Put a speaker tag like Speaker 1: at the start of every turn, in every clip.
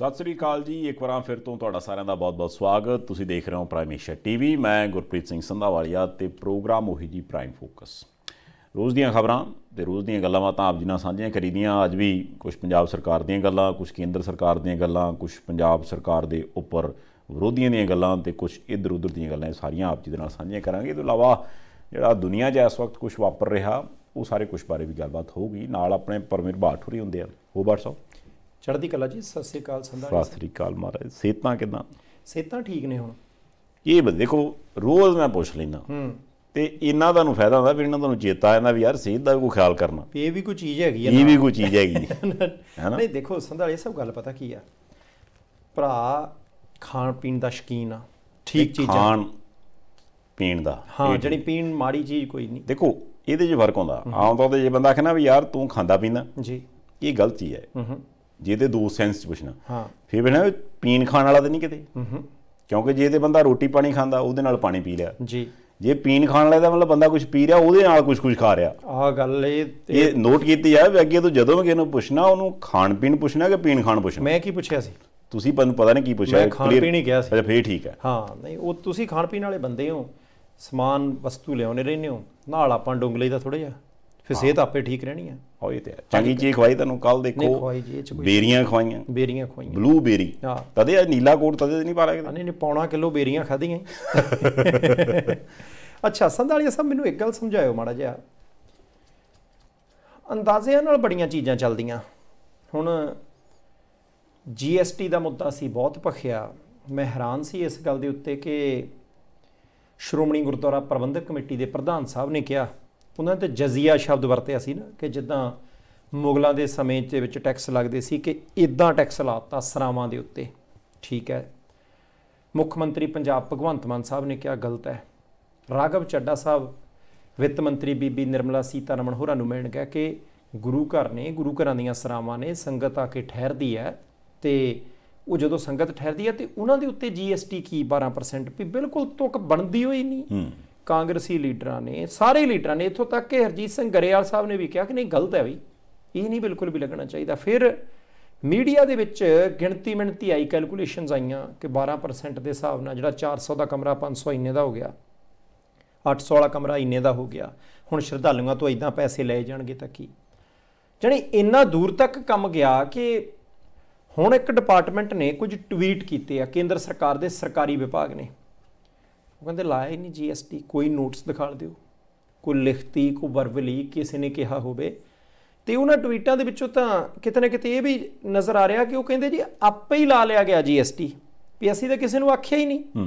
Speaker 1: ਸਤਿ ਸ੍ਰੀ ਅਕਾਲ ਜੀ ਇੱਕ ਵਾਰ ਫਿਰ ਤੋਂ ਤੁਹਾਡਾ ਸਾਰਿਆਂ ਦਾ ਬਹੁਤ-ਬਹੁਤ ਸਵਾਗਤ ਤੁਸੀਂ ਦੇਖ ਰਹੇ ਹੋ ਪ੍ਰਾਈਮ ਏਸ਼ੀਆ ਟੀਵੀ ਮੈਂ ਗੁਰਪ੍ਰੀਤ ਸਿੰਘ ਸੰਧਾਵਾਲੀਆ ਤੇ ਪ੍ਰੋਗਰਾਮ ਉਹੀ ਜੀ ਪ੍ਰਾਈਮ ਫੋਕਸ ਰੋਜ਼ ਦੀਆਂ ਖਬਰਾਂ ਤੇ ਰੋਜ਼ ਦੀਆਂ ਗੱਲਾਂ ਬਾਤਾਂ ਆਪ ਜੀ ਨਾਲ ਸਾਂਝੀਆਂ ਕਰੀਦੀਆਂ ਅੱਜ ਵੀ ਕੁਝ ਪੰਜਾਬ ਸਰਕਾਰ ਦੀਆਂ ਗੱਲਾਂ ਕੁਝ ਕੇਂਦਰ ਸਰਕਾਰ ਦੀਆਂ ਗੱਲਾਂ ਕੁਝ ਪੰਜਾਬ ਸਰਕਾਰ ਦੇ ਉੱਪਰ ਵਿਰੋਧੀਆਂ ਦੀਆਂ ਗੱਲਾਂ ਤੇ ਕੁਝ ਇਧਰ ਉਧਰ ਦੀਆਂ ਗੱਲਾਂ ਸਾਰੀਆਂ ਆਪ ਜੀ ਦੇ ਨਾਲ ਸਾਂਝੀਆਂ ਕਰਾਂਗੇ ਤੋਂ ਇਲਾਵਾ ਜਿਹੜਾ ਦੁਨੀਆ 'ਚ ਇਸ ਵਕਤ ਕੁਝ ਵਾਪਰ ਰਿਹਾ ਉਹ ਸਾਰੇ ਕੁਝ ਬਾਰੇ ਵੀ ਗੱਲਬਾਤ ਹੋਊਗੀ ਨਾਲ ਆਪਣੇ ਪਰਮੇਰ ਬਾਠੂਰੀ ਹੁੰਦੇ ਆ ਹੋ ਬਾਠ ਸਾਹਿਬ
Speaker 2: ਚੜ੍ਹਦੀ ਕਲਾ ਜੀ ਸਤਿ ਸ੍ਰੀ ਅਕਾਲ ਸੰਧਾ ਸਤਿ
Speaker 1: ਸ੍ਰੀ ਅਕਾਲ ਮਹਾਰਾਜ ਸੇਤਾਂ ਕਿਦਾਂ
Speaker 2: ਸਿਹਤਾਂ ਠੀਕ ਨੇ ਹੁਣ
Speaker 1: ਇਹ ਬੰਦੇ ਦੇਖੋ ਰੋਜ਼ ਮੈਂ ਪੁੱਛ ਲੈਂਦਾ ਹੂੰ ਤੇ ਇਹਨਾਂ ਦਾ ਨੂੰ ਫਾਇਦਾ ਹੁੰਦਾ ਵੀ ਇਹਨਾਂ ਦਾ ਨੂੰ ਚੇਤਾ ਇਹਨਾਂ ਵੀ ਯਾਰ ਸਿਹਤ ਦਾ ਵੀ ਕੋਈ ਖਿਆਲ ਕਰਨਾ ਇਹ ਵੀ ਕੋਈ ਚੀਜ਼ ਹੈਗੀ ਹੈ ਇਹ ਵੀ ਕੋਈ ਚੀਜ਼ ਹੈਗੀ ਨਹੀਂ
Speaker 2: ਦੇਖੋ ਸੰਧਾਲ ਇਹ ਸਭ ਗੱਲ ਪਤਾ ਕੀ ਆ ਭਰਾ ਖਾਣ ਪੀਣ ਦਾ ਸ਼ਕੀਨ ਆ
Speaker 1: ਠੀਕ ਚੀਜ਼ਾਂ ਖਾਣ ਪੀਣ ਦਾ ਹਾਂ ਜਿਹੜੀ
Speaker 2: ਪੀਣ ਮਾੜੀ ਚੀਜ਼ ਕੋਈ ਨਹੀਂ
Speaker 1: ਦੇਖੋ ਇਹਦੇ 'ਚ ਫਰਕ ਹੁੰਦਾ ਆਉਂਦਾ ਤੇ ਜੇ ਬੰਦਾ ਕਹਿੰਦਾ ਵੀ ਯਾਰ ਤੂੰ ਖਾਂਦਾ ਪੀਂਦਾ ਜੀ ਇਹ ਗਲਤੀ ਹੈ ਹੂੰ ਹੂੰ ਜਿਹਦੇ ਦੋ ਸੈਂਸ ਚ ਪੁੱਛਣਾ ਹਾਂ ਫਿਰ ਬਣਾ ਪੀਣ ਖਾਣ ਵਾਲਾ ਤਾਂ ਨਹੀਂ ਕਿਤੇ ਹੂੰ ਕਿਉਂਕਿ ਜੇ ਤੇ ਬੰਦਾ ਰੋਟੀ ਪਾਣੀ ਖਾਂਦਾ ਉਹਦੇ ਨਾਲ ਪਾਣੀ ਪੀ ਲਿਆ ਜੀ ਜੇ ਪੀਣ ਖਾਣ ਵਾਲੇ ਦਾ ਮਤਲਬ ਬੰਦਾ ਕੁਝ ਪੀ ਰਿਹਾ ਉਹਦੇ ਨਾਲ ਕੁਝ ਕੁਝ ਖਾ ਰਿਹਾ
Speaker 2: ਆਹ ਗੱਲ ਇਹ ਇਹ
Speaker 1: ਨੋਟ ਕੀਤੀ ਆ ਵੀ ਅੱਗੇ ਤੋਂ ਜਦੋਂ ਵੀ ਕਿਸੇ ਨੂੰ ਪੁੱਛਣਾ ਉਹਨੂੰ ਖਾਣ ਪੀਣ ਪੁੱਛਣਾ ਕਿ ਪੀਣ ਖਾਣ ਪੁੱਛਣਾ
Speaker 2: ਮੈਂ ਕੀ ਪੁੱਛਿਆ ਸੀ
Speaker 1: ਤੁਸੀਂ ਪਨ ਪਤਾ ਨਹੀਂ ਕੀ ਪੁੱਛਿਆ ਮੈਂ ਖਾਣ ਪੀਣ
Speaker 2: ਹੀ ਗਿਆ ਸੀ ਅੱਛਾ ਫੇਰ ਠੀਕ ਹੈ ਹਾਂ ਨਹੀਂ ਉਹ ਤੁਸੀਂ ਖਾਣ ਪੀਣ ਵਾਲੇ ਬੰਦੇ ਹੋ ਸਮਾਨ ਵਸਤੂ ਲਿਆਉਣੇ ਰਹਿੰਦੇ ਹੋ ਨਾਲ ਆਪਾਂ ਡੁੰਗਲੇ ਦਾ ਥੋੜਾ ਜਿਹਾ ਫਿਰ ਸਿਹਤ ਆਪੇ ਠੀਕ ਰਹਿਣੀ ਹੈ ਹੋਈ ਤੇ ਚੰਗੀ ਚੀਜ਼ ਖਵਾਈ ਤੈਨੂੰ ਕੱਲ ਦੇਖੋ ਬੇਰੀਆਂ ਖਵਾਈਆਂ ਬੇਰੀਆਂ ਖਵਾਈਆਂ ਬਲੂ ਬੇਰੀ ਤਦੇ ਇਹ ਨੀਲਾ ਕੋਟ ਤਦੇ ਨਹੀਂ ਪਾ ਲੱਗਦਾ ਨਹੀਂ ਨਹੀਂ ਪੌਣਾ ਕਿਲੋ ਬੇਰੀਆਂ ਖਾਧੀਆਂ ਅੱਛਾ ਸੰਧਾਲੀਆ ਸਾਹਿਬ ਮੈਨੂੰ ਇੱਕ ਗੱਲ ਸਮਝਾਇਓ ਮਾੜਾ ਜਿਹਾ ਅੰਦਾਜ਼ਿਆਂ ਨਾਲ ਬੜੀਆਂ ਚੀਜ਼ਾਂ ਚੱਲਦੀਆਂ ਹੁਣ ਜੀਐਸਟੀ ਦਾ ਮੁੱਦਾ ਸੀ ਬਹੁਤ ਭਖਿਆ ਮੈਂ ਹੈਰਾਨ ਸੀ ਇਸ ਗੱਲ ਦੇ ਉੱਤੇ ਕਿ ਸ਼੍ਰੋਮਣੀ ਗੁਰਦੁਆਰਾ ਪ੍ਰਬੰਧਕ ਕਮੇਟੀ ਦੇ ਪ੍ਰਧਾਨ ਸਾਹਿਬ ਨੇ ਕਿਹਾ ਉਹਨਾਂ ਨੇ ਤੇ ਜਜ਼ੀਆ ਸ਼ਬਦ ਵਰਤਿਆ ਸੀ ਨਾ ਕਿ ਜਿੱਦਾਂ ਮੁਗਲਾਂ ਦੇ ਸਮੇਂ ਦੇ ਵਿੱਚ ਟੈਕਸ ਲੱਗਦੇ ਸੀ ਕਿ ਇਦਾਂ ਟੈਕਸ ਲਾਤਾ ਸਰਾਵਾਂ ਦੇ ਉੱਤੇ ਠੀਕ ਹੈ ਮੁੱਖ ਮੰਤਰੀ ਪੰਜਾਬ ਭਗਵੰਤ ਮਾਨ ਸਾਹਿਬ ਨੇ ਕਿਹਾ ਗਲਤ ਹੈ ਰਾਘਵ ਚੱਡਾ ਸਾਹਿਬ ਵਿੱਤ ਮੰਤਰੀ ਬੀਬੀ ਨਿਰਮਲਾ ਸੀਤਾਰਮਣ ਹੋਰਾਂ ਨੂੰ ਮਿਲਣ ਗਿਆ ਕਿ ਗੁਰੂ ਘਰ ਨੇ ਗੁਰੂ ਘਰਾਂ ਦੀਆਂ ਸਰਾਵਾਂ ਨੇ ਸੰਗਤ ਆ ਕੇ ਠਹਿਰਦੀ ਹੈ ਤੇ ਉਹ ਜਦੋਂ ਸੰਗਤ ਠਹਿਰਦੀ ਹੈ ਤੇ ਉਹਨਾਂ ਦੇ ਉੱਤੇ ਜੀਐਸਟੀ ਕੀ 12% ਵੀ ਬਿਲਕੁਲ ਤੁਕ ਬਣਦੀ ਹੋਈ ਨਹੀਂ ਕਾਂਗਰਸੀ ਲੀਡਰਾਂ ਨੇ ਸਾਰੇ ਲੀਡਰਾਂ ਨੇ ਇਥੋਂ ਤੱਕ ਕਿ ਹਰਜੀਤ ਸਿੰਘ ਗਰੇਵਾਲ ਸਾਹਿਬ ਨੇ ਵੀ ਕਿਹਾ ਕਿ ਨਹੀਂ ਗਲਤ ਹੈ ਬਈ ਇਹ ਨਹੀਂ ਬਿਲਕੁਲ ਵੀ ਲੱਗਣਾ ਚਾਹੀਦਾ ਫਿਰ ਮੀਡੀਆ ਦੇ ਵਿੱਚ ਗਿਣਤੀ ਮਿਣਤੀ ਆਈ ਕੈਲਕੂਲੇਸ਼ਨਸ ਆਈਆਂ ਕਿ 12% ਦੇ ਹਿਸਾਬ ਨਾਲ ਜਿਹੜਾ 400 ਦਾ ਕਮਰਾ 500 ਇੰਨੇ ਦਾ ਹੋ ਗਿਆ 800 ਵਾਲਾ ਕਮਰਾ ਇੰਨੇ ਦਾ ਹੋ ਗਿਆ ਹੁਣ ਸ਼ਰਧਾਲੂਆਂ ਤੋਂ ਇਦਾਂ ਪੈਸੇ ਲਏ ਜਾਣਗੇ ਤਾਂ ਕੀ ਜਣੀ ਇੰਨਾ ਦੂਰ ਤੱਕ ਕੰਮ ਗਿਆ ਕਿ ਹੁਣ ਇੱਕ ਡਿਪਾਰਟਮੈਂਟ ਨੇ ਕੁਝ ਟਵੀਟ ਕੀਤੇ ਆ ਕੇਂਦਰ ਸਰਕਾਰ ਦੇ ਸਰਕਾਰੀ ਵਿਭਾਗ ਨੇ ਉਹ ਕਹਿੰਦੇ ਲਾਇਆ ਹੀ ਨਹੀਂ ਜੀਐਸਟੀ ਕੋਈ ਨੋਟਸ ਦਿਖਾ ਦਿਓ ਕੋਈ ਲਿਖਤੀ ਕੋ ਵਰਬਲੀ ਕਿਸੇ ਨੇ ਕਿਹਾ ਹੋਵੇ ਤੇ ਉਹਨਾਂ ਟਵੀਟਾਂ ਦੇ ਵਿੱਚੋਂ ਤਾਂ ਕਿਤੇ ਨਾ ਕਿਤੇ ਇਹ ਵੀ ਨਜ਼ਰ ਆ ਰਿਹਾ ਕਿ ਉਹ ਕਹਿੰਦੇ ਜੀ ਆਪੇ ਹੀ ਲਾ ਲਿਆ ਗਿਆ ਜੀਐਸਟੀ ਵੀ ਅਸੀਂ ਤਾਂ ਕਿਸੇ ਨੂੰ ਆਖਿਆ ਹੀ ਨਹੀਂ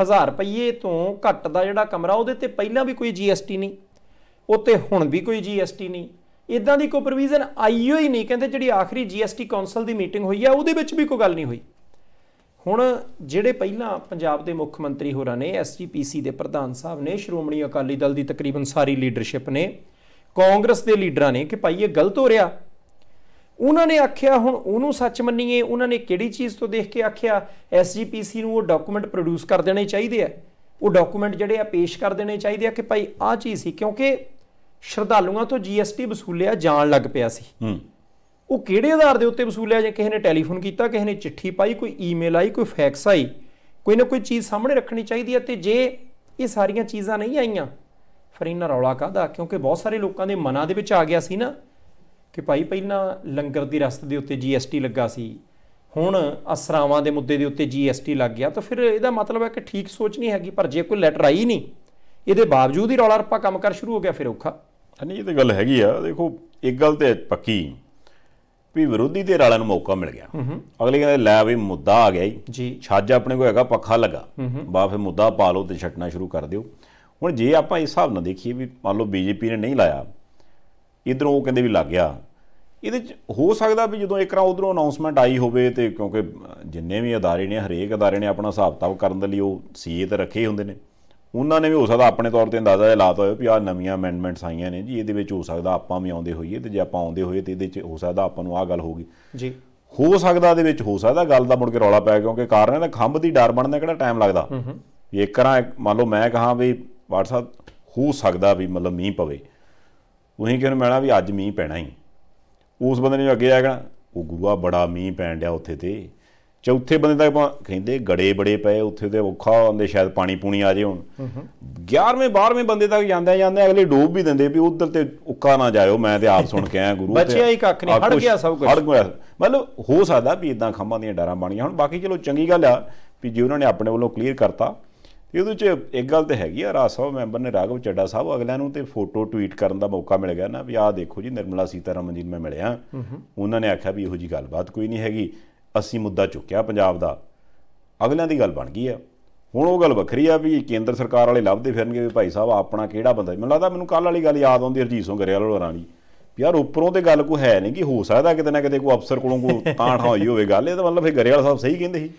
Speaker 2: ਹਜ਼ਾਰ ਰੁਪਏ ਤੋਂ ਘੱਟ ਦਾ ਜਿਹੜਾ ਕਮਰਾ ਉਹਦੇ ਤੇ ਪਹਿਲਾਂ ਵੀ ਕੋਈ ਜੀਐਸਟੀ ਨਹੀਂ ਉੱਤੇ ਹੁਣ ਵੀ ਕੋਈ ਜੀਐਸਟੀ ਨਹੀਂ ਇਦਾਂ ਦੀ ਕੋਈ ਪ੍ਰੋਵੀਜ਼ਨ ਆਈਓ ਹੀ ਨਹੀਂ ਕਹਿੰਦੇ ਜਿਹੜੀ ਆਖਰੀ ਜੀਐਸਟੀ ਕਾਉਂਸਲ ਦੀ ਮੀਟਿੰਗ ਹੋਈ ਆ ਉਹਦੇ ਵਿੱਚ ਵੀ ਕੋਈ ਗੱਲ ਨਹੀਂ ਹੋਈ ਹੁਣ ਜਿਹੜੇ ਪਹਿਲਾਂ ਪੰਜਾਬ ਦੇ ਮੁੱਖ ਮੰਤਰੀ ਹੋਰਾਂ ਨੇ ਐਸਜੀਪੀਸੀ ਦੇ ਪ੍ਰਧਾਨ ਸਾਹਿਬ ਨੇ ਸ਼੍ਰੋਮਣੀ ਅਕਾਲੀ ਦਲ ਦੀ ਤਕਰੀਬਨ ਸਾਰੀ ਲੀਡਰਸ਼ਿਪ ਨੇ ਕਾਂਗਰਸ ਦੇ ਲੀਡਰਾਂ ਨੇ ਕਿ ਭਾਈ ਇਹ ਗਲਤ ਹੋ ਰਿਹਾ ਉਹਨਾਂ ਨੇ ਆਖਿਆ ਹੁਣ ਉਹਨੂੰ ਸੱਚ ਮੰਨੀਏ ਉਹਨਾਂ ਨੇ ਕਿਹੜੀ ਚੀਜ਼ ਤੋਂ ਦੇਖ ਕੇ ਆਖਿਆ ਐਸਜੀਪੀਸੀ ਨੂੰ ਉਹ ਡਾਕੂਮੈਂਟ ਪ੍ਰੋਡਿਊਸ ਕਰ ਦੇਣੇ ਚਾਹੀਦੇ ਆ ਉਹ ਡਾਕੂਮੈਂਟ ਜਿਹੜੇ ਆ ਪੇਸ਼ ਕਰ ਦੇਣੇ ਚਾਹੀਦੇ ਆ ਕਿ ਭਾਈ ਆ ਚੀਜ਼ ਸੀ ਕਿਉਂਕਿ ਸ਼ਰਧਾਲੂਆਂ ਤੋਂ ਜੀਐਸਟੀ ਵਸੂਲਿਆ ਜਾਣ ਲੱਗ ਪਿਆ ਸੀ ਹੂੰ ਉਹ ਕਿਹੜੇ ਆਧਾਰ ਦੇ ਉੱਤੇ ਵਸੂਲਿਆ ਜਾਂ ਕਿਸੇ ਨੇ ਟੈਲੀਫੋਨ ਕੀਤਾ ਕਿਸੇ ਨੇ ਚਿੱਠੀ ਪਾਈ ਕੋਈ ਈਮੇਲ ਆਈ ਕੋਈ ਫੈਕਸ ਆਈ ਕੋਈ ਨਾ ਕੋਈ ਚੀਜ਼ ਸਾਹਮਣੇ ਰੱਖਣੀ ਚਾਹੀਦੀ ਹੈ ਤੇ ਜੇ ਇਹ ਸਾਰੀਆਂ ਚੀਜ਼ਾਂ ਨਹੀਂ ਆਈਆਂ ਫਿਰ ਇਹਨਾਂ ਰੌਲਾ ਕਾਦਾ ਕਿਉਂਕਿ ਬਹੁਤ ਸਾਰੇ ਲੋਕਾਂ ਦੇ ਮਨਾਂ ਦੇ ਵਿੱਚ ਆ ਗਿਆ ਸੀ ਨਾ ਕਿ ਭਾਈ ਪਹਿਲਾਂ ਲੰਗਰ ਦੀ ਰਸਤ ਦੇ ਉੱਤੇ ਜੀਐਸਟੀ ਲੱਗਾ ਸੀ ਹੁਣ ਅਸਰਾਵਾਂ ਦੇ ਮੁੱਦੇ ਦੇ ਉੱਤੇ ਜੀਐਸਟੀ ਲੱਗ ਗਿਆ ਤਾਂ ਫਿਰ ਇਹਦਾ ਮਤਲਬ ਹੈ ਕਿ ਠੀਕ ਸੋਚ ਨਹੀਂ ਹੈਗੀ ਪਰ ਜੇ ਕੋਈ ਲੈਟਰ ਆਈ ਨਹੀਂ ਇਹਦੇ ਬਾਵਜੂਦ ਹੀ ਰੌਲਾ ਰੱਪਾ ਕੰਮ ਕਰ ਸ਼ੁਰੂ ਹੋ ਗਿਆ ਫਿਰ ਔਖਾ ਨਹੀਂ ਇਹ ਤਾਂ
Speaker 1: ਗੱਲ ਹੈਗੀ ਆ ਦੇਖੋ ਇੱਕ ਗੱਲ ਤੇ ਪੱਕੀ ਵੀ ਵਿਰੋਧੀ ਧਿਰ ਵਾਲਿਆਂ ਨੂੰ ਮੌਕਾ ਮਿਲ ਗਿਆ ਅਗਲੇ ਕਹਿੰਦੇ ਲੈ ਵੀ ਮੁੱਦਾ ਆ ਗਿਆ ਜੀ ਛੱਜ ਆਪਣੇ ਕੋਲ ਹੈਗਾ ਪੱਖਾ ਲੱਗਾ ਬਾ ਫਿਰ ਮੁੱਦਾ ਪਾ ਲਓ ਤੇ ਛੱਟਣਾ ਸ਼ੁਰੂ ਕਰ ਦਿਓ ਹੁਣ ਜੇ ਆਪਾਂ ਇਸ ਹਿਸਾਬ ਨਾਲ ਦੇਖੀਏ ਵੀ ਮੰਨ ਲਓ ਬੀਜੇਪੀ ਨੇ ਨਹੀਂ ਲਾਇਆ ਇਧਰੋਂ ਉਹ ਕਹਿੰਦੇ ਵੀ ਲੱਗ ਗਿਆ ਇਹਦੇ ਚ ਹੋ ਸਕਦਾ ਵੀ ਜਦੋਂ ਇੱਕ ਰਾਂ ਉਧਰੋਂ ਅਨਾਉਂਸਮੈਂਟ ਆਈ ਹੋਵੇ ਤੇ ਕਿਉਂਕਿ ਜਿੰਨੇ ਵੀ ادارے ਨੇ ਹਰੇਕ ادارے ਨੇ ਆਪਣਾ ਹਿਸਾਬ-ਕਿਤਾਬ ਕਰਨ ਦੇ ਲਈ ਉਹ ਸੀਏ ਤੇ ਰੱਖੇ ਹੁੰਦੇ ਨੇ ਉਹਨਾਂ ਨੇ ਵੀ ਹੋ ਸਕਦਾ ਆਪਣੇ ਤੌਰ ਤੇ ਅੰਦਾਜ਼ਾ ਲਾ ਲਾਤਾ ਹੋਵੇ ਵੀ ਆ ਨਵੀਆਂ ਅਮੈਂਡਮੈਂਟਸ ਆਈਆਂ ਨੇ ਜੀ ਇਹਦੇ ਵਿੱਚ ਹੋ ਸਕਦਾ ਆਪਾਂ ਵੀ ਆਉਂਦੇ ਹੋਈਏ ਤੇ ਜੇ ਆਪਾਂ ਆਉਂਦੇ ਹੋਏ ਤੇ ਇਹਦੇ ਵਿੱਚ ਹੋ ਸਕਦਾ ਆਪਾਂ ਨੂੰ ਆਹ ਗੱਲ ਗਈ ਜੀ ਹੋ ਸਕਦਾ ਇਹਦੇ ਵਿੱਚ ਹੋ ਸਕਦਾ ਗੱਲ ਦਾ ਮੁੜ ਕੇ ਰੌਲਾ ਗਿਆ ਕਿਉਂਕਿ ਕਾਰਨ ਇਹਦਾ ਖੰਭ ਦੀ ਡਰ ਦਾ ਕਿਹੜਾ ਟਾਈਮ ਲੱਗਦਾ ਇਹ ਕਰਾਂ ਮੰਨ ਲਓ ਮੈਂ ਕਹਾਂ ਵੀ ਵਟਸਐਪ ਹੋ ਸਕਦਾ ਵੀ ਮਤਲਬ ਮੀਂਹ ਪਵੇ ਉਹੀ ਕਿਹਨੂੰ ਮੈਣਾ ਵੀ ਅੱਜ ਮੀਂਹ ਪੈਣਾ ਹੀ ਉਸ ਬੰਦੇ ਨੇ ਅੱਗੇ ਆਇਆ ਕਿ ਉਹ ਗੁਰੂਆ ਬੜਾ ਮੀਂਹ ਪੈਣ ਡਿਆ ਉੱਥੇ ਤੇ ਚੌਥੇ ਬੰਦੇ ਦਾ ਆਪਾਂ ਕਹਿੰਦੇ ਗੜੇ ਬੜੇ ਪਏ ਉੱਥੇ ਤੇ ਔਖਾ ਹੁੰਦੇ ਸ਼ਾਇਦ ਪਾਣੀ ਪੂਣੀ ਆ ਜੇ ਹੁਣ 11ਵੇਂ 12ਵੇਂ ਬੰਦੇ ਤੱਕ ਜਾਂਦੇ ਜਾਂਦੇ ਅਗਲੇ ਡੋਬ ਵੀ ਦਿੰਦੇ ਵੀ ਉਧਰ ਤੇ ਉੱਕਾ ਨਾ ਜਾਇਓ ਮੈਂ ਤੇ ਆਪ ਸੁਣ ਕੇ ਆਇਆ ਗੁਰੂ ਤੇ ਬੱਚਿਆ ਹੀ ਕੱਖ ਨਹੀਂ ਹੜ ਗਿਆ ਸਭ ਕੁਝ ਹੜ ਗਿਆ ਮਤਲਬ ਹੋ ਸਕਦਾ ਵੀ ਇਦਾਂ ਖੰਭਾਂ ਦੀਆਂ ਡਾਰਾਂ ਬਣੀਆਂ ਹੁਣ ਬਾਕੀ ਚਲੋ ਚੰਗੀ ਗੱਲ ਆ ਵੀ ਜੇ ਉਹਨਾਂ ਨੇ ਆਪਣੇ ਵੱਲੋਂ ਕਲੀਅਰ ਕਰਤਾ ਤੇ ਉਹਦੇ ਚ ਇੱਕ ਗੱਲ ਤੇ ਹੈਗੀ ਆ ਰਾਜ ਸਭਾ ਮੈਂਬਰ ਨੇ ਰਾਘਵ ਚੱਡਾ ਸਾਹਿਬ ਅਗਲਿਆਂ ਨੂੰ ਤੇ ਫੋਟੋ ਟਵੀਟ ਕਰਨ ਦਾ ਮੌਕਾ ਮਿਲ ਗਿਆ ਨਾ ਵੀ ਆਹ ਦੇਖੋ ਜੀ ਨਿਰਮਲਾ ਸੀਤਾਰਮਨ ਜੀ ਨੂੰ ਮੈਂ ਮਿਲਿਆ ਉਹਨਾਂ ਨੇ ਆਖਿਆ ਵੀ ਇਹੋ ਜੀ ਗੱਲਬਾਤ ਕੋਈ ਨਹੀਂ ਹੈਗੀ ਅਸੀਂ ਮੁੱਦਾ ਚੁੱਕਿਆ ਪੰਜਾਬ ਦਾ ਅਗਲਿਆਂ ਦੀ ਗੱਲ ਬਣ ਗਈ ਆ ਹੁਣ ਉਹ ਗੱਲ ਵੱਖਰੀ ਆ ਵੀ ਕੇਂਦਰ ਸਰਕਾਰ ਵਾਲੇ ਲੱਭਦੇ ਫਿਰਨਗੇ ਵੀ ਭਾਈ ਸਾਹਿਬ ਆਪਣਾ ਕਿਹੜਾ ਬੰਦਾ ਮੈਨੂੰ ਲੱਗਦਾ ਮੈਨੂੰ ਕੱਲ ਵਾਲੀ ਗੱਲ ਯਾਦ ਆਉਂਦੀ ਹਰਜੀਤ ਸਿੰਘ ਗਰੇਵਾਲ ਹੋਰਾਂ ਦੀ ਯਾਰ ਉੱਪਰੋਂ ਤੇ ਗੱਲ ਕੋਈ ਹੈ ਨਹੀਂ ਕਿ ਹੋ ਸਕਦਾ ਕਿਤੇ ਨਾ ਕਿਤੇ ਕੋਈ ਅਫਸਰ ਕੋਲੋਂ ਕੋਈ ਠਾ ਹੋਈ ਹੋਵੇ ਗੱਲ ਇਹ ਤਾਂ ਮਤਲਬ ਫਿਰ
Speaker 2: ਗਰੇਵਾਲ ਸਾਹਿਬ ਸਹੀ ਕਹਿੰਦੇ ਸੀ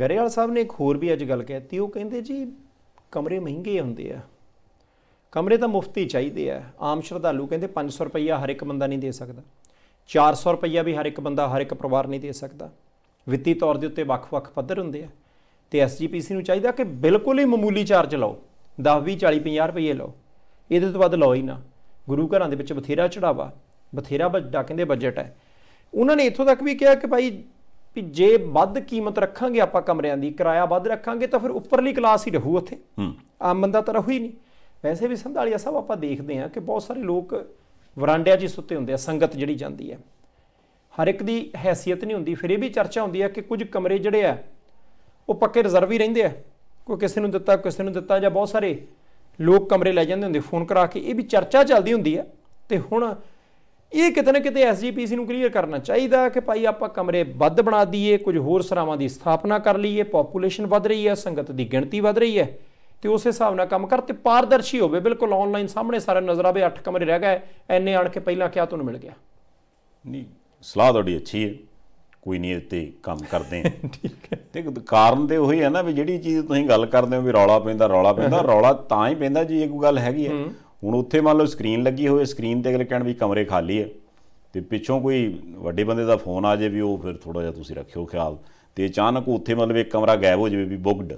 Speaker 2: ਗਰੇਵਾਲ ਸਾਹਿਬ ਨੇ ਇੱਕ ਹੋਰ ਵੀ ਅੱਜ ਗੱਲ ਕਹਿਤੀ ਉਹ ਕਹਿੰਦੇ ਜੀ ਕਮਰੇ ਮਹਿੰਗੇ ਹੁੰਦੇ ਆ ਕਮਰੇ ਤਾਂ ਮੁਫਤੀ ਚਾਹੀਦੇ ਆ ਆਮ ਸ਼ਰਧਾਲੂ ਕਹਿੰਦੇ 500 ਰੁਪਈਆ ਹਰ ਇੱਕ ਬੰਦਾ ਨਹੀਂ ਦੇ ਸਕਦਾ 400 ਰੁਪਈਆ ਵੀ ਹਰ ਇੱਕ ਬੰਦਾ ਹਰ ਇੱਕ ਪਰਿਵਾਰ ਨਹੀਂ ਦੇ ਸਕਦਾ ਵਿੱਤੀ ਤੌਰ ਦੇ ਉੱਤੇ ਵੱਖ-ਵੱਖ ਪੱਧਰ ਹੁੰਦੇ ਆ ਤੇ ਐਸਜੀਪੀਸੀ ਨੂੰ ਚਾਹੀਦਾ ਕਿ ਬਿਲਕੁਲ ਹੀ ਮਾਮੂਲੀ ਚਾਰਜ ਲਾਓ 10 20 40 50 ਰੁਪਏ ਲਾਓ ਇਹਦੇ ਤੋਂ ਵੱਧ ਲਾਓ ਹੀ ਨਾ ਗੁਰੂ ਘਰਾਂ ਦੇ ਵਿੱਚ ਬਥੇਰਾ ਚੜਾਵਾ ਬਥੇਰਾ ਵੱਡਾ ਕਹਿੰਦੇ ਬਜਟ ਹੈ ਉਹਨਾਂ ਨੇ ਇੱਥੋਂ ਤੱਕ ਵੀ ਕਿਹਾ ਕਿ ਭਾਈ ਕਿ ਜੇ ਵੱਧ ਕੀਮਤ ਰੱਖਾਂਗੇ ਆਪਾਂ ਕਮਰਿਆਂ ਦੀ ਕਿਰਾਇਆ ਵੱਧ ਰੱਖਾਂਗੇ ਤਾਂ ਫਿਰ ਉੱਪਰਲੀ ਕਲਾਸ ਹੀ ਰਹੂ ਉੱਥੇ ਆਮ ਬੰਦਾ ਤਾਂ ਰਹੂ ਹੀ ਨਹੀਂ ਵੈਸੇ ਵੀ ਸੰਧਾਲੀਆ ਸਾਹਿਬ ਆਪਾਂ ਦੇਖਦੇ ਆ ਕਿ ਬਹੁਤ ਸਾਰੇ ਲੋਕ ਵਰਾਂਡਿਆਂ 'ਚ ਸੁੱਤੇ ਹੁੰਦੇ ਆ ਸੰਗਤ ਜਿਹੜੀ ਜਾਂਦੀ ਹੈ ਹਰ ਇੱਕ ਦੀ ਹیثیت ਨਹੀਂ ਹੁੰਦੀ ਫਿਰ ਇਹ ਵੀ ਚਰਚਾ ਹੁੰਦੀ ਹੈ ਕਿ ਕੁਝ ਕਮਰੇ ਜਿਹੜੇ ਆ ਉਹ ਪੱਕੇ ਰਿਜ਼ਰਵ ਹੀ ਰਹਿੰਦੇ ਆ ਕੋਈ ਕਿਸੇ ਨੂੰ ਦਿੱਤਾ ਕਿਸੇ ਨੂੰ ਦਿੱਤਾ ਜਾਂ ਬਹੁਤ ਸਾਰੇ ਲੋਕ ਕਮਰੇ ਲੈ ਜਾਂਦੇ ਹੁੰਦੇ ਫੋਨ ਕਰਾ ਕੇ ਇਹ ਵੀ ਚਰਚਾ ਚੱਲਦੀ ਹੁੰਦੀ ਹੈ ਤੇ ਹੁਣ ਇਹ ਕਿਤੇ ਨਾ ਕਿਤੇ ਐਸਜੀਪੀਸੀ ਨੂੰ ਕਲੀਅਰ ਕਰਨਾ ਚਾਹੀਦਾ ਕਿ ਭਾਈ ਆਪਾਂ ਕਮਰੇ ਵੱਧ ਬਣਾ ਦਈਏ ਕੁਝ ਹੋਰ ਸਰਾਵਾਂ ਦੀ ਸਥਾਪਨਾ ਕਰ ਲਈਏ ਪੋਪੂਲੇਸ਼ਨ ਵੱਧ ਰਹੀ ਹੈ ਸੰਗਤ ਦੀ ਗਿਣਤੀ ਵੱਧ ਰਹੀ ਹੈ ਤੇ ਉਸ ਹਿਸਾਬ ਨਾਲ ਕੰਮ ਕਰ ਤੇ ਪਾਰਦਰਸ਼ੀ ਹੋਵੇ ਬਿਲਕੁਲ ਆਨਲਾਈਨ ਸਾਹਮਣੇ ਸਾਰਾ ਨਜ਼ਰ ਆਵੇ 8 ਕਮਰੇ ਰਹਿ ਗਏ ਐਨੇ ਆਣ ਕੇ ਪਹਿਲਾਂ ਕਿਹਾ ਤੁਹਾਨੂੰ ਮਿਲ ਗਿਆ ਨਹੀਂ
Speaker 1: ਸਲਾਹ ਤੁਹਾਡੀ ਅੱਛੀ ਹੈ ਕੋਈ ਨਹੀਂ ਇੱਥੇ ਕੰਮ ਕਰਦੇ ਠੀਕ ਹੈ ਤੇ ਕਾਰਨ ਤੇ ਉਹੀ ਹੈ ਨਾ ਵੀ ਜਿਹੜੀ ਚੀਜ਼ ਤੁਸੀਂ ਗੱਲ ਕਰਦੇ ਹੋ ਵੀ ਰੌਲਾ ਪੈਂਦਾ ਰੌਲਾ ਪੈਂਦਾ ਰੌਲਾ ਤਾਂ ਹੀ ਪੈਂਦਾ ਜੇ ਕੋਈ ਗੱਲ ਹੈਗੀ ਹੈ ਹੁਣ ਉੱਥੇ ਮੰਨ ਲਓ ਸਕਰੀਨ ਲੱਗੀ ਹੋਏ ਸਕਰੀਨ ਤੇ ਅਗਲੇ ਕਹਿਣ ਵੀ ਕਮਰੇ ਖਾਲੀ ਹੈ ਤੇ ਪਿੱਛੋਂ ਕੋਈ ਵੱਡੇ ਬੰਦੇ ਦਾ ਫੋਨ ਆ ਜਾਵੇ ਵੀ ਉਹ ਫਿਰ ਥੋੜਾ ਜਿਹਾ ਤੁਸੀਂ ਰੱਖਿਓ ਖਿਆਲ ਤੇ ਅਚਾਨਕ ਉੱਥੇ ਮਤਲਬ ਇੱਕ ਕਮਰਾ ਗਾਇਬ ਹੋ ਜਾਵੇ ਵੀ ਬੁਕਡ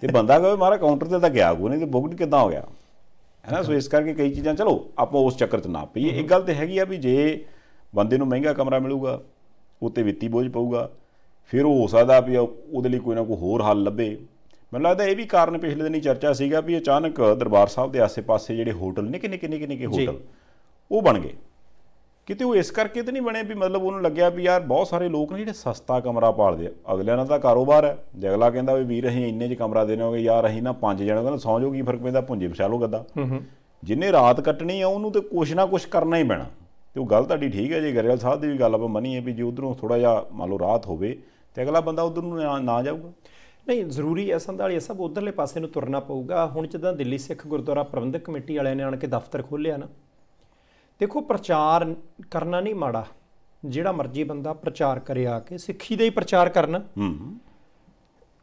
Speaker 1: ਤੇ ਬੰਦਾ ਕਹੇ ਮਾਰਾ ਕਾਊਂਟਰ ਤੇ ਤਾਂ ਗਿਆ ਕੋ ਨਹੀਂ ਤੇ ਬੁਕਡ ਕਿਦਾਂ ਹੋ ਗਿਆ ਹੈ ਨਾ ਸੋ ਇਸ ਕਰਕੇ ਕਈ ਚੀਜ਼ਾਂ ਚਲੋ ਆਪਾਂ ਉਸ ਚੱਕਰ 'ਚ ਨਾ ਪਈਏ ਇੱਕ ਗੱਲ ਤੇ ਹੈਗੀ ਆ ਵੀ ਜੇ ਬੰਦੇ ਨੂੰ ਮਹਿੰਗਾ ਕਮਰਾ ਮਿਲੂਗਾ ਉੱਤੇ ਵਿੱਤੀ ਬੋਝ ਪਊਗਾ ਫਿਰ ਉਹ ਹੋ ਸਕਦਾ ਵੀ ਉਹਦੇ ਲਈ ਕੋਈ ਨਾ ਕੋਈ ਹੋਰ ਹੱਲ ਲੱਭੇ ਮੈਨੂੰ ਲੱਗਦਾ ਇਹ ਵੀ ਕਾਰਨ ਪਿਛਲੇ ਦਿਨੀ ਚਰਚਾ ਸੀਗਾ ਵੀ ਅਚਾਨਕ ਦਰਬਾਰ ਸਾਹਿਬ ਦੇ ਆਸ-ਪਾਸੇ ਜਿਹੜੇ ਹੋਟਲ ਨੇ ਕਿੰਨੇ ਕਿੰਨੇ ਕਿੰਨੇ ਹੋਟਲ ਉਹ ਬਣ ਗਏ ਕਿਤੇ ਉਹ ਇਸ ਕਰਕੇ ਤੇ ਨਹੀਂ ਬਣੇ ਵੀ ਮਤਲਬ ਉਹਨੂੰ ਲੱਗਿਆ ਵੀ ਯਾਰ ਬਹੁਤ ਸਾਰੇ ਲੋਕ ਨੇ ਜਿਹੜੇ ਸਸਤਾ ਕਮਰਾ ਪਾਲਦੇ ਆ ਅਗਲਿਆਂ ਦਾ ਤਾਂ ਕਾਰੋਬਾਰ ਹੈ ਜੇ ਅਗਲਾ ਕਹਿੰਦਾ ਵੀ ਵੀਰ ਅਸੀਂ ਇੰਨੇ 'ਚ ਕਮਰਾ ਦੇਣਾਂਗੇ ਯਾਰ ਅਸੀਂ ਨਾ ਪੰਜ ਜਣੇ ਕਹਿੰਦਾ ਸੌਂ ਜੋ ਕੀ ਫਰਕ ਪੈਂਦਾ ਪੁੰਜੇ ਵਿਛਾ ਲੋ ਗੱਦਾ ਜਿੰਨੇ ਰਾਤ ਕੱਟਣੀ ਆ ਉਹਨੂੰ ਤੇ ਕੁਛ ਨਾ ਕੁਛ ਕਰਨਾ ਹੀ ਪੈਣਾ ਤੇ ਉਹ ਗੱਲ ਤੁਹਾਡੀ ਠੀਕ ਹੈ ਜੇ ਗਰੇਵਾਲ ਸਾਹਿਬ ਦੀ ਵੀ ਗੱਲ ਆਪਾਂ ਮੰਨੀਏ ਵੀ ਜੇ ਉਧਰੋਂ ਥੋੜਾ ਜਿਹਾ ਮੰਨ ਲਓ ਰਾਤ ਹੋਵੇ ਤੇ ਅਗਲਾ
Speaker 2: ਬੰਦਾ ਉਧਰ ਨੂੰ ਨਾ ਜਾਊਗਾ ਨਹੀਂ ਜ਼ਰੂਰੀ ਐ ਸੰਧਾਲੀਆ ਸਭ ਉਧਰਲੇ ਪਾਸੇ ਨੂੰ ਤੁਰਨਾ ਪਊਗਾ ਹੁਣ ਜਦੋਂ ਦਿੱਲੀ ਸਿੱਖ ਗੁਰਦੁਆਰਾ ਪ੍ਰਬੰਧਕ ਕਮੇਟੀ ਵਾਲਿਆਂ ਨੇ ਆਣ ਕੇ ਦਫ਼ਤਰ ਖੋਲ੍ਹਿਆ ਨਾ ਦੇਖੋ ਪ੍ਰਚਾਰ ਕਰਨਾ ਨਹੀਂ ਮਾੜਾ ਜਿਹੜਾ ਮਰਜ਼ੀ ਬੰਦਾ ਪ੍ਰਚਾਰ ਕਰੇ ਆ ਕੇ ਸਿੱਖੀ ਦੇ ਹੀ ਪ੍ਰਚਾਰ ਕਰਨ ਹੂੰ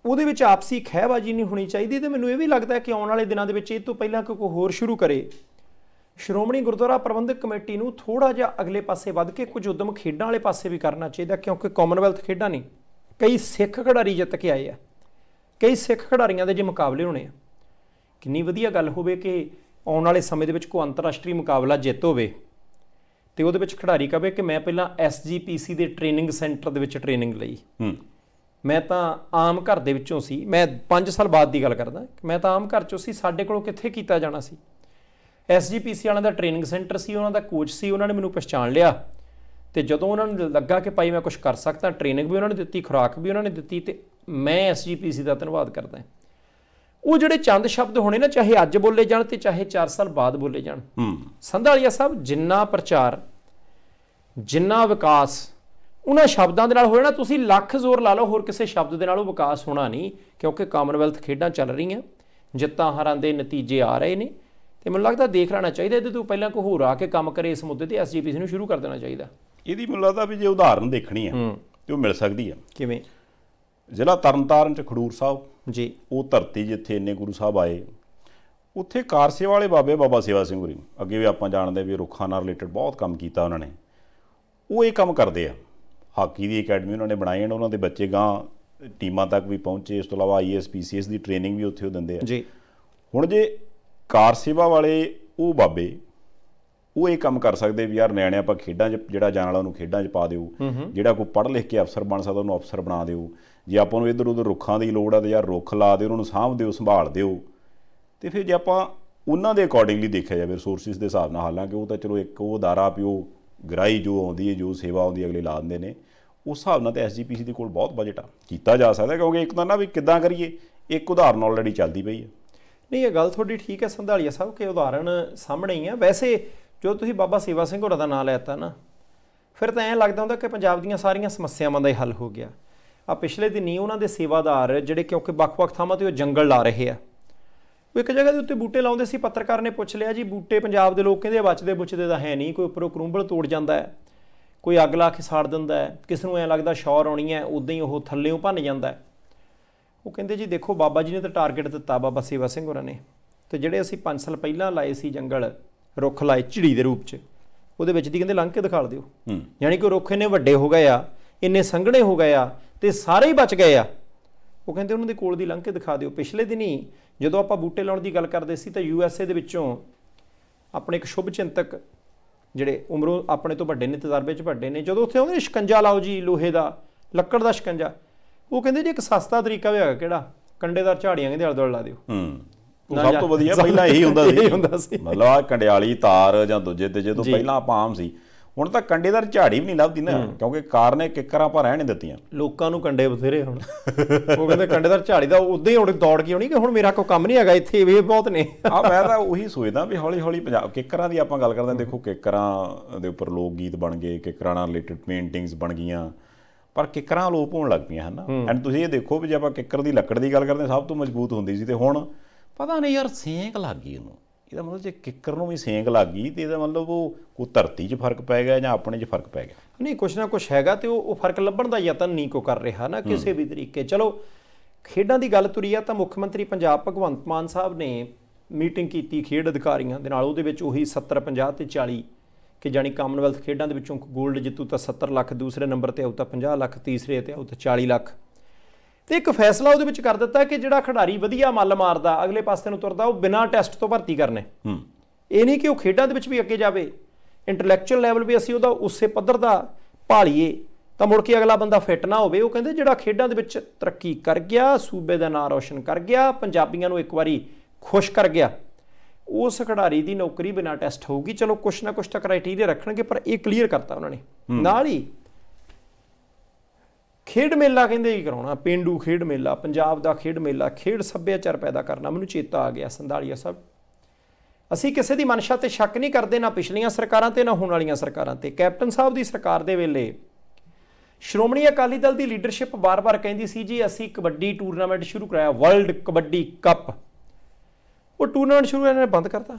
Speaker 2: ਉਹਦੇ ਵਿੱਚ ਆਪਸੀ ਖਹਿਬਾਜੀ ਨਹੀਂ ਹੋਣੀ ਚਾਹੀਦੀ ਤੇ ਮੈਨੂੰ ਇਹ ਵੀ ਲੱਗਦਾ ਕਿ ਆਉਣ ਵਾਲੇ ਦਿਨਾਂ ਦੇ ਵਿੱਚ ਇਹ ਤੋਂ ਪਹਿਲਾਂ ਕਿ ਕੋਈ ਹੋਰ ਸ਼ੁਰੂ ਕਰੇ ਸ਼੍ਰੋਮਣੀ ਗੁਰਦੁਆਰਾ ਪ੍ਰਬੰਧਕ ਕਮੇਟੀ ਨੂੰ ਥੋੜਾ ਜਿਹਾ ਅਗਲੇ ਪਾਸੇ ਵੱਧ ਕੇ ਕੁਝ ਉਦਮ ਖੇਡਾਂ ਵਾਲੇ ਪਾਸੇ ਵੀ ਕਰਨਾ ਚਾਹੀਦਾ ਕਿਉਂਕਿ ਕਾਮਨਵੈਲਥ ਖੇਡਾਂ ਨਹੀਂ ਕਈ ਸਿੱਖ ਖਿਡਾਰੀ ਜਿੱਤ ਕੇ ਆਏ ਆ ਕਈ ਸਿੱਖ ਖਿਡਾਰੀਆਂ ਦੇ ਜੇ ਮੁਕਾਬਲੇ ਹੋਣੇ ਆ ਕਿੰਨੀ ਵਧੀਆ ਗੱਲ ਹੋਵੇ ਕਿ ਆਉਣ ਵਾਲੇ ਸਮੇਂ ਦੇ ਵਿੱਚ ਕੋਈ ਅੰਤਰਰਾਸ਼ਟਰੀ ਮੁਕਾਬਲਾ ਜਿੱਤ ਹੋਵੇ ਤੇ ਉਹਦੇ ਵਿੱਚ ਖਿਡਾਰੀ ਕਹੇ ਕਿ ਮੈਂ ਪਹਿਲਾਂ ਐਸਜੀਪੀਸੀ ਦੇ ਟ੍ਰੇਨਿੰਗ ਸੈਂਟਰ ਦੇ ਵਿੱਚ ਟ੍ਰੇਨਿੰਗ ਲਈ ਹੂੰ ਮੈਂ ਤਾਂ ਆਮ ਘਰ ਦੇ ਵਿੱਚੋਂ ਸੀ ਮੈਂ 5 ਸਾਲ ਬਾਅਦ ਦੀ ਗੱਲ ਕਰਦਾ ਮੈਂ ਤਾਂ ਆਮ ਘਰ ਚੋਂ ਸੀ ਸਾਡੇ ਕੋਲੋਂ ਕਿੱਥੇ ਕੀਤਾ ਜਾਣਾ ਸੀ ਐਸਜੀਪੀਸੀ ਵਾਲਿਆਂ ਦਾ ਟ੍ਰੇਨਿੰਗ ਸੈਂਟਰ ਸੀ ਉਹਨਾਂ ਦਾ ਕੋਚ ਸੀ ਉਹਨਾਂ ਨੇ ਮੈਨੂੰ ਪਛਾਣ ਲਿਆ ਤੇ ਜਦੋਂ ਉਹਨਾਂ ਨੂੰ ਲੱਗਾ ਕਿ ਭਾਈ ਮੈਂ ਕੁਝ ਕਰ ਸਕਦਾ ਟ੍ਰੇਨਿੰਗ ਵੀ ਉਹਨਾਂ ਨੇ ਦਿੱਤੀ ਖੁਰਾਕ ਵੀ ਉਹਨਾਂ ਨੇ ਦਿੱਤੀ ਤੇ ਮੈਂ ਐਸਜੀਪੀਸੀ ਦਾ ਧੰਨਵਾਦ ਕਰਦਾ ਉਹ ਜਿਹੜੇ ਚੰਦ ਸ਼ਬਦ ਹੋਣੇ ਨਾ ਚਾਹੇ ਅੱਜ ਬੋਲੇ ਜਾਣ ਤੇ ਚਾਹੇ 4 ਸਾਲ ਬਾਅਦ ਬੋਲੇ ਜਾਣ ਹੂੰ ਸੰਧਾਲੀਆ ਸਾਹਿਬ ਜਿੰਨਾ ਪ੍ਰਚਾਰ ਜਿੰਨਾ ਵਿਕਾਸ ਉਹਨਾਂ ਸ਼ਬਦਾਂ ਦੇ ਨਾਲ ਹੋਇਆ ਨਾ ਤੁਸੀਂ ਲੱਖ ਜ਼ੋਰ ਲਾ ਲਓ ਹੋਰ ਕਿਸੇ ਸ਼ਬਦ ਦੇ ਨਾਲ ਉਹ ਵਿਕਾਸ ਹੋਣਾ ਨਹੀਂ ਕਿਉਂਕਿ ਕਾਮਨਵੈਲਥ ਖੇਡਾਂ ਚੱਲ ਰਹੀਆਂ ਜਿੱਤਾਂ ਹਾਰਾਂ ਦੇ ਨਤੀਜੇ ਆ ਰਹੇ ਨੇ ਤੇ ਮੈਨੂੰ ਲੱਗਦਾ ਦੇਖ ਲੈਣਾ ਚਾਹੀਦਾ ਇਹਦੇ ਤੋਂ ਪਹਿਲਾਂ ਕੋ ਹੋਰ ਆ ਕੇ ਕੰਮ ਕਰੇ ਇਸ ਮੁੱਦੇ ਤੇ ਐਸਜੀਪੀਸੀ ਨੂੰ ਸ਼ੁਰੂ ਕਰ ਦੇਣਾ ਚਾਹੀਦਾ
Speaker 1: ਇਹਦੀ ਮੈਨੂੰ ਲੱਗਦਾ ਵੀ ਜੇ ਉਦਾਹਰਨ ਦੇਖਣੀ ਹੈ ਤੇ ਉਹ ਮਿਲ ਸਕਦੀ ਹੈ ਕਿਵੇਂ ਜ਼ਿਲ੍ਹਾ ਤਰਨਤਾਰਨ ਚ ਖਡੂਰ ਸਾਹਿਬ ਜੀ ਉਹ ਧਰਤੀ ਜਿੱਥੇ ਇੰਨੇ ਗੁਰੂ ਸਾਹਿਬ ਆਏ ਉੱਥੇ ਕਾਰ ਸੇਵਾ ਵਾਲੇ ਬਾਬੇ ਬਾਬਾ ਸੇਵਾ ਸਿੰਘ ਜੀ ਅੱਗੇ ਵੀ ਆਪਾਂ ਜਾਣਦੇ ਵੀ ਰੁੱਖਾਂ ਨਾਲ ਰਿਲੇਟਡ ਬਹੁਤ ਕੰਮ ਕੀਤਾ ਉਹਨਾਂ ਨੇ ਉਹ ਇਹ ਕੰਮ ਕਰਦੇ ਆ ਹਾਕੀ ਦੀ ਅਕੈਡਮੀ ਉਹਨਾਂ ਨੇ ਬਣਾਈ ਹੈ ਉਹਨਾਂ ਦੇ ਬੱਚੇ ਗਾਂ ਟੀਮਾਂ ਤੱਕ ਵੀ ਪਹੁੰਚੇ ਇਸ ਤੋਂ ਇਲਾਵਾ ਆਈਐਸਪੀਸੀਐਸ ਦੀ ਟ੍ਰੇਨਿੰਗ ਵੀ ਉੱਥੇ ਉਹ ਦਿੰਦੇ ਆ ਜੀ ਹੁਣ ਜੇ ਕਾਰ ਸੇਵਾ ਵਾਲੇ ਉਹ ਬਾਬੇ ਉਹ ਇਹ ਕੰਮ ਕਰ ਸਕਦੇ ਵੀ ਯਾਰ ਨਿਆਣੇ ਆਪਾਂ ਖੇਡਾਂ 'ਚ ਜਿਹੜਾ ਜਾਣ ਵਾਲਾ ਉਹਨੂੰ ਖੇਡਾਂ 'ਚ ਪਾ ਦਿਓ ਜਿਹੜਾ ਕੋਈ ਪੜ੍ਹ ਲਿਖ ਕੇ ਅਫਸਰ ਬਣ ਸਕਦਾ ਉਹਨੂੰ ਅਫਸਰ ਬਣਾ ਦਿਓ ਜੇ ਆਪਾਂ ਨੂੰ ਇਧਰ ਉਧਰ ਰੁੱਖਾਂ ਦੀ ਲੋੜ ਆ ਤੇ ਯਾਰ ਰੁੱਖ ਲਾ ਦਿਓ ਉਹਨਾਂ ਨੂੰ ਸਾਂਭ ਦਿਓ ਸੰਭਾਲ ਦਿਓ ਤੇ ਫਿਰ ਜੇ ਆਪਾਂ ਉਹਨਾਂ ਦੇ ਅਕੋਰਡਿੰਗਲੀ ਦੇਖਿਆ ਜਾਵੇ ਰਿਸੋਰਸਿਸ ਦੇ ਹਿਸਾਬ ਨਾਲ ਹਾਲਾਂਕਿ ਉਹ ਤਾਂ ਚਲੋ ਇੱਕ ਉਹ ਦਾਰਾ ਪਿਓ ਗ੍ਰਾਈ ਜੋ ਆਉਂਦੀ ਹੈ ਜੋ ਸੇਵਾ ਆਉਂਦੀ ਅਗਲੇ ਲਾ ਦਿੰਦੇ ਨੇ ਉਸ ਹਿਸਾਬ ਨਾਲ ਤਾਂ ਐਸਜੀਪੀਸੀ ਦੇ ਕੋਲ ਬਹੁਤ ਬਜਟ ਆ ਕੀਤਾ ਜਾ ਸਕਦਾ ਕਿਉਂਕਿ ਇੱਕ ਤਾਂ ਨਾ ਵੀ ਕਿੱਦਾਂ ਕਰੀਏ ਇੱਕ ਉਦਾਹਰਨ ਆਲਰੇਡੀ ਚੱਲਦੀ ਪਈ ਹੈ
Speaker 2: ਨਹੀਂ ਇਹ ਗੱਲ ਤੁਹਾਡੀ ਠੀਕ ਹੈ ਸੰਧਾਲੀਆ ਸਾਹਿਬ ਕਿ ਉਦਾਹਰਣ ਸਾਹਮਣੇ ਹੀ ਆ ਵੈਸੇ ਜੋ ਤੁਸੀਂ ਬਾਬਾ ਸੇਵਾ ਸਿੰਘ ਹੋਰਾਂ ਦਾ ਨਾਮ ਲੈਤਾ ਨਾ ਫਿਰ ਤਾਂ ਐਂ ਲੱਗਦਾ ਹੁੰਦਾ ਕਿ ਪੰਜਾਬ ਦੀਆਂ ਸਾਰੀਆਂ ਸਮੱਸਿਆਵਾਂ ਦਾ ਹੀ ਹੱਲ ਹੋ ਗਿਆ ਆ ਪਿਛਲੇ ਦਿਨੀ ਉਹਨਾਂ ਦੇ ਸੇਵਾਦਾਰ ਜਿਹੜੇ ਕਿਉਂਕਿ ਵੱਖ-ਵੱਖ ਥਾਵਾਂ ਤੇ ਉਹ ਜੰਗਲ ਲਾ ਰਹੇ ਆ ਉਹ ਇੱਕ ਜਗ੍ਹਾ ਦੇ ਉੱਤੇ ਬੂਟੇ ਲਾਉਂਦੇ ਸੀ ਪੱਤਰਕਾਰ ਨੇ ਪੁੱਛ ਲਿਆ ਜੀ ਬੂਟੇ ਪੰਜਾਬ ਦੇ ਲੋਕ ਕਹਿੰਦੇ ਬਚਦੇ ਬੁੱਚਦੇ ਤਾਂ ਹੈ ਨਹੀਂ ਕੋਈ ਉੱਪਰੋਂ ਕਰੂੰਬਲ ਤੋੜ ਜਾਂਦਾ ਹੈ ਕੋਈ ਅੱਗ ਲਾ ਕੇ ਸਾੜ ਦਿੰਦਾ ਹੈ ਕਿਸ ਨੂੰ ਐਂ ਲੱਗਦਾ ਸ਼ੌਰ ਆਉਣੀ ਹੈ ਉਦਾਂ ਹੀ ਉਹ ਥੱਲੇੋਂ ਭੰਨ ਜਾਂਦਾ ਹੈ ਉਹ ਕਹਿੰਦੇ ਜੀ ਦੇਖੋ ਬਾਬਾ ਜੀ ਨੇ ਤਾਂ ਟਾਰਗੇਟ ਦਿੱਤਾ ਬਾਬਾ ਸੇਵਾ ਸਿੰਘ ਹੋਰਾਂ ਨੇ ਤੇ ਜਿਹੜੇ ਅਸੀਂ 5 ਸਾਲ ਪਹਿਲਾਂ ਲਾਏ ਸੀ ਜੰਗਲ ਰੁੱਖ ਲਾਏ ਝੜੀ ਦੇ ਰੂਪ 'ਚ ਉਹਦੇ ਵਿੱਚ ਦੀ ਕਹਿੰਦੇ ਲੰਘ ਕੇ ਦਿਖਾ ਦਿਓ ਯਾਨੀ ਕਿ ਰੁੱਖ ਇਹਨੇ ਵੱਡੇ ਹੋ ਗਏ ਆ ਇੰਨੇ ਸੰਘਣੇ ਹੋ ਗਏ ਆ ਤੇ ਸਾਰੇ ਹੀ ਬਚ ਗਏ ਆ ਉਹ ਕਹਿੰਦੇ ਉਹਨਾਂ ਦੇ ਕੋਲ ਦੀ ਲੰਘ ਕੇ ਦਿਖਾ ਦਿਓ ਪਿਛਲੇ ਦਿਨੀ ਜਦੋਂ ਆਪਾਂ ਬੂਟੇ ਲਾਉਣ ਦੀ ਗੱਲ ਕਰਦੇ ਸੀ ਤਾਂ ਯੂ ਐਸ ਏ ਦੇ ਵਿੱਚੋਂ ਆਪਣੇ ਇੱਕ ਸ਼ੁਭ ਚਿੰਤਕ ਜਿਹੜੇ ਉਮਰੋਂ ਆਪਣੇ ਤੋਂ ਵੱਡੇ ਨੇ ਤਜਰਬੇ 'ਚ ਵੱਡੇ ਨੇ ਜਦੋਂ ਉੱਥੇ ਉਹਨੇ ਸ਼ਿਕੰਜਾ ਲਾਓ ਜੀ ਲੋਹੇ ਦਾ ਲੱਕੜ ਦਾ ਸ਼ਿਕੰਜਾ ਉਹ ਕਹਿੰਦੇ ਜੀ ਇੱਕ ਸਸਤਾ ਤਰੀਕਾ ਵੀ ਹੈਗਾ ਕਿਹੜਾ ਕੰਡੇਦਾਰ ਝਾੜੀਆਂ ਕਹਿੰਦੇ ਅਲਦਲ ਲਾ ਦਿਓ ਹੂੰ ਸਭ ਤੋਂ ਵਧੀਆ ਪਹਿਲਾਂ ਇਹੀ ਹੁੰਦਾ ਸੀ ਇਹੀ ਹੁੰਦਾ ਸੀ ਮਤਲਬ ਆ
Speaker 1: ਕੰਡਿਆਲੀ ਤਾਰ ਜਾਂ ਦੂਜੇ ਤੇ ਜਦੋਂ ਪਹਿਲਾਂ ਆਪਾਂ ਸੀ ਹੁਣ ਤਾਂ ਕੰਡੇਦਾਰ ਝਾੜੀ ਵੀ ਨਹੀਂ ਲੱਭਦੀ ਨਾ ਕਿਉਂਕਿ ਕਾਰ ਨੇ ਕਿੱਕਰਾਂ ਪਰ ਰਹਿਣ ਦਿੱਤੀਆਂ ਲੋਕਾਂ ਨੂੰ ਕੰਡੇ ਬਥੇਰੇ ਹੁਣ ਉਹ ਕਹਿੰਦੇ ਕੰਡੇਦਾਰ ਝਾੜੀ ਦਾ ਉਦਾਂ ਹੀ ਹੁਣ ਦੌੜ ਕੇ ਆਉਣੀ ਕਿ ਹੁਣ ਮੇਰਾ ਕੋਈ ਕੰਮ ਨਹੀਂ ਹੈਗਾ ਇੱਥੇ ਵੀ ਬਹੁਤ ਨੇ ਆ ਮੈਂ ਤਾਂ ਉਹੀ ਸੋਚਦਾ ਵੀ ਹੌਲੀ ਹੌਲੀ ਪੰਜਾਬ ਕਿੱਕਰਾਂ ਦੀ ਆਪਾਂ ਗੱਲ ਕਰਦੇ ਹਾਂ ਦੇਖੋ ਕਿੱਕਰਾਂ ਦੇ ਉੱਪਰ ਲੋਕ ਗੀਤ ਬਣ ਗਏ ਕਿੱਕਰਾਂ ਨਾਲ ਰਿਲੇਟਡ ਪੇਂਟਿੰਗਸ ਬਣ ਗਈਆਂ ਪਰ ਕਿਕਰਾਂ ਲੋਪ ਹੋਣ ਲੱਗ ਪਈਆਂ ਹਨਾ ਐਂਡ ਤੁਸੀਂ ਇਹ ਦੇਖੋ ਵੀ ਜੇ ਆਪਾਂ ਕਿਕਰ ਦੀ ਲੱਕੜ ਦੀ ਗੱਲ ਕਰਦੇ ਸਭ ਤੋਂ ਮਜ਼ਬੂਤ ਹੁੰਦੀ ਸੀ ਤੇ ਹੁਣ ਪਤਾ ਨਹੀਂ ਯਾਰ ਸੇਂਕ ਲੱਗ ਗਈ ਉਹਨੂੰ ਇਹਦਾ ਮਤਲਬ ਜੇ ਕਿਕਰ ਨੂੰ ਵੀ ਸੇਂਗ ਲੱਗ ਗਈ ਤੇ ਇਹਦਾ ਮਤਲਬ ਉਹ ਕੋ ਧਰਤੀ 'ਚ ਫਰਕ
Speaker 2: ਪੈ ਗਿਆ ਜਾਂ ਆਪਣੇ 'ਚ ਫਰਕ ਪੈ ਗਿਆ ਨਹੀਂ ਕੁਛ ਨਾ ਕੁਛ ਹੈਗਾ ਤੇ ਉਹ ਉਹ ਫਰਕ ਲੱਭਣ ਦਾ ਯਤਨ ਨਹੀਂ ਕੋ ਕਰ ਰਿਹਾ ਨਾ ਕਿਸੇ ਵੀ ਤਰੀਕੇ ਚਲੋ ਖੇਡਾਂ ਦੀ ਗੱਲ ਤੁਰੀ ਆ ਤਾਂ ਮੁੱਖ ਮੰਤਰੀ ਪੰਜਾਬ ਭਗਵੰਤ ਮਾਨ ਸਾਹਿਬ ਨੇ ਮੀਟਿੰਗ ਕੀਤੀ ਖੇਡ ਅਧਿਕਾਰੀਆਂ ਦੇ ਨਾਲ ਉਹਦੇ ਵਿੱਚ ਉਹੀ 70 50 ਤੇ 40 ਕਿ ਜਾਨੀ ਕਾਮਨਵੈਲਥ ਖੇਡਾਂ ਦੇ ਵਿੱਚੋਂ 골ਡ ਜਿੱਤੂ ਤਾਂ 70 ਲੱਖ ਦੂਸਰੇ ਨੰਬਰ ਤੇ ਆਉ ਤਾਂ 50 ਲੱਖ ਤੀਸਰੇ ਤੇ ਆਉ ਤਾਂ 40 ਲੱਖ ਤੇ ਇੱਕ ਫੈਸਲਾ ਉਹਦੇ ਵਿੱਚ ਕਰ ਦਿੱਤਾ ਕਿ ਜਿਹੜਾ ਖਿਡਾਰੀ ਵਧੀਆ ਮੱਲ ਮਾਰਦਾ ਅਗਲੇ ਪਾਸੇ ਨੂੰ ਤੁਰਦਾ ਉਹ ਬਿਨਾਂ ਟੈਸਟ ਤੋਂ ਭਰਤੀ ਕਰਨੇ ਹੂੰ ਇਹ ਨਹੀਂ ਕਿ ਉਹ ਖੇਡਾਂ ਦੇ ਵਿੱਚ ਵੀ ਅੱਗੇ ਜਾਵੇ ਇੰਟੈਲੈਕਚੁਅਲ ਲੈਵਲ ਵੀ ਅਸੀਂ ਉਹਦਾ ਉਸੇ ਪੱਧਰ ਦਾ ਭਾਲੀਏ ਤਾਂ ਮੁੜ ਕੇ ਅਗਲਾ ਬੰਦਾ ਫਿੱਟ ਨਾ ਹੋਵੇ ਉਹ ਕਹਿੰਦੇ ਜਿਹੜਾ ਖੇਡਾਂ ਦੇ ਵਿੱਚ ਤਰੱਕੀ ਕਰ ਗਿਆ ਸੂਬੇ ਦਾ ਨਾਂ ਰੌਸ਼ਨ ਕਰ ਗਿਆ ਪੰਜਾਬੀਆਂ ਨੂੰ ਇੱਕ ਵਾਰੀ ਖੁਸ਼ ਕਰ ਗਿਆ ਉਸ ਖਿਡਾਰੀ ਦੀ ਨੌਕਰੀ ਬਿਨਾ ਟੈਸਟ ਹੋਊਗੀ ਚਲੋ ਕੁਛ ਨਾ ਕੁਛ ਤਾਂ ਕ੍ਰਾਈਟੇਰੀਆ ਰੱਖਣਗੇ ਪਰ ਇਹ ਕਲੀਅਰ ਕਰਤਾ ਉਹਨਾਂ ਨੇ ਨਾਲ ਹੀ ਖੇਡ ਮੇਲਾ ਕਹਿੰਦੇ ਹੀ ਕਰਾਉਣਾ ਪਿੰਡੂ ਖੇਡ ਮੇਲਾ ਪੰਜਾਬ ਦਾ ਖੇਡ ਮੇਲਾ ਖੇਡ ਸੱਭਿਆਚਾਰ ਪੈਦਾ ਕਰਨਾ ਮੈਨੂੰ ਚੇਤਾ ਆ ਗਿਆ ਸੰਧਾਲੀਆ ਸਾਹਿਬ ਅਸੀਂ ਕਿਸੇ ਦੀ ਮਨਸ਼ਾ ਤੇ ਸ਼ੱਕ ਨਹੀਂ ਕਰਦੇ ਨਾ ਪਿਛਲੀਆਂ ਸਰਕਾਰਾਂ ਤੇ ਨਾ ਹੁਣ ਵਾਲੀਆਂ ਸਰਕਾਰਾਂ ਤੇ ਕੈਪਟਨ ਸਾਹਿਬ ਦੀ ਸਰਕਾਰ ਦੇ ਵੇਲੇ ਸ਼੍ਰੋਮਣੀ ਅਕਾਲੀ ਦਲ ਦੀ ਲੀਡਰਸ਼ਿਪ ਬਾਰ-ਬਾਰ ਕਹਿੰਦੀ ਸੀ ਜੀ ਅਸੀਂ ਕਬੱਡੀ ਟੂਰਨਾਮੈਂਟ ਸ਼ੁਰੂ ਕਰਾਇਆ ਵਰਲਡ ਕਬੱਡੀ ਕੱਪ ਉਹ ਟੂਰਨਾਮੈਂਟ ਸ਼ੁਰੂ ਇਹਨਾਂ ਨੇ ਬੰਦ ਕਰਤਾ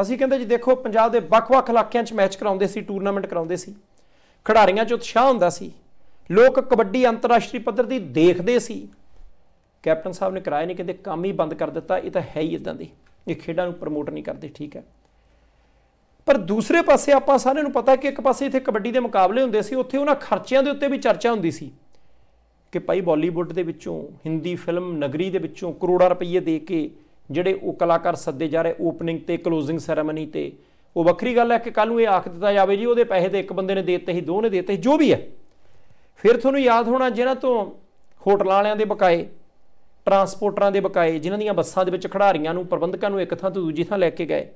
Speaker 2: ਅਸੀਂ ਕਹਿੰਦੇ ਜੀ ਦੇਖੋ ਪੰਜਾਬ ਦੇ ਵੱਖ-ਵੱਖ ਇਲਾਕਿਆਂ 'ਚ ਮੈਚ ਕਰਾਉਂਦੇ ਸੀ ਟੂਰਨਾਮੈਂਟ ਕਰਾਉਂਦੇ ਸੀ ਖਿਡਾਰੀਆਂ 'ਚ ਉਤਸ਼ਾਹ ਹੁੰਦਾ ਸੀ ਲੋਕ ਕਬੱਡੀ ਅੰਤਰਰਾਸ਼ਟਰੀ ਪੱਧਰ ਦੀ ਦੇਖਦੇ ਸੀ ਕੈਪਟਨ ਸਾਹਿਬ ਨੇ ਕਰਾਇਆ ਨਹੀਂ ਕਹਿੰਦੇ ਕੰਮ ਹੀ ਬੰਦ ਕਰ ਦਿੱਤਾ ਇਹ ਤਾਂ ਹੈ ਹੀ ਇਦਾਂ ਦੀ ਇਹ ਖੇਡਾਂ ਨੂੰ ਪ੍ਰਮੋਟ ਨਹੀਂ ਕਰਦੇ ਠੀਕ ਹੈ ਪਰ ਦੂਸਰੇ ਪਾਸੇ ਆਪਾਂ ਸਾਰਿਆਂ ਨੂੰ ਪਤਾ ਕਿ ਇੱਕ ਪਾਸੇ ਇੱਥੇ ਕਬੱਡੀ ਦੇ ਮੁਕਾਬਲੇ ਹੁੰਦੇ ਸੀ ਉੱਥੇ ਉਹਨਾਂ ਖਰਚਿਆਂ ਦੇ ਉੱਤੇ ਵੀ ਚਰਚਾ ਹੁੰਦੀ ਸੀ ਕਿ ਭਾਈ ਬਾਲੀਵੁੱਡ ਦੇ ਵਿੱਚੋਂ ਹਿੰਦੀ ਫਿਲਮ ਨਗਰੀ ਦੇ ਵਿੱਚੋਂ ਕਰੋੜਾਂ ਰੁਪਏ ਦੇ ਕੇ ਜਿਹੜੇ ਉਹ ਕਲਾਕਾਰ ਸੱਦੇ ਜਾ ਰਹੇ ਓਪਨਿੰਗ ਤੇ ਕਲੋਜ਼ਿੰਗ ਸੈਰੇਮਨੀ ਤੇ ਉਹ ਵੱਖਰੀ ਗੱਲ ਹੈ ਕਿ ਕੱਲ ਨੂੰ ਇਹ ਆਖ ਦਿੱਤਾ ਜਾਵੇ ਜੀ ਉਹਦੇ ਪੈਸੇ ਤੇ ਇੱਕ ਬੰਦੇ ਨੇ ਦਿੱਤੇ ਸੀ ਦੋ ਨੇ ਦਿੱਤੇ ਸੀ ਜੋ ਵੀ ਹੈ ਫਿਰ ਤੁਹਾਨੂੰ ਯਾਦ ਹੋਣਾ ਜਿਹਨਾਂ ਤੋਂ ਹੋਟਲਾਂ ਵਾਲਿਆਂ ਦੇ ਬਕਾਏ ਟਰਾਂਸਪੋਰਟਰਾਂ ਦੇ ਬਕਾਏ ਜਿਨ੍ਹਾਂ ਦੀਆਂ ਬੱਸਾਂ ਦੇ ਵਿੱਚ ਖੜਾਰੀਆਂ ਨੂੰ ਪ੍ਰਬੰਧਕਾਂ ਨੂੰ ਇੱਕ ਥਾਂ ਤੋਂ ਦੂਜੀ ਥਾਂ ਲੈ ਕੇ ਗਏ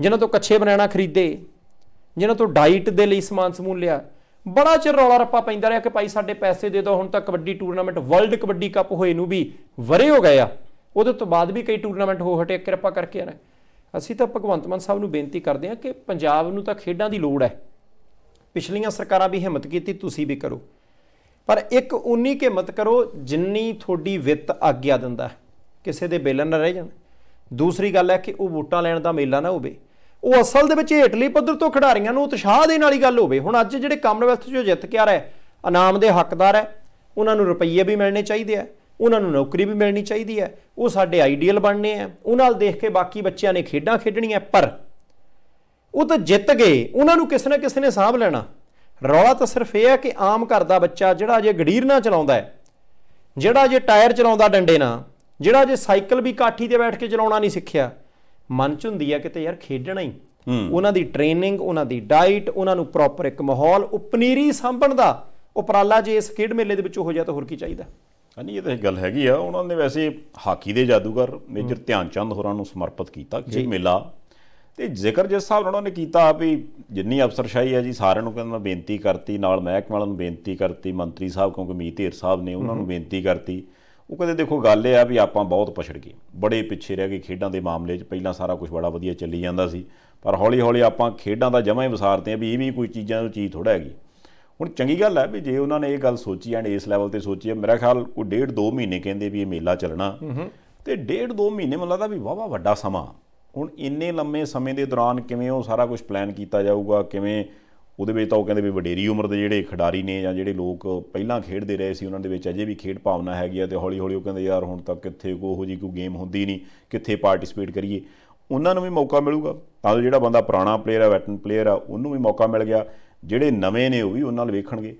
Speaker 2: ਜਿਨ੍ਹਾਂ ਤੋਂ ਕੱਚੇ ਬਣਾਣਾ ਖਰੀਦੇ ਜਿਨ੍ਹਾਂ ਤੋਂ ਡਾਈਟ ਦੇ ਲਈ ਸਮਾਨ ਸਮੂਲ ਲਿਆ ਬੜਾ ਚਿਰ ਰੌਲਾ ਰੱਪਾ ਪੈਂਦਾ ਰਿਹਾ ਕਿ ਭਾਈ ਸਾਡੇ ਪੈਸੇ ਦੇ ਦਿਓ ਹੁਣ ਤਾਂ kabaddi tournament world kabaddi cup ਹੋਏ ਨੂੰ ਵੀ ਵਰੇ ਹੋ ਗਏ ਆ ਉਹਦੇ ਤੋਂ ਬਾਅਦ ਵੀ ਕਈ ਟੂਰਨਾਮੈਂਟ ਹੋ ਹਟੇ ਕਿਰਪਾ ਕਰਕੇ ਰਹੇ ਅਸੀਂ ਤਾਂ ਭਗਵੰਤ ਮਾਨ ਸਾਹਿਬ ਨੂੰ ਬੇਨਤੀ ਕਰਦੇ ਹਾਂ ਕਿ ਪੰਜਾਬ ਨੂੰ ਤਾਂ ਖੇਡਾਂ ਦੀ ਲੋੜ ਹੈ ਪਿਛਲੀਆਂ ਸਰਕਾਰਾਂ ਵੀ ਹਿੰਮਤ ਕੀਤੀ ਤੁਸੀਂ ਵੀ ਕਰੋ ਪਰ ਇੱਕ ਉਨੀ ਕੇ ਹਿੰਮਤ ਕਰੋ ਜਿੰਨੀ ਤੁਹਾਡੀ ਵਿੱਤ ਆਗਿਆ ਦਿੰਦਾ ਕਿਸੇ ਦੇ ਬੇਲਨ ਨਾ ਰਹਿ ਜਾਣ ਦੂਸਰੀ ਗੱਲ ਹੈ ਕਿ ਉਹ ਵੋਟਾਂ ਲੈਣ ਦਾ ਮੇਲਾ ਨਾ ਹੋਵੇ ਉਹ ਅਸਲ ਦੇ ਵਿੱਚ ਹੇਠਲੀ ਪੱਧਰ ਤੋਂ ਖਿਡਾਰੀਆਂ ਨੂੰ ਉਤਸ਼ਾਹ ਦੇਣ ਵਾਲੀ ਗੱਲ ਹੋਵੇ ਹੁਣ ਅੱਜ ਜਿਹੜੇ ਕਾਮਨਵੈਲਥ ਚੋਂ ਜਿੱਤ ਕੇ ਆ ਰਹੇ ਇਨਾਮ ਦੇ ਹੱਕਦਾਰ ਹੈ ਉਹਨਾਂ ਨੂੰ ਰੁਪਈਏ ਵੀ ਮਿਲਣੇ ਚਾਹੀਦੇ ਆ ਉਹਨਾਂ ਨੂੰ ਨੌਕਰੀ ਵੀ ਮਿਲਣੀ ਚਾਹੀਦੀ ਹੈ ਉਹ ਸਾਡੇ ਆਈਡੀਅਲ ਬਣਨੇ ਆ ਉਹਨਾਂ ਨਾਲ ਦੇਖ ਕੇ ਬਾਕੀ ਬੱਚਿਆਂ ਨੇ ਖੇਡਾਂ ਖੇਡਣੀਆਂ ਪਰ ਉਹ ਤਾਂ ਜਿੱਤ ਗਏ ਉਹਨਾਂ ਨੂੰ ਕਿਸੇ ਨਾ ਕਿਸੇ ਨੇ ਸਾਹਬ ਲੈਣਾ ਰੌਲਾ ਤਾਂ ਸਿਰਫ ਇਹ ਹੈ ਕਿ ਆਮ ਘਰ ਦਾ ਬੱਚਾ ਜਿਹੜਾ ਅਜੇ ਗੜੀਰ ਨਾ ਚਲਾਉਂਦਾ ਹੈ ਜਿਹੜਾ ਅਜੇ ਟਾਇਰ ਚਲਾਉਂਦਾ ਡੰਡੇ ਨਾਲ ਜਿਹੜਾ ਅਜੇ ਸਾਈਕਲ ਵੀ ਕਾਠੀ ਤੇ ਬੈਠ ਕੇ ਚਲਾਉਣਾ ਨਹੀਂ ਸਿੱਖਿਆ ਮਨ ਚ ਹੁੰਦੀ ਆ ਕਿਤੇ ਯਾਰ ਖੇਡਣਾ ਹੀ ਉਹਨਾਂ ਦੀ ਟ੍ਰੇਨਿੰਗ ਉਹਨਾਂ ਦੀ ਡਾਈਟ ਉਹਨਾਂ ਨੂੰ ਪ੍ਰੋਪਰ ਇੱਕ ਮਾਹੌਲ ਉਪਨੀਰੀ ਸੰਭਣ ਦਾ ਉਪਰਾਲਾ ਜੇ ਇਸ ਖੇਡ ਮੇਲੇ ਦੇ ਵਿੱਚ ਹੋ ਜਾ ਤਾਂ ਹੋਰ ਕੀ ਚਾਹੀਦਾ
Speaker 1: ਨਹੀਂ ਇਹ ਤਾਂ ਗੱਲ ਹੈਗੀ ਆ ਉਹਨਾਂ ਨੇ ਵੈਸੇ ਹਾਕੀ ਦੇ ਜਾਦੂਗਰ ਮੇਜਰ ਧਿਆਨ ਚੰਦ ਹੋਰਾਂ ਨੂੰ ਸਮਰਪਿਤ ਕੀਤਾ ਕਿ ਮੇਲਾ ਤੇ ਜ਼ਿਕਰ ਜਿਸ ਸਾਹਿਬ ਉਹਨਾਂ ਨੇ ਕੀਤਾ ਵੀ ਜਿੰਨੀ ਅਫਸਰਸ਼ਾਹੀ ਹੈ ਜੀ ਸਾਰਿਆਂ ਨੂੰ ਕਹਿੰਦਾ ਬੇਨਤੀ ਕਰਤੀ ਨਾਲ ਮਹਿਕਮਾ ਵਾਲਿਆਂ ਨੂੰ ਬੇਨਤੀ ਕਰਤੀ ਮੰਤਰੀ ਸਾਹਿਬ ਕਿਉਂਕਿ ਮੀਤੇਰ ਸਾਹਿਬ ਨੇ ਉਹਨਾਂ ਨੂੰ ਬੇਨਤੀ ਕਰਤੀ ਉਹ ਕਹਿੰਦੇ ਦੇਖੋ ਗੱਲ ਇਹ ਆ ਵੀ ਆਪਾਂ ਬਹੁਤ ਪਛੜ ਗਏ ਬੜੇ ਪਿੱਛੇ ਰਹਿ ਗਏ ਖੇਡਾਂ ਦੇ ਮਾਮਲੇ 'ਚ ਪਹਿਲਾਂ ਸਾਰਾ ਕੁਝ ਬੜਾ ਵਧੀਆ ਚੱਲੀ ਜਾਂਦਾ ਸੀ ਪਰ ਹੌਲੀ-ਹੌਲੀ ਆਪਾਂ ਖੇਡਾਂ ਦਾ ਜਮਾ ਹੀ ਵਿਸਾਰਦੇ ਆ ਵੀ ਇਹ ਵੀ ਕੋਈ ਚੀਜ਼ਾਂ ਦੀ ਚੀਜ਼ ਥੋੜਾ ਹੈਗੀ ਹੁਣ ਚੰਗੀ ਗੱਲ ਹੈ ਵੀ ਜੇ ਉਹਨਾਂ ਨੇ ਇਹ ਗੱਲ ਸੋਚੀ ਐਂਡ ਇਸ ਲੈਵਲ ਤੇ ਸੋਚੀ ਹੈ ਮੇਰਾ ਖਿਆਲ ਕੋ ਡੇਢ 2 ਮਹੀਨੇ ਕਹਿੰਦੇ ਵੀ ਇਹ ਮੇਲਾ ਚੱਲਣਾ ਤੇ ਡੇਢ 2 ਮਹੀਨੇ ਮੈਨੂੰ ਲੱਗਦਾ ਵੀ ਵਾਵਾ ਵੱਡਾ ਸਮਾਂ ਹੁਣ ਇੰਨੇ ਲੰਮੇ ਸਮੇਂ ਦੇ ਦੌਰਾਨ ਕਿਵੇਂ ਉਹ ਸਾਰਾ ਕੁਝ ਪਲਾਨ ਕੀਤਾ ਜਾਊਗਾ ਕਿਵੇਂ ਉਹਦੇ ਵਿੱਚ ਤਾਂ ਉਹ ਕਹਿੰਦੇ ਵੀ ਵਡੇਰੀ ਉਮਰ ਦੇ ਜਿਹੜੇ ਖਿਡਾਰੀ ਨੇ ਜਾਂ ਜਿਹੜੇ ਲੋਕ ਪਹਿਲਾਂ ਖੇਡਦੇ ਰਹੇ ਸੀ ਉਹਨਾਂ ਦੇ ਵਿੱਚ ਅਜੇ ਵੀ ਖੇਡ ਭਾਵਨਾ ਹੈਗੀ ਆ ਤੇ ਹੌਲੀ ਹੌਲੀ ਉਹ ਕਹਿੰਦੇ ਯਾਰ ਹੁਣ ਤੱਕ ਕਿੱਥੇ ਕੋਹੋ ਜੀ ਕੋ ਗੇਮ ਹੁੰਦੀ ਨਹੀਂ ਕਿੱਥੇ ਪਾਰਟਿਸਿਪੇਟ ਕਰੀਏ ਉਹਨਾਂ ਨੂੰ ਵੀ ਮੌਕਾ ਮਿਲੂਗਾ ਤਾਂ ਜਿਹੜਾ ਬੰਦਾ ਪੁਰਾਣਾ ਪਲੇਅਰ ਆ ਵੈਟਨ ਪਲੇਅਰ ਆ ਉਹਨੂੰ ਵੀ ਮੌਕਾ ਮਿਲ ਗਿਆ ਜਿਹੜੇ ਨਵੇਂ ਨੇ ਉਹ ਵੀ ਉਹਨਾਂ ਨਾਲ ਵੇਖਣਗੇ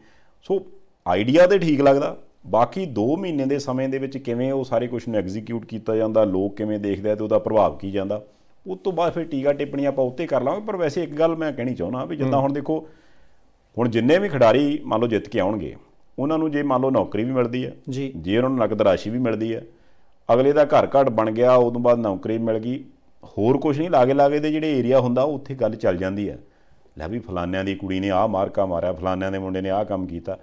Speaker 1: ਸੋ ਆਈਡੀਆ ਤੇ ਠੀਕ ਲੱਗਦਾ ਬਾਕੀ 2 ਮਹੀਨੇ ਦੇ ਸਮੇਂ ਦੇ ਵਿੱਚ ਕਿਵੇਂ ਉਹ ਸਾਰੇ ਕੁਝ ਨੂੰ ਐਗਜ਼ੀਕਿਊਟ ਕੀਤਾ ਜਾਂਦਾ ਲੋਕ ਕਿਵੇਂ ਦੇਖਦੇ ਆ ਤੇ ਉਹਦਾ ਪ੍ਰਭਾਵ ਕੀ ਜਾਂਦਾ ਉਸ ਤੋਂ ਬਾਅਦ ਫਿਰ ਟੀਕਾ ਟਿੱਪਣੀ ਆਪਾਂ ਉੱਤੇ ਕਰ ਲਾਂਗੇ ਪਰ ਵੈਸੇ ਇੱਕ ਗੱਲ ਮੈਂ ਕਹਿਣੀ ਚਾਹੁੰਦਾ ਵੀ ਜਿੱਦਾਂ ਹੁਣ ਦੇਖੋ ਹੁਣ ਜਿੰਨੇ ਵੀ ਖਿਡਾਰੀ ਮੰਨ ਲਓ ਜਿੱਤ ਕੇ ਆਉਣਗੇ ਉਹਨਾਂ ਨੂੰ ਜੇ ਮੰਨ ਲਓ ਨੌਕਰੀ ਵੀ ਮਿਲਦੀ ਹੈ ਜੇ ਉਹਨਾਂ ਨੂੰ ਨਕਦ ਰਾਸ਼ੀ ਵੀ ਮਿਲਦੀ ਹੈ ਅਗਲੇ ਦਾ ਘਰ ਘਾਟ ਬਣ ਗਿਆ ਉਸ ਤੋਂ ਬਾਅਦ ਨੌਕਰੀ ਮਿਲ ਗਈ ਹੋਰ ਕੁਝ ਨਹੀਂ ਲਾਗੇ ਲਾਗੇ ਦੇ ਜਿਹੜੇ ਏਰੀਆ ਹੁੰਦਾ ਉੱਥੇ ਗੱਲ ਚੱਲ ਜਾਂਦੀ ਹੈ ਲੈ ਵੀ ਫਲਾਨਿਆਂ ਦੀ ਕੁੜੀ ਨੇ ਆਹ ਮਾਰਕਾ ਮਾਰਿਆ ਫਲਾਨਿਆਂ ਦੇ ਮੁੰਡੇ ਨੇ ਆਹ ਕੰਮ ਕੀਤਾ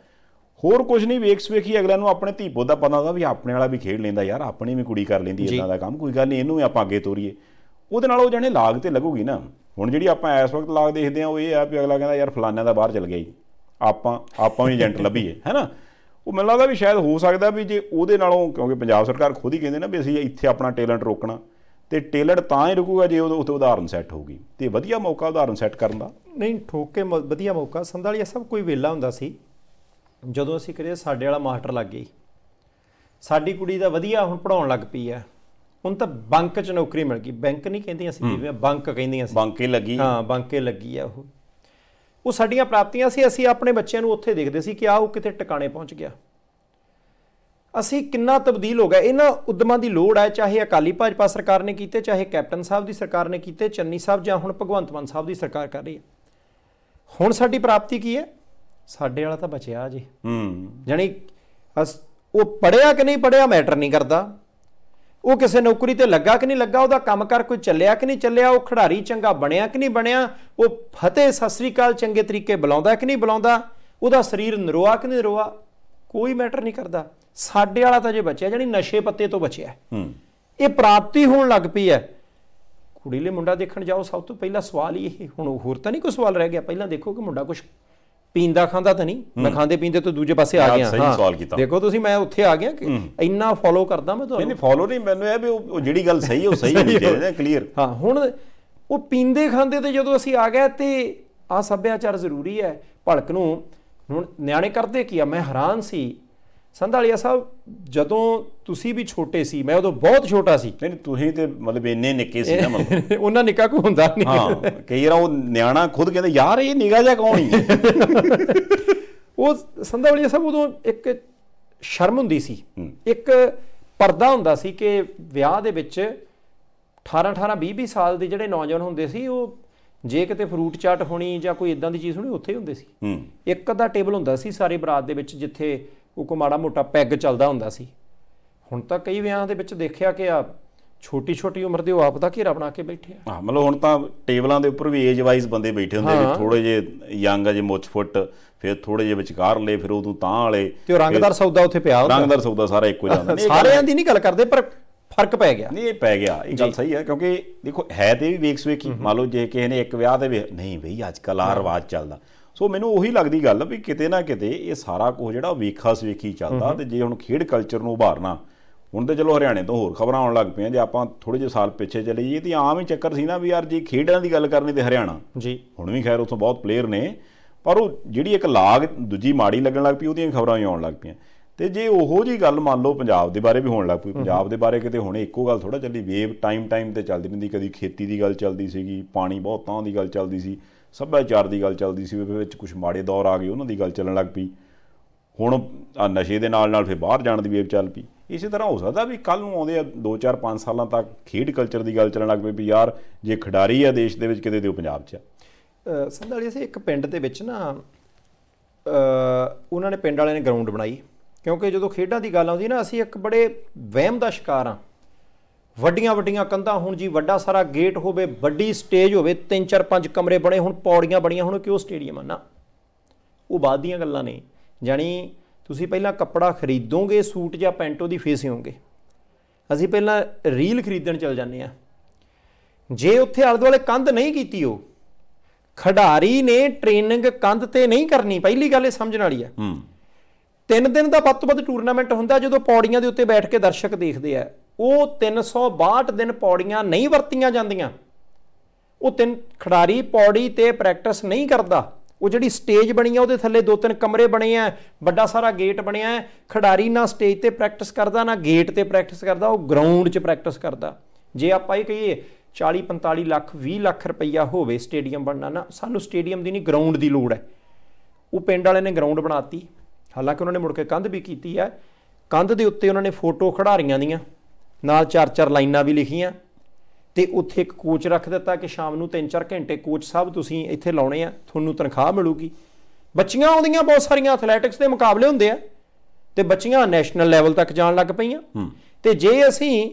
Speaker 1: ਹੋਰ ਕੁਝ ਨਹੀਂ ਵੇਖ ਸਵੇਖੀ ਅਗਲਾ ਨੂੰ ਆਪਣੇ ਧੀ ਦਾ ਪਤਾ ਹੁੰਦਾ ਵੀ ਆਪਣੇ ਵਾਲਾ ਵੀ ਖੇਡ ਲੈਂਦਾ ਯਾਰ ਆਪਣੀ ਵੀ ਕੁੜੀ ਕਰ ਲੈਂਦੀ ਇਦਾਂ ਦਾ ਕੰਮ ਕੋਈ ਗੱਲ ਨਹੀਂ ਇਹਨੂੰ ਵੀ ਆਪਾਂ ਅੱਗੇ ਤੋਰੀਏ ਉਹਦੇ ਨਾਲ ਉਹ ਜਣੇ ਲਾਗ ਤੇ ਲੱਗੂਗੀ ਨਾ ਹੁਣ ਜਿਹੜੀ ਆਪਾਂ ਇਸ ਵਕਤ ਲਾਗ ਦੇਖਦੇ ਆ ਉਹ ਇਹ ਆ ਵੀ ਅਗਲਾ ਕਹਿੰਦਾ ਯਾਰ ਫਲਾਨਿਆਂ ਦਾ ਬਾਹਰ ਚਲ ਗਿਆ ਜੀ ਆਪਾਂ ਆਪਾਂ ਵੀ ਏਜੰਟ ਲੱਭੀਏ ਹੈਨਾ ਉਹ ਮੈਨੂੰ ਲੱਗਦਾ ਵੀ ਸ਼ਾਇਦ ਹੋ ਸਕਦਾ ਵੀ ਜੇ ਉਹਦੇ ਨਾਲੋਂ ਕਿਉਂਕਿ ਪੰਜਾਬ ਸਰਕਾਰ ਖੁਦ ਹੀ ਕਹਿੰਦੇ ਨਾ ਵੀ ਅਸੀਂ ਇੱਥੇ ਆਪਣਾ ਟੈਲੈਂਟ ਰੋਕਣਾ ਤੇ ਟੈਲੈਂਟ ਤਾਂ ਹੀ ਰੁਕੂਗਾ ਜੇ ਉਹ ਉੱਤੇ ਉਦਾਹਰਨ ਸੈੱਟ ਹੋਊਗੀ ਤੇ ਵਧੀਆ ਮੌਕਾ ਉਦਾਹਰਨ ਸੈੱਟ ਕਰਨ ਦਾ
Speaker 2: ਨਹੀਂ ਠੋਕ ਕੇ ਵਧੀਆ ਮੌਕਾ ਸੰਧਾਲੀਆ ਸਭ ਕੋਈ ਵੇਲਾ ਹੁੰਦਾ ਸੀ ਜਦੋਂ ਅਸੀਂ ਕਰੇ ਸਾਡੇ ਵਾਲਾ ਮਾਸਟਰ ਲੱਗ ਗਈ ਸਾਡੀ ਕੁੜੀ ਦਾ ਵਧੀਆ ਹੁਣ ਪੜਾਉਣ ਲੱਗ ਪਈ ਆ ਹੁਣ ਤਾਂ ਬੈਂਕ 'ਚ ਨੌਕਰੀ ਮਿਲ ਗਈ ਬੈਂਕ ਨਹੀਂ ਕਹਿੰਦੀ ਅਸੀਂ ਜਿਵੇਂ ਬੈਂਕ ਕਹਿੰਦੀਆਂ ਸੀ ਬੈਂਕੇ ਲੱਗੀ ਹਾਂ ਬੈਂਕੇ ਲੱਗੀ ਆ ਉਹ ਉਹ ਸਾਡੀਆਂ ਪ੍ਰਾਪਤੀਆਂ ਸੀ ਅਸੀਂ ਆਪਣੇ ਬੱਚਿਆਂ ਨੂੰ ਉੱਥੇ ਦੇਖਦੇ ਸੀ ਕਿ ਆ ਉਹ ਕਿਤੇ ਟਿਕਾਣੇ ਪਹੁੰਚ ਗਿਆ ਅਸੀਂ ਕਿੰਨਾ ਤਬਦੀਲ ਹੋ ਗਿਆ ਇਹਨਾਂ ਉਦਮਾਂ ਦੀ ਲੋੜ ਹੈ ਚਾਹੇ ਅਕਾਲੀ ਭਾਜਪਾ ਸਰਕਾਰ ਨੇ ਕੀਤੇ ਚਾਹੇ ਕੈਪਟਨ ਸਾਹਿਬ ਦੀ ਸਰਕਾਰ ਨੇ ਕੀਤੇ ਚੰਨੀ ਸਾਹਿਬ ਜਾਂ ਹੁਣ ਭਗਵੰਤ ਮਾਨ ਸਾਹਿਬ ਦੀ ਸਰਕਾਰ ਕਰ ਰਹੀ ਹੈ ਹੁਣ ਸਾਡੀ ਪ੍ਰਾਪਤੀ ਕੀ ਹੈ ਸਾਡੇ ਵਾਲਾ ਤਾਂ ਬਚਿਆ ਜੀ ਹੂੰ ਜਾਨੀ ਉਹ ਪੜਿਆ ਕਿ ਨਹੀਂ ਪੜਿਆ ਮੈਟਰ ਨਹੀਂ ਕਰਦਾ ਉਹ ਕਿਸੇ ਨੌਕਰੀ ਤੇ ਲੱਗਾ ਕਿ ਨਹੀਂ ਲੱਗਾ ਉਹਦਾ ਕੰਮਕਾਰ ਕੋਈ ਚੱਲਿਆ ਕਿ ਨਹੀਂ ਚੱਲਿਆ ਉਹ ਖਿਡਾਰੀ ਚੰਗਾ ਬਣਿਆ ਕਿ ਨਹੀਂ ਬਣਿਆ ਉਹ ਫਤਿਹ ਸਸਰੀ ਕਾਲ ਚੰਗੇ ਤਰੀਕੇ ਬੁਲਾਉਂਦਾ ਕਿ ਨਹੀਂ ਬੁਲਾਉਂਦਾ ਉਹਦਾ ਸਰੀਰ ਨਰੋਆ ਕਿ ਨਹੀਂ ਨਰੋਆ ਕੋਈ ਮੈਟਰ ਨਹੀਂ ਕਰਦਾ ਸਾਡੇ ਵਾਲਾ ਤਾਂ ਜੇ ਬਚਿਆ ਜਾਨੀ ਨਸ਼ੇ ਪੱਤੇ ਤੋਂ ਬਚਿਆ ਹੂੰ ਇਹ ਪ੍ਰਾਪਤੀ ਹੋਣ ਲੱਗ ਪਈ ਹੈ ਕੁੜੀ ਲਈ ਮੁੰਡਾ ਦੇਖਣ ਜਾਓ ਸਭ ਤੋਂ ਪਹਿਲਾ ਸਵਾਲ ਇਹ ਹੁਣ ਹੋਰ ਤਾਂ ਨਹੀਂ ਕੋਈ ਸਵਾਲ ਰਹਿ ਗਿਆ ਪਹਿਲਾਂ ਦੇਖੋ ਕਿ ਮੁੰਡਾ ਕੁਝ ਪੀਂਦਾ ਖਾਂਦਾ ਤਾਂ ਨਹੀਂ ਮੈਂ ਖਾਂਦੇ ਪੀਂਦੇ ਤੋਂ ਦੂਜੇ ਪਾਸੇ ਆ ਗਿਆ ਹਾਂ ਦੇਖੋ ਤੁਸੀਂ ਮੈਂ ਉੱਥੇ ਆ ਗਿਆ ਕਿ ਇੰਨਾ ਫੋਲੋ ਕਰਦਾ ਮੈਂ ਤੁਹਾਨੂੰ ਨਹੀਂ ਫੋਲੋ ਨਹੀਂ ਮੈਨੂੰ ਇਹ ਵੀ ਉਹ ਜਿਹੜੀ ਗੱਲ ਸਹੀ ਹੈ ਉਹ ਸਹੀ ਹੋਣੀ ਹੈ ਕਲੀਅਰ ਹਾਂ ਹੁਣ ਉਹ ਪੀਂਦੇ ਖਾਂਦੇ ਤੇ ਜਦੋਂ ਅਸੀਂ ਆ ਗਏ ਤੇ ਆ ਸੱਭਿਆਚਾਰ ਜ਼ਰੂਰੀ ਹੈ ਭਲਕ ਨੂੰ ਹੁਣ ਨਿਆਣੇ ਕਰਦੇ ਕੀ ਆ ਮੈਂ ਹੈਰਾਨ ਸੀ ਸੰਧਾਲੀਆ ਸਾਹਿਬ ਜਦੋਂ ਤੁਸੀਂ ਵੀ ਛੋਟੇ ਸੀ ਮੈਂ ਉਦੋਂ ਬਹੁਤ ਛੋਟਾ ਸੀ ਨਹੀਂ ਤੁਸੀਂ ਤੇ ਮਤਲਬ ਇੰਨੇ
Speaker 1: ਨਿੱਕੇ ਸੀ ਨਾ ਮਤਲਬ ਉਹਨਾਂ ਨਿੱਕਾ ਕੋ ਹੁੰਦਾ ਨਹੀਂ ਹਾਂ ਕਈ ਵਾਰ ਉਹ ਨਿਆਣਾ ਖੁਦ ਕਹਿੰਦਾ ਯਾਰ ਇਹ ਨਿਗਾ ਜਾ
Speaker 2: ਕੌਣ ਹੀ ਉਹ ਸੰਧਾਲੀਆ ਸਾਹਿਬ ਉਦੋਂ ਇੱਕ ਸ਼ਰਮ ਹੁੰਦੀ ਸੀ ਇੱਕ ਪਰਦਾ ਹੁੰਦਾ ਸੀ ਕਿ ਵਿਆਹ ਦੇ ਵਿੱਚ 18 18 20 20 ਸਾਲ ਦੇ ਜਿਹੜੇ ਨੌਜਵਾਨ ਹੁੰਦੇ ਸੀ ਉਹ ਜੇ ਕਿਤੇ ਫਰੂਟ ਚਾਟ ਹੋਣੀ ਜਾਂ ਕੋਈ ਇਦਾਂ ਦੀ ਚੀਜ਼ ਹੋਣੀ ਉੱਥੇ ਹੀ ਹੁੰਦੇ ਸੀ ਇੱਕ ਅੱਧਾ ਟੇਬਲ ਹੁੰਦਾ ਸੀ ਸਾਰੇ ਬਰਾਤ ਦੇ ਵਿੱਚ ਜਿੱਥੇ ਉਹ ਕੋ ਮਾੜਾ ਮੋਟਾ ਪੈਗ ਚੱਲਦਾ ਹੁੰਦਾ ਸੀ ਹੁਣ ਤਾਂ ਕਈ ਵਿਆਹਾਂ ਦੇ ਵਿੱਚ ਦੇਖਿਆ ਕਿ ਆ ਛੋਟੀ ਛੋਟੀ ਉਮਰ ਦੇ ਉਹ ਆਪ ਦਾ ਘੇਰਾ ਬਣਾ ਕੇ ਬੈਠੇ ਆ
Speaker 1: ਹਾਂ ਮਤਲਬ ਹੁਣ ਤਾਂ ਟੇਬਲਾਂ ਦੇ ਉੱਪਰ ਵੀ ਏਜ ਵਾਈਜ਼ ਬੰਦੇ ਬੈਠੇ ਹੁੰਦੇ ਨੇ ਥੋੜੇ ਜੇ ਯੰਗ ਜੇ ਮੁੱਛ ਫੁੱਟ ਫਿਰ ਥੋੜੇ ਜੇ ਵਿਚਕਾਰ ਲੈ ਫਿਰ ਉਦੋਂ ਤਾਂ ਵਾਲੇ ਤੇ ਰੰਗਦਾਰ ਸੌਦਾ
Speaker 2: ਉੱਥੇ ਪਿਆ ਹੁੰਦਾ ਰੰਗਦਾਰ
Speaker 1: ਸੌਦਾ ਸਾਰਾ ਇੱਕੋ ਜਾਂਦਾ ਸਾਰਿਆਂ ਦੀ
Speaker 2: ਨਹੀਂ ਗੱਲ ਕਰਦੇ ਪਰ
Speaker 1: ਫਰਕ ਪੈ ਗਿਆ ਨਹੀਂ ਇਹ ਪੈ ਗਿਆ ਇਹ ਗੱਲ ਸਹੀ ਹੈ ਕਿਉਂਕਿ ਦੇਖੋ ਹੈ ਤੇ ਵੀ ਵੇਖ ਸੁਏ ਕੀ ਮੰਨ ਲਓ ਜੇ ਕਿਸੇ ਨੇ ਇੱਕ ਵਿਆਹ ਦੇ ਨਹੀਂ ਬਈ ਅੱਜ ਕੱਲ ਆ ਰਿਵਾਜ ਚੱਲਦਾ ਸੋ ਮੈਨੂੰ ਉਹੀ ਲੱਗਦੀ ਗੱਲ ਵੀ ਕਿਤੇ ਨਾ ਕਿਤੇ ਇਹ ਸਾਰਾ ਕੁਝ ਜਿਹੜਾ ਵੇਖਾ ਸਵੇਖੀ ਚੱਲਦਾ ਤੇ ਜੇ ਹੁਣ ਖੇਡ ਕਲਚਰ ਨੂੰ ਉਭਾਰਨਾ ਹੁਣ ਤੇ ਚਲੋ ਹਰਿਆਣੇ ਤੋਂ ਹੋਰ ਖਬਰਾਂ ਆਉਣ ਲੱਗ ਪਈਆਂ ਜੇ ਆਪਾਂ ਥੋੜੇ ਜਿਹੇ ਸਾਲ ਪਿੱਛੇ ਚਲੇ ਜਾਈਏ ਤੇ ਆਮ ਹੀ ਚੱਕਰ ਸੀ ਨਾ ਵੀ ਯਾਰ ਜੀ ਖੇਡਾਂ ਦੀ ਗੱਲ ਕਰਨੀ ਤੇ ਹਰਿਆਣਾ ਜੀ ਹੁਣ ਵੀ ਖੈਰ ਉਥੋਂ ਬਹੁਤ ਪਲੇਅਰ ਨੇ ਪਰ ਉਹ ਜਿਹੜੀ ਇੱਕ ਲਾਗ ਦੂਜੀ ਮਾੜੀ ਲੱਗਣ ਲੱਗ ਪਈ ਉਹਦੀਆਂ ਖਬਰਾਂ ਹੀ ਆਉਣ ਲੱਗ ਪਈਆਂ ਤੇ ਜੇ ਉਹੋ ਜੀ ਗੱਲ ਮੰਨ ਲਓ ਪੰਜਾਬ ਦੇ ਬਾਰੇ ਵੀ ਹੋਣ ਲੱਗ ਪਈ ਪੰਜਾਬ ਦੇ ਬਾਰੇ ਕਿਤੇ ਹੁਣ ਇੱਕੋ ਗੱਲ ਥੋੜਾ ਚੱਲੀ ਵੇਵ ਟਾਈਮ ਟਾਈਮ ਤੇ ਚੱਲਦੀ ਰਹਿੰਦੀ ਕਦੀ ਖੇਤੀ ਦੀ ਗੱਲ ਚੱਲਦੀ ਸੀਗੀ ਪਾਣੀ ਬਹੁਤਾਂ ਦੀ ਗੱਲ ਚੱਲਦੀ ਸੀ ਸੱਭਿਆਚਾਰ ਦੀ ਗੱਲ ਚੱਲਦੀ ਸੀ ਉਹਦੇ ਵਿੱਚ ਕੁਝ ਮਾੜੇ ਦੌਰ ਆ ਗਏ ਉਹਨਾਂ ਦੀ ਗੱਲ ਚੱਲਣ ਲੱਗ ਪਈ ਹੁਣ ਆ ਨਸ਼ੇ ਦੇ ਨਾਲ ਨਾਲ ਫਿਰ ਬਾਹਰ ਜਾਣ ਦੀ ਵੇਵ ਚੱਲ ਪਈ ਇਸੇ ਤਰ੍ਹਾਂ ਹੋ ਸਕਦਾ ਵੀ ਕੱਲ ਨੂੰ ਆਉਂਦੇ ਆ 2 4 5 ਸਾਲਾਂ ਤੱਕ ਖੇਡ ਕਲਚਰ ਦੀ ਗੱਲ ਚੱਲਣ ਲੱਗ ਪਈ ਵੀ ਯਾਰ ਜੇ ਖਿਡਾਰੀ ਆ ਦੇਸ਼ ਦੇ ਵਿੱਚ ਕਿਤੇ ਤੇ ਪੰਜਾਬ 'ਚ
Speaker 2: ਆ ਸੰਧਾਲੀ ਅਸੀਂ ਇੱਕ ਪਿੰਡ ਦੇ ਵਿੱਚ ਨਾ ਉਹਨਾਂ ਨੇ ਪਿੰਡ ਵਾਲਿਆਂ ਨੇ ਗਰਾਊਂਡ ਬਣਾਈ ਕਿਉਂਕਿ ਜਦੋਂ ਖੇਡਾਂ ਦੀ ਗੱਲ ਆਉਂਦੀ ਨਾ ਅਸੀਂ ਇੱਕ ਬੜੇ ਵਹਿਮ ਦਾ ਸ਼ਿਕਾਰ ਆ ਵੱਡੀਆਂ ਵੱਡੀਆਂ ਕੰਧਾਂ ਹੁਣ ਜੀ ਵੱਡਾ ਸਾਰਾ ਗੇਟ ਹੋਵੇ ਵੱਡੀ ਸਟੇਜ ਹੋਵੇ ਤਿੰਨ ਚਾਰ ਪੰਜ ਕਮਰੇ ਬਣੇ ਹੁਣ ਪੌੜੀਆਂ ਬਣੀਆਂ ਹੁਣ ਕਿਉਂ ਸਟੇਡੀਅਮ ਆ ਨਾ ਉਹ ਬਾਅਦ ਦੀਆਂ ਗੱਲਾਂ ਨੇ ਜਾਨੀ ਤੁਸੀਂ ਪਹਿਲਾਂ ਕੱਪੜਾ ਖਰੀਦੋਗੇ ਸੂਟ ਜਾਂ ਪੈਂਟੋ ਦੀ ਫੇਸ ਹੋਗੇ ਅਸੀਂ ਪਹਿਲਾਂ ਰੀਲ ਖਰੀਦਣ ਚੱਲ ਜਾਂਦੇ ਆ ਜੇ ਉੱਥੇ ਆਲੇ ਦੁਆਲੇ ਕੰਧ ਨਹੀਂ ਕੀਤੀ ਉਹ ਖਿਡਾਰੀ ਨੇ ਟ੍ਰੇਨਿੰਗ ਕੰਧ ਤੇ ਨਹੀਂ ਕਰਨੀ ਪਹਿਲੀ ਗੱਲ ਇਹ ਸਮਝਣ ਵਾਲੀ ਆ ਹੂੰ ਤਿੰਨ ਦਿਨ ਦਾ ਵੱਧ ਤੋਂ ਵੱਧ ਟੂਰਨਾਮੈਂਟ ਹੁੰਦਾ ਜਦੋਂ ਪੌੜੀਆਂ ਦੇ ਉੱਤੇ ਬੈਠ ਕੇ ਦਰਸ਼ਕ ਦੇਖਦੇ ਆ ਉਹ 362 ਦਿਨ ਪੌੜੀਆਂ ਨਹੀਂ ਵਰਤੀਆਂ ਜਾਂਦੀਆਂ ਉਹ ਤਿੰਨ ਖਿਡਾਰੀ ਪੌੜੀ ਤੇ ਪ੍ਰੈਕਟਿਸ ਨਹੀਂ ਕਰਦਾ ਉਹ ਜਿਹੜੀ ਸਟੇਜ ਬਣੀ ਆ ਉਹਦੇ ਥੱਲੇ ਦੋ ਤਿੰਨ ਕਮਰੇ ਬਣੇ ਆ ਵੱਡਾ ਸਾਰਾ ਗੇਟ ਬਣਿਆ ਹੈ ਖਿਡਾਰੀ ਨਾ ਸਟੇਜ ਤੇ ਪ੍ਰੈਕਟਿਸ ਕਰਦਾ ਨਾ ਗੇਟ ਤੇ ਪ੍ਰੈਕਟਿਸ ਕਰਦਾ ਉਹ ਗਰਾਊਂਡ 'ਚ ਪ੍ਰੈਕਟਿਸ ਕਰਦਾ ਜੇ ਆਪਾਂ ਇਹ ਕਹੀਏ 40 45 ਲੱਖ 20 ਲੱਖ ਰੁਪਈਆ ਹੋਵੇ ਸਟੇਡੀਅਮ ਬਣਨਾ ਨਾ ਸਾਨੂੰ ਸਟੇਡੀਅਮ ਦੀ ਨਹੀਂ ਗਰਾਊਂਡ ਦੀ ਲੋੜ ਹੈ ਉਹ ਪਿੰਡ ਵਾਲੇ ਨੇ ਗਰਾਊਂਡ ਬਣਾਤੀ ਹਾਲਾਂਕਿ ਉਹਨਾਂ ਨੇ ਮੁੜ ਕੇ ਕੰਧ ਵੀ ਕੀਤੀ ਹੈ ਕੰਧ ਦੇ ਉੱਤੇ ਉਹਨਾਂ ਨੇ ਫੋਟੋ ਖਿਡਾਰੀਆਂ ਦੀਆਂ ਨਾਲ ਚਾਰ ਚਾਰ ਲਾਈਨਾਂ ਵੀ ਲਿਖੀਆਂ ਤੇ ਉੱਥੇ ਇੱਕ ਕੋਚ ਰੱਖ ਦਿੱਤਾ ਕਿ ਸ਼ਾਮ ਨੂੰ 3-4 ਘੰਟੇ ਕੋਚ ਸਾਹਿਬ ਤੁਸੀਂ ਇੱਥੇ ਲਾਉਣੇ ਆ ਤੁਹਾਨੂੰ ਤਨਖਾਹ ਮਿਲੂਗੀ ਬੱਚੀਆਂ ਆਉਂਦੀਆਂ ਬਹੁਤ ਸਾਰੀਆਂ ਐਥਲੈਟਿਕਸ ਦੇ ਮੁਕਾਬਲੇ ਹੁੰਦੇ ਆ ਤੇ ਬੱਚੀਆਂ ਨੈਸ਼ਨਲ ਲੈਵਲ ਤੱਕ ਜਾਣ ਲੱਗ ਪਈਆਂ ਤੇ ਜੇ ਅਸੀਂ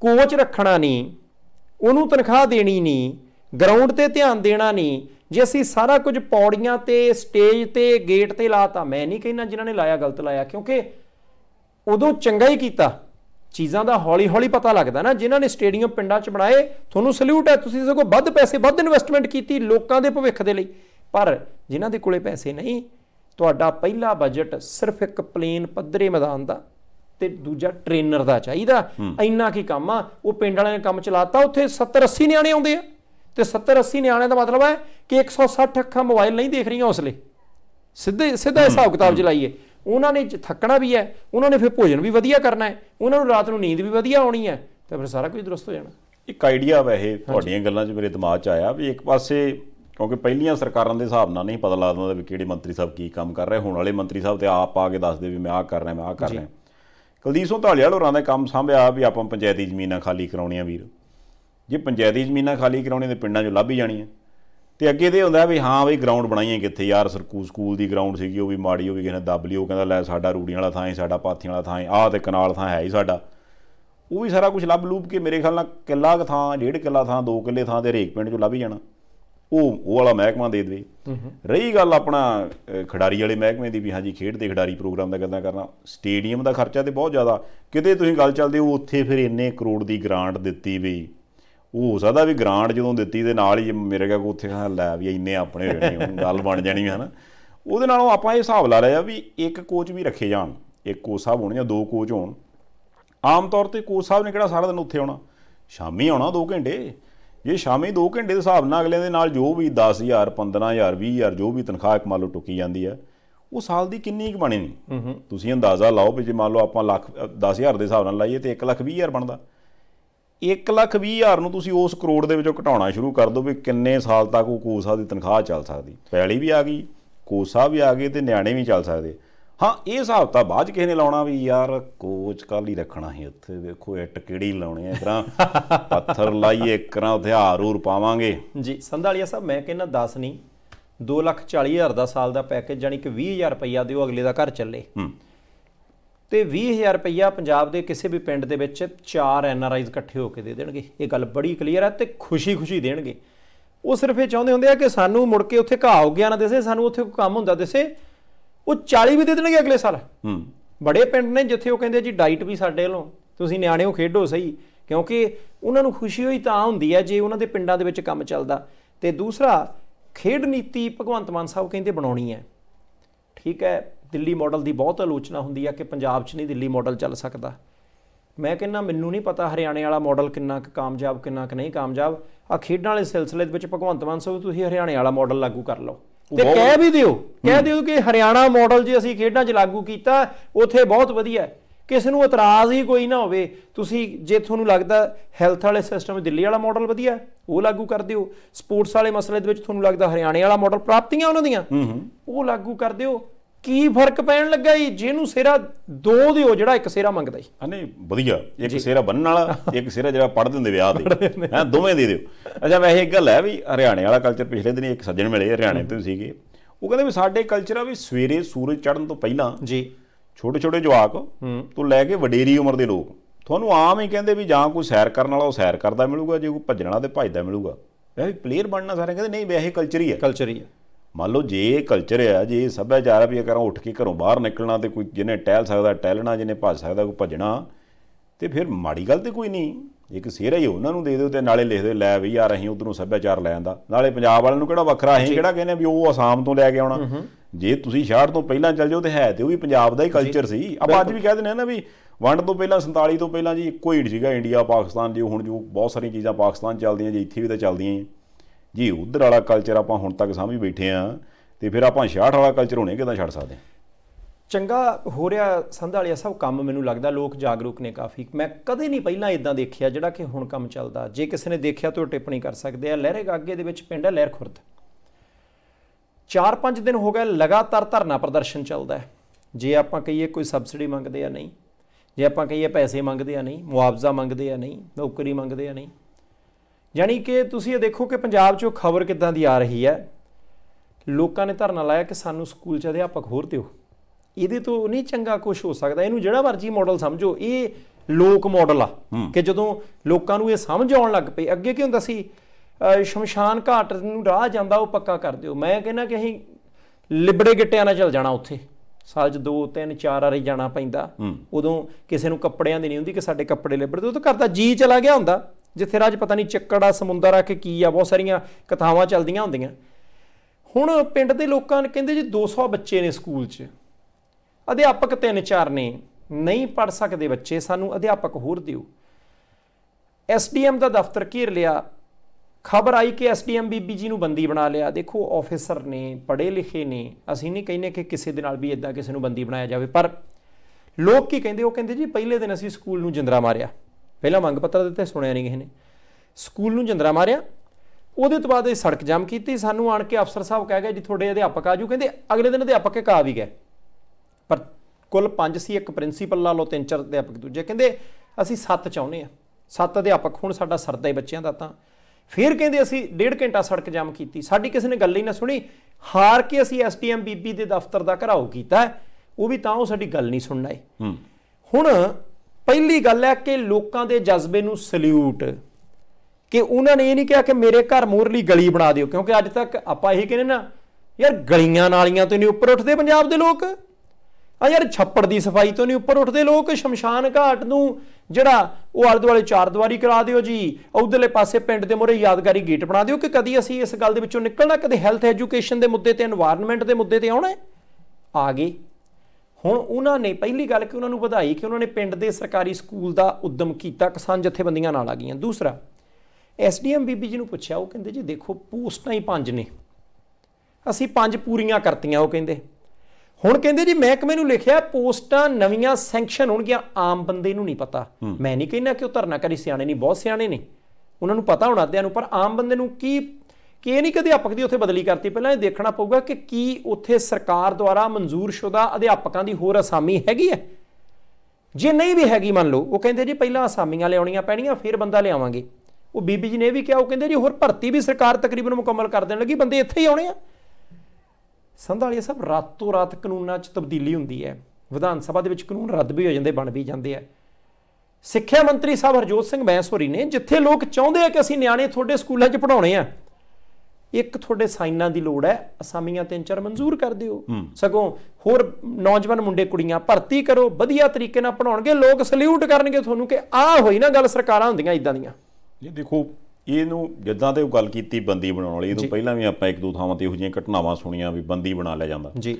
Speaker 2: ਕੋਚ ਰੱਖਣਾ ਨਹੀਂ ਉਹਨੂੰ ਤਨਖਾਹ ਦੇਣੀ ਨਹੀਂ ਗਰਾਊਂਡ ਤੇ ਧਿਆਨ ਦੇਣਾ ਨਹੀਂ ਜੇ ਅਸੀਂ ਸਾਰਾ ਕੁਝ ਪੌੜੀਆਂ ਤੇ ਸਟੇਜ ਤੇ ਗੇਟ ਤੇ ਲਾਤਾ ਮੈਂ ਨਹੀਂ ਕਹਿੰਦਾ ਜਿਨ੍ਹਾਂ ਨੇ ਲਾਇਆ ਗਲਤ ਲਾਇਆ ਕਿਉਂਕਿ ਉਦੋਂ ਚੰਗਾ ਹੀ ਕੀਤਾ ਚੀਜ਼ਾਂ ਦਾ ਹੌਲੀ-ਹੌਲੀ ਪਤਾ ਲੱਗਦਾ ਨਾ ਜਿਨ੍ਹਾਂ ਨੇ ਸਟੇਡੀਅਮ ਪਿੰਡਾਂ 'ਚ ਬਣਾਏ ਤੁਹਾਨੂੰ ਸਲੂਟ ਹੈ ਤੁਸੀਂ ਸਗੋਂ ਵੱਧ ਪੈਸੇ ਵੱਧ ਇਨਵੈਸਟਮੈਂਟ ਕੀਤੀ ਲੋਕਾਂ ਦੇ ਭਵਿੱਖ ਦੇ ਲਈ ਪਰ ਜਿਨ੍ਹਾਂ ਦੇ ਕੋਲੇ ਪੈਸੇ ਨਹੀਂ ਤੁਹਾਡਾ ਪਹਿਲਾ ਬਜਟ ਸਿਰਫ ਇੱਕ ਪਲੇਨ ਪੱਧਰੇ ਮੈਦਾਨ ਦਾ ਤੇ ਦੂਜਾ ਟ੍ਰੇਨਰ ਦਾ ਚਾਹੀਦਾ ਇੰਨਾ ਕੀ ਕੰਮ ਆ ਉਹ ਪਿੰਡ ਵਾਲਿਆਂ ਨੇ ਕੰਮ ਚਲਾਤਾ ਉੱਥੇ 70 80 ਨਿਆਣੇ ਆਉਂਦੇ ਆ ਤੇ 70 80 ਨਿਆਣੇ ਦਾ ਮਤਲਬ ਹੈ ਕਿ 160 ਅੱਖਾਂ ਮੋਬਾਈਲ ਨਹੀਂ ਦੇਖ ਰਹੀਆਂ ਉਸਲੇ ਸਿੱਧੇ ਸਿੱਧਾ ਹਿਸਾਬ ਕਿਤਾਬ ਚ ਲਾਈਏ ਉਹਨਾਂ ਨੇ ਥੱਕਣਾ ਵੀ ਹੈ ਉਹਨਾਂ ਨੇ ਫਿਰ ਭੋਜਨ ਵੀ ਵਧੀਆ ਕਰਨਾ ਹੈ ਉਹਨਾਂ ਨੂੰ ਰਾਤ ਨੂੰ ਨੀਂਦ ਵੀ ਵਧੀਆ ਆਉਣੀ ਹੈ ਤਾਂ ਫਿਰ ਸਾਰਾ ਕੁਝ ਦਰਸਤ ਹੋ ਜਾਣਾ ਇੱਕ ਆਈਡੀਆ
Speaker 1: ਵੈ ਇਹ ਤੁਹਾਡੀਆਂ ਗੱਲਾਂ 'ਚ ਮੇਰੇ ਦਿਮਾਗ 'ਚ ਆਇਆ ਵੀ ਇੱਕ ਪਾਸੇ ਕਿਉਂਕਿ ਪਹਿਲੀਆਂ ਸਰਕਾਰਾਂ ਦੇ ਹਿਸਾਬ ਨਾਲ ਨਹੀਂ ਪਤਾ ਲੱਗਦਾ ਵੀ ਕਿਹੜੇ ਮੰਤਰੀ ਸਾਹਿਬ ਕੀ ਕੰਮ ਕਰ ਰਹੇ ਹੁਣ ਵਾਲੇ ਮੰਤਰੀ ਸਾਹਿਬ ਤੇ ਆਪ ਆ ਕੇ ਦੱਸਦੇ ਵੀ ਮੈਂ ਆਹ ਕਰ ਰਿਹਾ ਮੈਂ ਆਹ ਕਰ ਰਿਹਾ ਕੁਲਦੀਪ ਸਿੰਘ ਢਾਲੀਵਾਲ ਹੋਰਾਂ ਦਾ ਕੰਮ ਸੰਭਿਆ ਵੀ ਆਪਾਂ ਪੰਚਾਇਤੀ ਜ਼ਮੀਨਾਂ ਖਾਲੀ ਕਰਾਉਣੀਆਂ ਵੀਰ ਜੇ ਪੰਚਾਇਤੀ ਜ਼ਮੀਨਾਂ ਖਾਲੀ ਕਰਾਉਣੀਆਂ ਤੇ ਪਿੰਡਾਂ 'ਚੋਂ ਲੱਭ ਹੀ ਜਾਣੀਆਂ ਤੇ ਅੱਗੇ ਤੇ ਹੁੰਦਾ ਵੀ ਹਾਂ ਵੀ ਗਰਾਊਂਡ ਬਣਾਈਏ ਕਿੱਥੇ ਯਾਰ ਸਰਕੂ ਸਕੂਲ ਦੀ ਗਰਾਊਂਡ ਸੀਗੀ ਉਹ ਵੀ ਮਾੜੀ ਹੋ ਗਈ ਕਿਸੇ ਨੇ ਦੱਬ ਲਈ ਉਹ ਕਹਿੰਦਾ ਲੈ ਸਾਡਾ ਰੂੜੀਆਂ ਵਾਲਾ ਥਾਂ ਹੈ ਸਾਡਾ ਪਾਥੀਆਂ ਵਾਲਾ ਥਾਂ ਹੈ ਆਹ ਤੇ ਕਨਾਲ ਥਾਂ ਹੈ ਹੀ ਸਾਡਾ ਉਹ ਵੀ ਸਾਰਾ ਕੁਝ ਲੱਭ ਲੂਪ ਕੇ ਮੇਰੇ ਖਿਆਲ ਨਾਲ ਕਿੱਲਾ ਕ ਥਾਂ ਡੇਢ ਕਿੱਲਾ ਥਾਂ ਦੋ ਕਿੱਲੇ ਥਾਂ ਤੇ ਰੇਕ ਪਿੰਡ ਚੋਂ ਲੱਭ ਹੀ ਜਾਣਾ ਉਹ ਉਹ ਵਾਲਾ ਮਹਿਕਮਾ ਦੇ ਦੇਵੇ ਰਹੀ ਗੱਲ ਆਪਣਾ ਖਿਡਾਰੀ ਵਾਲੇ ਮਹਿਕਮੇ ਦੀ ਵੀ ਹਾਂਜੀ ਖੇਡ ਦੇ ਖਿਡਾਰੀ ਪ੍ਰੋਗਰਾਮ ਦਾ ਕਿਦਾਂ ਕਰਨਾ ਸਟੇਡੀਅਮ ਦਾ ਖਰਚਾ ਤੇ ਬਹੁਤ ਜ਼ਿਆਦਾ ਕਿਤੇ ਤੁਸੀਂ ਗੱਲ ਚੱਲਦੇ ਹੋ ਉੱਥੇ ਫਿਰ ਇੰਨੇ ਕਰੋੜ ਦੀ ਗ੍ਰਾਂਟ ਦਿੱਤੀ ਵੀ ਉਹ ਹੋ ਸਕਦਾ ਵੀ ਗ੍ਰਾਂਟ ਜਦੋਂ ਦਿੱਤੀ ਤੇ ਨਾਲ ਹੀ ਮੇਰੇ ਕੋਲ ਉੱਥੇ ਲੈ ਵੀ ਇੰਨੇ ਆਪਣੇ ਹੋਣੇ ਹੁਣ ਗੱਲ ਬਣ ਜਾਣੀ ਹੈ ਨਾ ਉਹਦੇ ਨਾਲੋਂ ਆਪਾਂ ਇਹ ਹਿਸਾਬ ਲਾ ਲਿਆ ਵੀ ਇੱਕ ਕੋਚ ਵੀ ਰੱਖੇ ਜਾਣ ਇੱਕ ਕੋਚ ਸਾਹਿਬ ਹੋਣ ਜਾਂ ਦੋ ਕੋਚ ਹੋਣ ਆਮ ਤੌਰ ਤੇ ਕੋਚ ਸਾਹਿਬ ਨੇ ਕਿਹੜਾ ਸਾਰਾ ਦਿਨ ਉੱਥੇ ਆਉਣਾ ਸ਼ਾਮੀ ਆਉਣਾ 2 ਘੰਟੇ ਜੇ ਸ਼ਾਮੀ 2 ਘੰਟੇ ਦੇ ਹਿਸਾਬ ਨਾਲ ਅਗਲੇ ਦੇ ਨਾਲ ਜੋ ਵੀ 10000 15000 20000 ਜੋ ਵੀ ਤਨਖਾਹ ਇੱਕ ਮੰਨ ਲਓ ਟੁੱਕੀ ਜਾਂਦੀ ਹੈ ਉਹ ਸਾਲ ਦੀ ਕਿੰਨੀ ਕੁ ਬਣੀ ਨਹੀਂ ਤੁਸੀਂ ਅੰਦਾਜ਼ਾ ਲਾਓ ਵੀ ਜੇ ਮੰਨ ਲਓ ਆਪਾਂ ਲੱਖ 10000 ਦੇ ਹਿਸਾਬ ਨਾਲ ਲਾਈਏ ਤੇ 1 ਲੱਖ 20000 ਬਣਦਾ 1 ਲੱਖ 20 ਹਜ਼ਾਰ ਨੂੰ ਤੁਸੀਂ ਉਸ ਕਰੋੜ ਦੇ ਵਿੱਚੋਂ ਘਟਾਉਣਾ ਸ਼ੁਰੂ ਕਰ ਦਿਓ ਵੀ ਕਿੰਨੇ ਸਾਲ ਤੱਕ ਉਹ ਕੋਸਾ ਦੀ ਤਨਖਾਹ ਚੱਲ ਸਕਦੀ ਪੈਲੀ ਵੀ ਆ ਗਈ ਕੋਸਾ ਵੀ ਆ ਗਏ ਤੇ ਨਿਆਣੇ ਵੀ ਚੱਲ ਸਕਦੇ ਹਾਂ ਇਹ ਹਿਸਾਬ ਤਾਂ ਬਾਅਦ ਕਿਸੇ ਨੇ ਲਾਉਣਾ ਵੀ ਯਾਰ ਕੋਚ ਕਾਲੀ ਹੀ ਰੱਖਣਾ ਹੀ ਉੱਥੇ ਵੇਖੋ ਇੱਟ ਕਿਹੜੀ ਲਾਉਣੀ ਹੈ ਇਤਰਾ ਪੱਥਰ ਲਾਈਏ ਕਰਾਂ ਹਥਿਆਰ ਹੋਰ ਪਾਵਾਂਗੇ
Speaker 2: ਜੀ ਸੰਧਾਲੀਆ ਸਾਹਿਬ ਮੈਂ ਕਹਿੰਦਾ ਦੱਸ ਨਹੀਂ 2 ਲੱਖ 40 ਹਜ਼ਾਰ ਦਾ ਸਾਲ ਦਾ ਪੈਕੇਜ ਜਾਨੀ ਕਿ 20000 ਰੁਪਈਆ ਦਿਓ ਅਗਲੇ ਦਾ ਘਰ ਚੱਲੇ ਹੂੰ ਤੇ 20000 ਰੁਪਇਆ ਪੰਜਾਬ ਦੇ ਕਿਸੇ ਵੀ ਪਿੰਡ ਦੇ ਵਿੱਚ ਚਾਰ ਐਨਆਰਆਈਜ਼ ਇਕੱਠੇ ਹੋ ਕੇ ਦੇ ਦੇਣਗੇ ਇਹ ਗੱਲ ਬੜੀ ਕਲੀਅਰ ਹੈ ਤੇ ਖੁਸ਼ੀ-ਖੁਸ਼ੀ ਦੇਣਗੇ ਉਹ ਸਿਰਫ ਇਹ ਚਾਹੁੰਦੇ ਹੁੰਦੇ ਆ ਕਿ ਸਾਨੂੰ ਮੁੜ ਕੇ ਉੱਥੇ ਘਾਹ ਹੋ ਗਿਆ ਨਾ ਦੇਸੇ ਸਾਨੂੰ ਉੱਥੇ ਕੋਈ ਕੰਮ ਹੁੰਦਾ ਦੇਸੇ ਉਹ 40 ਵੀ ਦੇ ਦੇਣਗੇ ਅਗਲੇ ਸਾਲ ਹੂੰ ਬੜੇ ਪਿੰਡ ਨੇ ਜਿੱਥੇ ਉਹ ਕਹਿੰਦੇ ਜੀ ਡਾਈਟ ਵੀ ਸਾਡੇ ਵੱਲੋਂ ਤੁਸੀਂ ਨਿਆਣਿਓ ਖੇਡੋ ਸਹੀ ਕਿਉਂਕਿ ਉਹਨਾਂ ਨੂੰ ਖੁਸ਼ੀ ਹੋਈ ਤਾਂ ਹੁੰਦੀ ਹੈ ਜੇ ਉਹਨਾਂ ਦੇ ਪਿੰਡਾਂ ਦੇ ਵਿੱਚ ਕੰਮ ਚੱਲਦਾ ਤੇ ਦੂਸਰਾ ਖੇਡ ਨੀਤੀ ਭਗਵੰਤ ਮਾਨ ਸਾਹਿਬ ਕਹਿੰਦੇ ਬਣਾਉਣੀ ਹੈ ਠੀਕ ਹੈ ਦਿੱਲੀ ਮਾਡਲ ਦੀ ਬਹੁਤ ਆਲੋਚਨਾ ਹੁੰਦੀ ਆ ਕਿ ਪੰਜਾਬ 'ਚ ਨਹੀਂ ਦਿੱਲੀ ਮਾਡਲ ਚੱਲ ਸਕਦਾ ਮੈਂ ਕਹਿੰਨਾ ਮੈਨੂੰ ਨਹੀਂ ਪਤਾ ਹਰਿਆਣੇ ਵਾਲਾ ਮਾਡਲ ਕਿੰਨਾ ਕੁ ਕਾਮਯਾਬ ਕਿੰਨਾ ਕੁ ਨਹੀਂ ਕਾਮਯਾਬ ਆ ਖੇਡਾਂ ਵਾਲੇ ਸਿਲਸਿਲੇ ਦੇ ਵਿੱਚ ਭਗਵੰਤ ਮਾਨ ਸਾਹਿਬ ਤੁਸੀਂ ਹਰਿਆਣੇ ਵਾਲਾ ਮਾਡਲ ਲਾਗੂ ਕਰ ਲਓ ਤੇ ਕਹਿ ਵੀ ਦਿਓ ਕਹਿ ਦਿਓ ਕਿ ਹਰਿਆਣਾ ਮਾਡਲ ਜੇ ਅਸੀਂ ਖੇਡਾਂ 'ਚ ਲਾਗੂ ਕੀਤਾ ਉਥੇ ਬਹੁਤ ਵਧੀਆ ਕਿਸੇ ਨੂੰ ਇਤਰਾਜ਼ ਹੀ ਕੋਈ ਨਾ ਹੋਵੇ ਤੁਸੀਂ ਜੇ ਤੁਹਾਨੂੰ ਲੱਗਦਾ ਹੈਲਥ ਵਾਲੇ ਸਿਸਟਮ ਦਿੱਲੀ ਵਾਲਾ ਮਾਡਲ ਵਧੀਆ ਉਹ ਲਾਗੂ ਕਰ ਦਿਓ ਸਪੋਰਟਸ ਵਾਲੇ ਮਸਲੇ ਦੇ ਵਿੱਚ ਤੁਹਾਨੂੰ ਲੱਗਦਾ ਹਰਿਆਣੇ ਵਾਲਾ ਮਾਡਲ ਪ੍ਰਾਪਤੀਆਂ ਉਹਨਾਂ ਦੀਆਂ ਉਹ ਲਾਗੂ ਕਰ ਦਿਓ ਕੀ ਫਰਕ ਪੈਣ ਲੱਗਾ ਜੀ ਜਿਹਨੂੰ ਸੇਰਾ ਦੋ ਦਿਓ ਜਿਹੜਾ ਇੱਕ ਸੇਰਾ ਮੰਗਦਾ ਜੀ ਨਹੀਂ
Speaker 1: ਵਧੀਆ ਇੱਕ ਸੇਰਾ ਬੰਨਣ ਵਾਲਾ ਇੱਕ ਸੇਰਾ ਜਿਹੜਾ ਪੜ ਦਿੰਦੇ ਵਿਆਹ ਤੇ ਹੈ ਦੋਵੇਂ ਦੇ ਦਿਓ ਅੱਛਾ ਵੈਸੇ ਇੱਕ ਗੱਲ ਹੈ ਵੀ ਹਰਿਆਣੇ ਵਾਲਾ ਕਲਚਰ ਪਿਛਲੇ ਦਿਨ ਇੱਕ ਸੱਜਣ ਮਿਲੇ ਹਰਿਆਣੇ ਤੋਂ ਸੀਗੇ ਉਹ ਕਹਿੰਦੇ ਵੀ ਸਾਡੇ ਕਲਚਰ ਆ ਵੀ ਸਵੇਰੇ ਸੂਰਜ ਚੜ੍ਹਨ ਤੋਂ ਪਹਿਲਾਂ ਜੀ ਛੋਟੇ ਛੋਟੇ ਜਵਾਕ ਤੋਂ ਲੈ ਕੇ ਵਡੇਰੀ ਉਮਰ ਦੇ ਲੋਕ ਤੁਹਾਨੂੰ ਆਮ ਹੀ ਕਹਿੰਦੇ ਵੀ ਜਾਂ ਕੋਈ ਸੈਰ ਕਰਨ ਵਾਲਾ ਉਹ ਸੈਰ ਕਰਦਾ ਮਿਲੂਗਾ ਜੇ ਕੋਈ ਭੱਜਣ ਵਾਲਾ ਤੇ ਭੱਜਦਾ ਮਿਲੂਗਾ ਵੀ ਪਲੇਅਰ ਬਣਨਾ ਸਾਰੇ ਕਹਿੰਦੇ ਨਹੀਂ ਵੈਸੇ ਕਲਚਰ ਹੀ ਹੈ ਕਲਚਰ ਹੀ ਹੈ ਮੰਨ ਲਓ ਜੇ ਇਹ ਕਲਚਰ ਆ ਜੇ ਸੱਭਿਆਚਾਰ ਆ ਵੀ ਕਰਾਂ ਉੱਠ ਕੇ ਘਰੋਂ ਬਾਹਰ ਨਿਕਲਣਾ ਤੇ ਕੋਈ ਜਿਹਨੇ ਟਹਿਲ ਸਕਦਾ ਟਹਿਲਣਾ ਜਿਹਨੇ ਭੱਜ ਸਕਦਾ ਕੋਈ ਭੱਜਣਾ ਤੇ ਫਿਰ ਮਾੜੀ ਗੱਲ ਤੇ ਕੋਈ ਨਹੀਂ ਇੱਕ ਸਿਹਰਾ ਹੀ ਉਹਨਾਂ ਨੂੰ ਦੇ ਦਿਓ ਤੇ ਨਾਲੇ ਲਿਖ ਦਿਓ ਲੈ ਵੀ ਯਾਰ ਅਸੀਂ ਉਧਰੋਂ ਸੱਭਿਆਚਾਰ ਲੈ ਆਂਦਾ ਨਾਲੇ ਪੰਜਾਬ ਵਾਲਿਆਂ ਨੂੰ ਕਿਹੜਾ ਵੱਖਰਾ ਅਸੀਂ ਕਿਹੜਾ ਕਹਿੰਦੇ ਵੀ ਉਹ ਆਸਾਮ ਤੋਂ ਲੈ ਕੇ ਆਉਣਾ ਜੇ ਤੁਸੀਂ ਸ਼ਹਿਰ ਤੋਂ ਪਹਿਲਾਂ ਚੱਲ ਜਾਓ ਤੇ ਹੈ ਤੇ ਉਹ ਵੀ ਪੰਜਾਬ ਦਾ ਹੀ ਕਲਚਰ ਸੀ ਆਪਾਂ ਅੱਜ ਵੀ ਕਹਿ ਦਿੰਦੇ ਆ ਨਾ ਵੀ ਵੰਡ ਤੋਂ ਪਹਿਲਾਂ 47 ਤੋਂ ਪਹਿਲਾਂ ਜੀ ਇੱਕੋ ਹੀ ਸੀਗਾ ਇੰਡੀਆ ਪਾਕਿਸਤਾਨ ਜੀ ਹੁਣ ਜੋ ਬਹੁਤ ਸਾਰੀਆਂ ਚੀਜ਼ਾਂ ਪਾਕਿਸਤਾਨ ਚੱਲਦੀਆਂ ਜੀ ਇੱਥੇ ਵੀ ਤਾਂ ਚੱਲਦੀਆਂ ਜੇ ਉਧਰ ਵਾਲਾ ਕਲਚਰ ਆਪਾਂ ਹੁਣ ਤੱਕ ਸਾਂਭੀ ਬੈਠੇ ਆ ਤੇ ਫਿਰ ਆਪਾਂ 66 ਵਾਲਾ ਕਲਚਰ ਹੁਣੇ ਕਿਦਾਂ ਛੱਡ ਸਕਦੇ ਆ
Speaker 2: ਚੰਗਾ ਹੋ ਰਿਹਾ ਸੰਧਾ ਵਾਲਿਆ ਸਭ ਕੰਮ ਮੈਨੂੰ ਲੱਗਦਾ ਲੋਕ ਜਾਗਰੂਕ ਨੇ ਕਾਫੀ ਮੈਂ ਕਦੇ ਨਹੀਂ ਪਹਿਲਾਂ ਇਦਾਂ ਦੇਖਿਆ ਜਿਹੜਾ ਕਿ ਹੁਣ ਕੰਮ ਚੱਲਦਾ ਜੇ ਕਿਸੇ ਨੇ ਦੇਖਿਆ ਤਾਂ ਟਿੱਪਣੀ ਕਰ ਸਕਦੇ ਆ ਲਹਿਰੇ ਗਾਗੇ ਦੇ ਵਿੱਚ ਪਿੰਡ ਹੈ ਲਹਿਰ ਖੁਰਦ 4-5 ਦਿਨ ਹੋ ਗਏ ਲਗਾਤਾਰ ਧਰਨਾ ਪ੍ਰਦਰਸ਼ਨ ਚੱਲਦਾ ਹੈ ਜੇ ਆਪਾਂ ਕਹੀਏ ਕੋਈ ਸਬਸਿਡੀ ਮੰਗਦੇ ਆ ਨਹੀਂ ਜੇ ਆਪਾਂ ਕਹੀਏ ਪੈਸੇ ਮੰਗਦੇ ਆ ਨਹੀਂ ਮੁਆਵਜ਼ਾ ਮੰਗਦੇ ਆ ਨਹੀਂ ਨੌਕਰੀ ਮੰਗਦੇ ਆ ਨਹੀਂ ਯਾਨੀ ਕਿ ਤੁਸੀਂ ਇਹ ਦੇਖੋ ਕਿ ਪੰਜਾਬ 'ਚੋਂ ਖਬਰ ਕਿੱਦਾਂ ਦੀ ਆ ਰਹੀ ਹੈ ਲੋਕਾਂ ਨੇ ਧਰਨਾ ਲਾਇਆ ਕਿ ਸਾਨੂੰ ਸਕੂਲ 'ਚ ਅਧਿਆਪਕ ਹੋਰ ਦਿਓ ਇਹਦੇ ਤੋਂ ਨਹੀਂ ਚੰਗਾ ਕੁਝ ਹੋ ਸਕਦਾ ਇਹਨੂੰ ਜਿਹੜਾ ਮਰਜ਼ੀ ਮਾਡਲ ਸਮਝੋ ਇਹ ਲੋਕ ਮਾਡਲ ਆ ਕਿ ਜਦੋਂ ਲੋਕਾਂ ਨੂੰ ਇਹ ਸਮਝ ਆਉਣ ਲੱਗ ਪਈ ਅੱਗੇ ਕੀ ਹੁੰਦਾ ਸੀ ਸ਼ਮਸ਼ਾਨ ਘਾਟ ਨੂੰ ਰਾਹ ਜਾਂਦਾ ਉਹ ਪੱਕਾ ਕਰ ਦਿਓ ਮੈਂ ਕਹਿੰਦਾ ਕਿ ਅਸੀਂ ਲਿਬੜੇ ਗਿੱਟਿਆਂ ਨਾਲ ਚੱਲ ਜਾਣਾ ਉੱਥੇ ਸਾਲ ਚ 2 3 4 ਵਾਰੀ ਜਾਣਾ ਪੈਂਦਾ ਉਦੋਂ ਕਿਸੇ ਨੂੰ ਕੱਪੜਿਆਂ ਦੀ ਨਹੀਂ ਹੁੰਦੀ ਕਿ ਸਾਡੇ ਕੱਪੜੇ ਲਿਬੜਦੇ ਉਹ ਤਾਂ ਕਰਦਾ ਜੀ ਚਲਾ ਗਿਆ ਹੁੰਦਾ ਜਿੱਥੇ ਰਾਜ ਪਤਾ ਨਹੀਂ ਚੱਕੜ ਆ ਸਮੁੰਦਰ ਆ ਕਿ ਕੀ ਆ ਬਹੁਤ ਸਾਰੀਆਂ ਕਥਾਵਾਂ ਚੱਲਦੀਆਂ ਹੁੰਦੀਆਂ ਹੁਣ ਪਿੰਡ ਦੇ ਲੋਕਾਂ ਨੇ ਕਹਿੰਦੇ ਜੀ 200 ਬੱਚੇ ਨੇ ਸਕੂਲ 'ਚ ਅਧਿਆਪਕ ਤਿੰਨ ਚਾਰ ਨੇ ਨਹੀਂ ਪੜ ਸਕਦੇ ਬੱਚੇ ਸਾਨੂੰ ਅਧਿਆਪਕ ਹੋਰ ਦਿਓ ਐਸਡੀਐਮ ਦਾ ਦਫ਼ਤਰ ਘੇਰ ਲਿਆ ਖਬਰ ਆਈ ਕਿ ਐਸਡੀਐਮ ਬੀਬੀ ਜੀ ਨੂੰ ਬੰਦੀ ਬਣਾ ਲਿਆ ਦੇਖੋ ਆਫੀਸਰ ਨੇ ਪੜੇ ਲਿਖੇ ਨੇ ਅਸੀਂ ਨਹੀਂ ਕਹਿੰਨੇ ਕਿ ਕਿਸੇ ਦੇ ਨਾਲ ਵੀ ਇਦਾਂ ਕਿਸੇ ਨੂੰ ਬੰਦੀ ਬਣਾਇਆ ਜਾਵੇ ਪਰ ਲੋਕ ਕੀ ਕਹਿੰਦੇ ਉਹ ਕਹਿੰਦੇ ਜੀ ਪਹਿਲੇ ਦਿਨ ਅਸੀਂ ਸਕੂਲ ਨੂੰ ਜਿੰਦਰਾ ਮਾਰਿਆ ਪਹਿਲਾਂ ਮੰਗ ਪੱਤਰ ਦਿੱਤੇ ਸੁਣਿਆ ਨਹੀਂ ਕਿਸੇ ਨੇ ਸਕੂਲ ਨੂੰ ਜੰਦਰਾ ਮਾਰਿਆ ਉਹਦੇ ਤੋਂ ਬਾਅਦ ਇਹ ਸੜਕ ਜਾਮ ਕੀਤੀ ਸਾਨੂੰ ਆਣ ਕੇ ਅਫਸਰ ਸਾਹਿਬ ਕਹਿ ਗਿਆ ਜੀ ਤੁਹਾਡੇ ਅਧਿਆਪਕ ਆਜੂ ਕਹਿੰਦੇ ਅਗਲੇ ਦਿਨ ਅਧਿਆਪਕ ਇੱਕ ਆ ਵੀ ਗਏ ਪਰ ਕੁੱਲ 5 ਸੀ ਇੱਕ ਪ੍ਰਿੰਸੀਪਲ ਲਾ ਲਓ ਤਿੰਨ ਚਾਰ ਅਧਿਆਪਕ ਦੂਜੇ ਕਹਿੰਦੇ ਅਸੀਂ 7 ਚਾਹੁੰਦੇ ਆ 7 ਅਧਿਆਪਕ ਹੁਣ ਸਾਡਾ ਸਰਦਾ ਹੀ ਬੱਚਿਆਂ ਦਾ ਤਾਂ ਫਿਰ ਕਹਿੰਦੇ ਅਸੀਂ ਡੇਢ ਘੰਟਾ ਸੜਕ ਜਾਮ ਕੀਤੀ ਸਾਡੀ ਕਿਸੇ ਨੇ ਗੱਲ ਹੀ ਨਾ ਸੁਣੀ ਹਾਰ ਕੇ ਅਸੀਂ ਐਸਟੀਐਮ ਬੀਬੀ ਦੇ ਦਫ਼ਤਰ ਦਾ ਘਰਾਓ ਕੀਤਾ ਉਹ ਵੀ ਤਾਂ ਉਹ ਸਾਡੀ ਗੱਲ ਨਹੀਂ ਸੁਣਨਾਏ ਹੁਣ ਪਹਿਲੀ ਗੱਲ ਹੈ ਕਿ ਲੋਕਾਂ ਦੇ ਜਜ਼ਬੇ ਨੂੰ ਸਲੂਟ ਕਿ ਉਹਨਾਂ ਨੇ ਇਹ ਨਹੀਂ ਕਿਹਾ ਕਿ ਮੇਰੇ ਘਰ ਮੋਰਲੀ ਗਲੀ ਬਣਾ ਦਿਓ ਕਿਉਂਕਿ ਅੱਜ ਤੱਕ ਆਪਾਂ ਇਹੀ ਕਹਿੰਦੇ ਨਾ ਯਾਰ ਗਲੀਆਂ ਨਾਲੀਆਂ ਤੋਂ ਨਹੀਂ ਉੱਪਰ ਉੱਠਦੇ ਪੰਜਾਬ ਦੇ ਲੋਕ ਆ ਯਾਰ ਛੱਪੜ ਦੀ ਸਫਾਈ ਤੋਂ ਨਹੀਂ ਉੱਪਰ ਉੱਠਦੇ ਲੋਕ ਸ਼ਮਸ਼ਾਨ ਘਾਟ ਨੂੰ ਜਿਹੜਾ ਉਹ ਆਲੇ ਦੁਆਲੇ ਚਾਰ ਦੀਵਾਰੀ ਕਰਾ ਦਿਓ ਜੀ ਉਧਰਲੇ ਪਾਸੇ ਪਿੰਡ ਦੇ ਮੋਰੇ ਯਾਦਗਾਰੀ ਗੇਟ ਬਣਾ ਦਿਓ ਕਿ ਕਦੀ ਅਸੀਂ ਇਸ ਗੱਲ ਦੇ ਵਿੱਚੋਂ ਨਿਕਲਣਾ ਕਦੇ ਹੈਲਥ ਐਜੂਕੇਸ਼ਨ ਦੇ ਮੁੱਦੇ ਤੇ এনवायरमेंट ਦੇ ਮੁੱਦੇ ਤੇ ਆਉਣਾ ਆ ਗਏ ਹੁਣ ਉਹਨਾਂ ਨੇ ਪਹਿਲੀ ਗੱਲ ਕਿ ਉਹਨਾਂ ਨੂੰ ਵਧਾਈ ਕਿ ਉਹਨਾਂ ਨੇ ਪਿੰਡ ਦੇ ਸਰਕਾਰੀ ਸਕੂਲ ਦਾ ਉਦਮ ਕੀਤਾ ਕਿਸਾਨ ਜਥੇਬੰਦੀਆਂ ਨਾਲ ਆ ਗਈਆਂ ਦੂਸਰਾ ਐਸਡੀਐਮ ਬੀਬੀ ਜੀ ਨੂੰ ਪੁੱਛਿਆ ਉਹ ਕਹਿੰਦੇ ਜੀ ਦੇਖੋ ਪੋਸਟਾਂ ਹੀ ਪੰਜ ਨੇ ਅਸੀਂ ਪੰਜ ਪੂਰੀਆਂ ਕਰਤੀਆਂ ਉਹ ਕਹਿੰਦੇ ਹੁਣ ਕਹਿੰਦੇ ਜੀ ਮਹਿਕਮੇ ਨੂੰ ਲਿਖਿਆ ਪੋਸਟਾਂ ਨਵੀਆਂ ਸੈਂਕਸ਼ਨ ਹੋਣਗੀਆਂ ਆਮ ਬੰਦੇ ਨੂੰ ਨਹੀਂ ਪਤਾ ਮੈਂ ਨਹੀਂ ਕਹਿੰਦਾ ਕਿ ਉਹ ਧਰਨਾ ਕਰੀ ਸਿਆਣੇ ਨਹੀਂ ਬਹੁਤ ਸਿਆਣੇ ਨੇ ਉਹਨਾਂ ਨੂੰ ਪਤਾ ਹੋਣਾ ਤੇ ਨੂੰ ਪਰ ਆਮ ਬੰਦੇ ਨੂੰ ਕੀ ਕਿ ਇਹ ਨਹੀਂ ਕਿ ਅਧਿਆਪਕ ਦੀ ਉੱਥੇ ਬਦਲੀ ਕਰਤੀ ਪਹਿਲਾਂ ਇਹ ਦੇਖਣਾ ਪਊਗਾ ਕਿ ਕੀ ਉੱਥੇ ਸਰਕਾਰ ਦੁਆਰਾ ਮਨਜ਼ੂਰਸ਼ੁਦਾ ਅਧਿਆਪਕਾਂ ਦੀ ਹੋਰ ਅਸਾਮੀ ਹੈਗੀ ਹੈ ਜੇ ਨਹੀਂ ਵੀ ਹੈਗੀ ਮੰਨ ਲਓ ਉਹ ਕਹਿੰਦੇ ਜੀ ਪਹਿਲਾਂ ਅਸਾਮੀਆਂ ਲਿਆਉਣੀਆਂ ਪੈਣੀਆਂ ਫਿਰ ਬੰਦਾ ਲਿਆਵਾਂਗੇ ਉਹ ਬੀਬੀ ਜੀ ਨੇ ਵੀ ਕਿਹਾ ਉਹ ਕਹਿੰਦੇ ਜੀ ਹੋਰ ਭਰਤੀ ਵੀ ਸਰਕਾਰ ਤਕਰੀਬਨ ਮੁਕੰਮਲ ਕਰ ਦੇਣ ਲੱਗੀ ਬੰਦੇ ਇੱਥੇ ਹੀ ਆਉਣੇ ਆ ਸੰਧਾਲੀਆ ਸਾਹਿਬ ਰਾਤੋਂ ਰਾਤ ਕਾਨੂੰਨਾਂ 'ਚ ਤਬਦੀਲੀ ਹੁੰਦੀ ਹੈ ਵਿਧਾਨ ਸਭਾ ਦੇ ਵਿੱਚ ਕਾਨੂੰਨ ਰੱਦ ਵੀ ਹੋ ਜਾਂਦੇ ਬਣ ਵੀ ਜਾਂਦੇ ਆ ਸਿੱਖਿਆ ਮੰਤਰੀ ਸਾਹਿਬ ਹਰਜੋਤ ਸਿੰਘ ਬੈਂਸ ਹੋਰੀ ਨੇ ਜਿੱਥੇ ਲੋਕ ਚਾਹੁੰਦੇ ਆ ਕਿ ਅਸੀਂ ਨਿਆਣੇ ਤੁਹਾਡੇ ਸਕੂਲਾਂ 'ਚ ਪੜਾਉਣੇ ਆ ਇੱਕ ਤੁਹਾਡੇ ਸਾਈਨਾਂ ਦੀ ਲੋੜ ਹੈ ਅਸਾਮੀਆਂ ਤਿੰਨ ਚਾਰ ਮਨਜ਼ੂਰ ਕਰ ਦਿਓ ਸਗੋਂ ਹੋਰ ਨੌਜਵਾਨ ਮੁੰਡੇ ਕੁੜੀਆਂ ਭਰਤੀ ਕਰੋ ਵਧੀਆ ਤਰੀਕੇ ਨਾਲ ਪੜਾਉਣਗੇ ਲੋਕ ਸਲੂਟ ਕਰਨਗੇ ਤੁਹਾਨੂੰ ਕਿ ਆਹ ਹੋਈ ਨਾ ਗੱਲ ਸਰਕਾਰਾਂ ਹੁੰਦੀਆਂ ਇਦਾਂ ਦੀਆਂ
Speaker 1: ਇਹ ਦੇਖੋ ਇਹਨੂੰ ਜਿੱਦਾਂ ਤੇ ਉਹ ਗੱਲ ਕੀਤੀ ਬੰਦੀ ਬਣਾਉਣ ਵਾਲੀ ਇਹ ਤੋਂ ਪਹਿਲਾਂ ਵੀ ਆਪਾਂ ਇੱਕ ਦੋ ਥਾਵਾਂ ਤੇ ਇਹੋ ਜਿਹੀਆਂ ਘਟਨਾਵਾਂ ਸੁਣੀਆਂ ਵੀ ਬੰਦੀ ਬਣਾ ਲਿਆ ਜਾਂਦਾ ਜੀ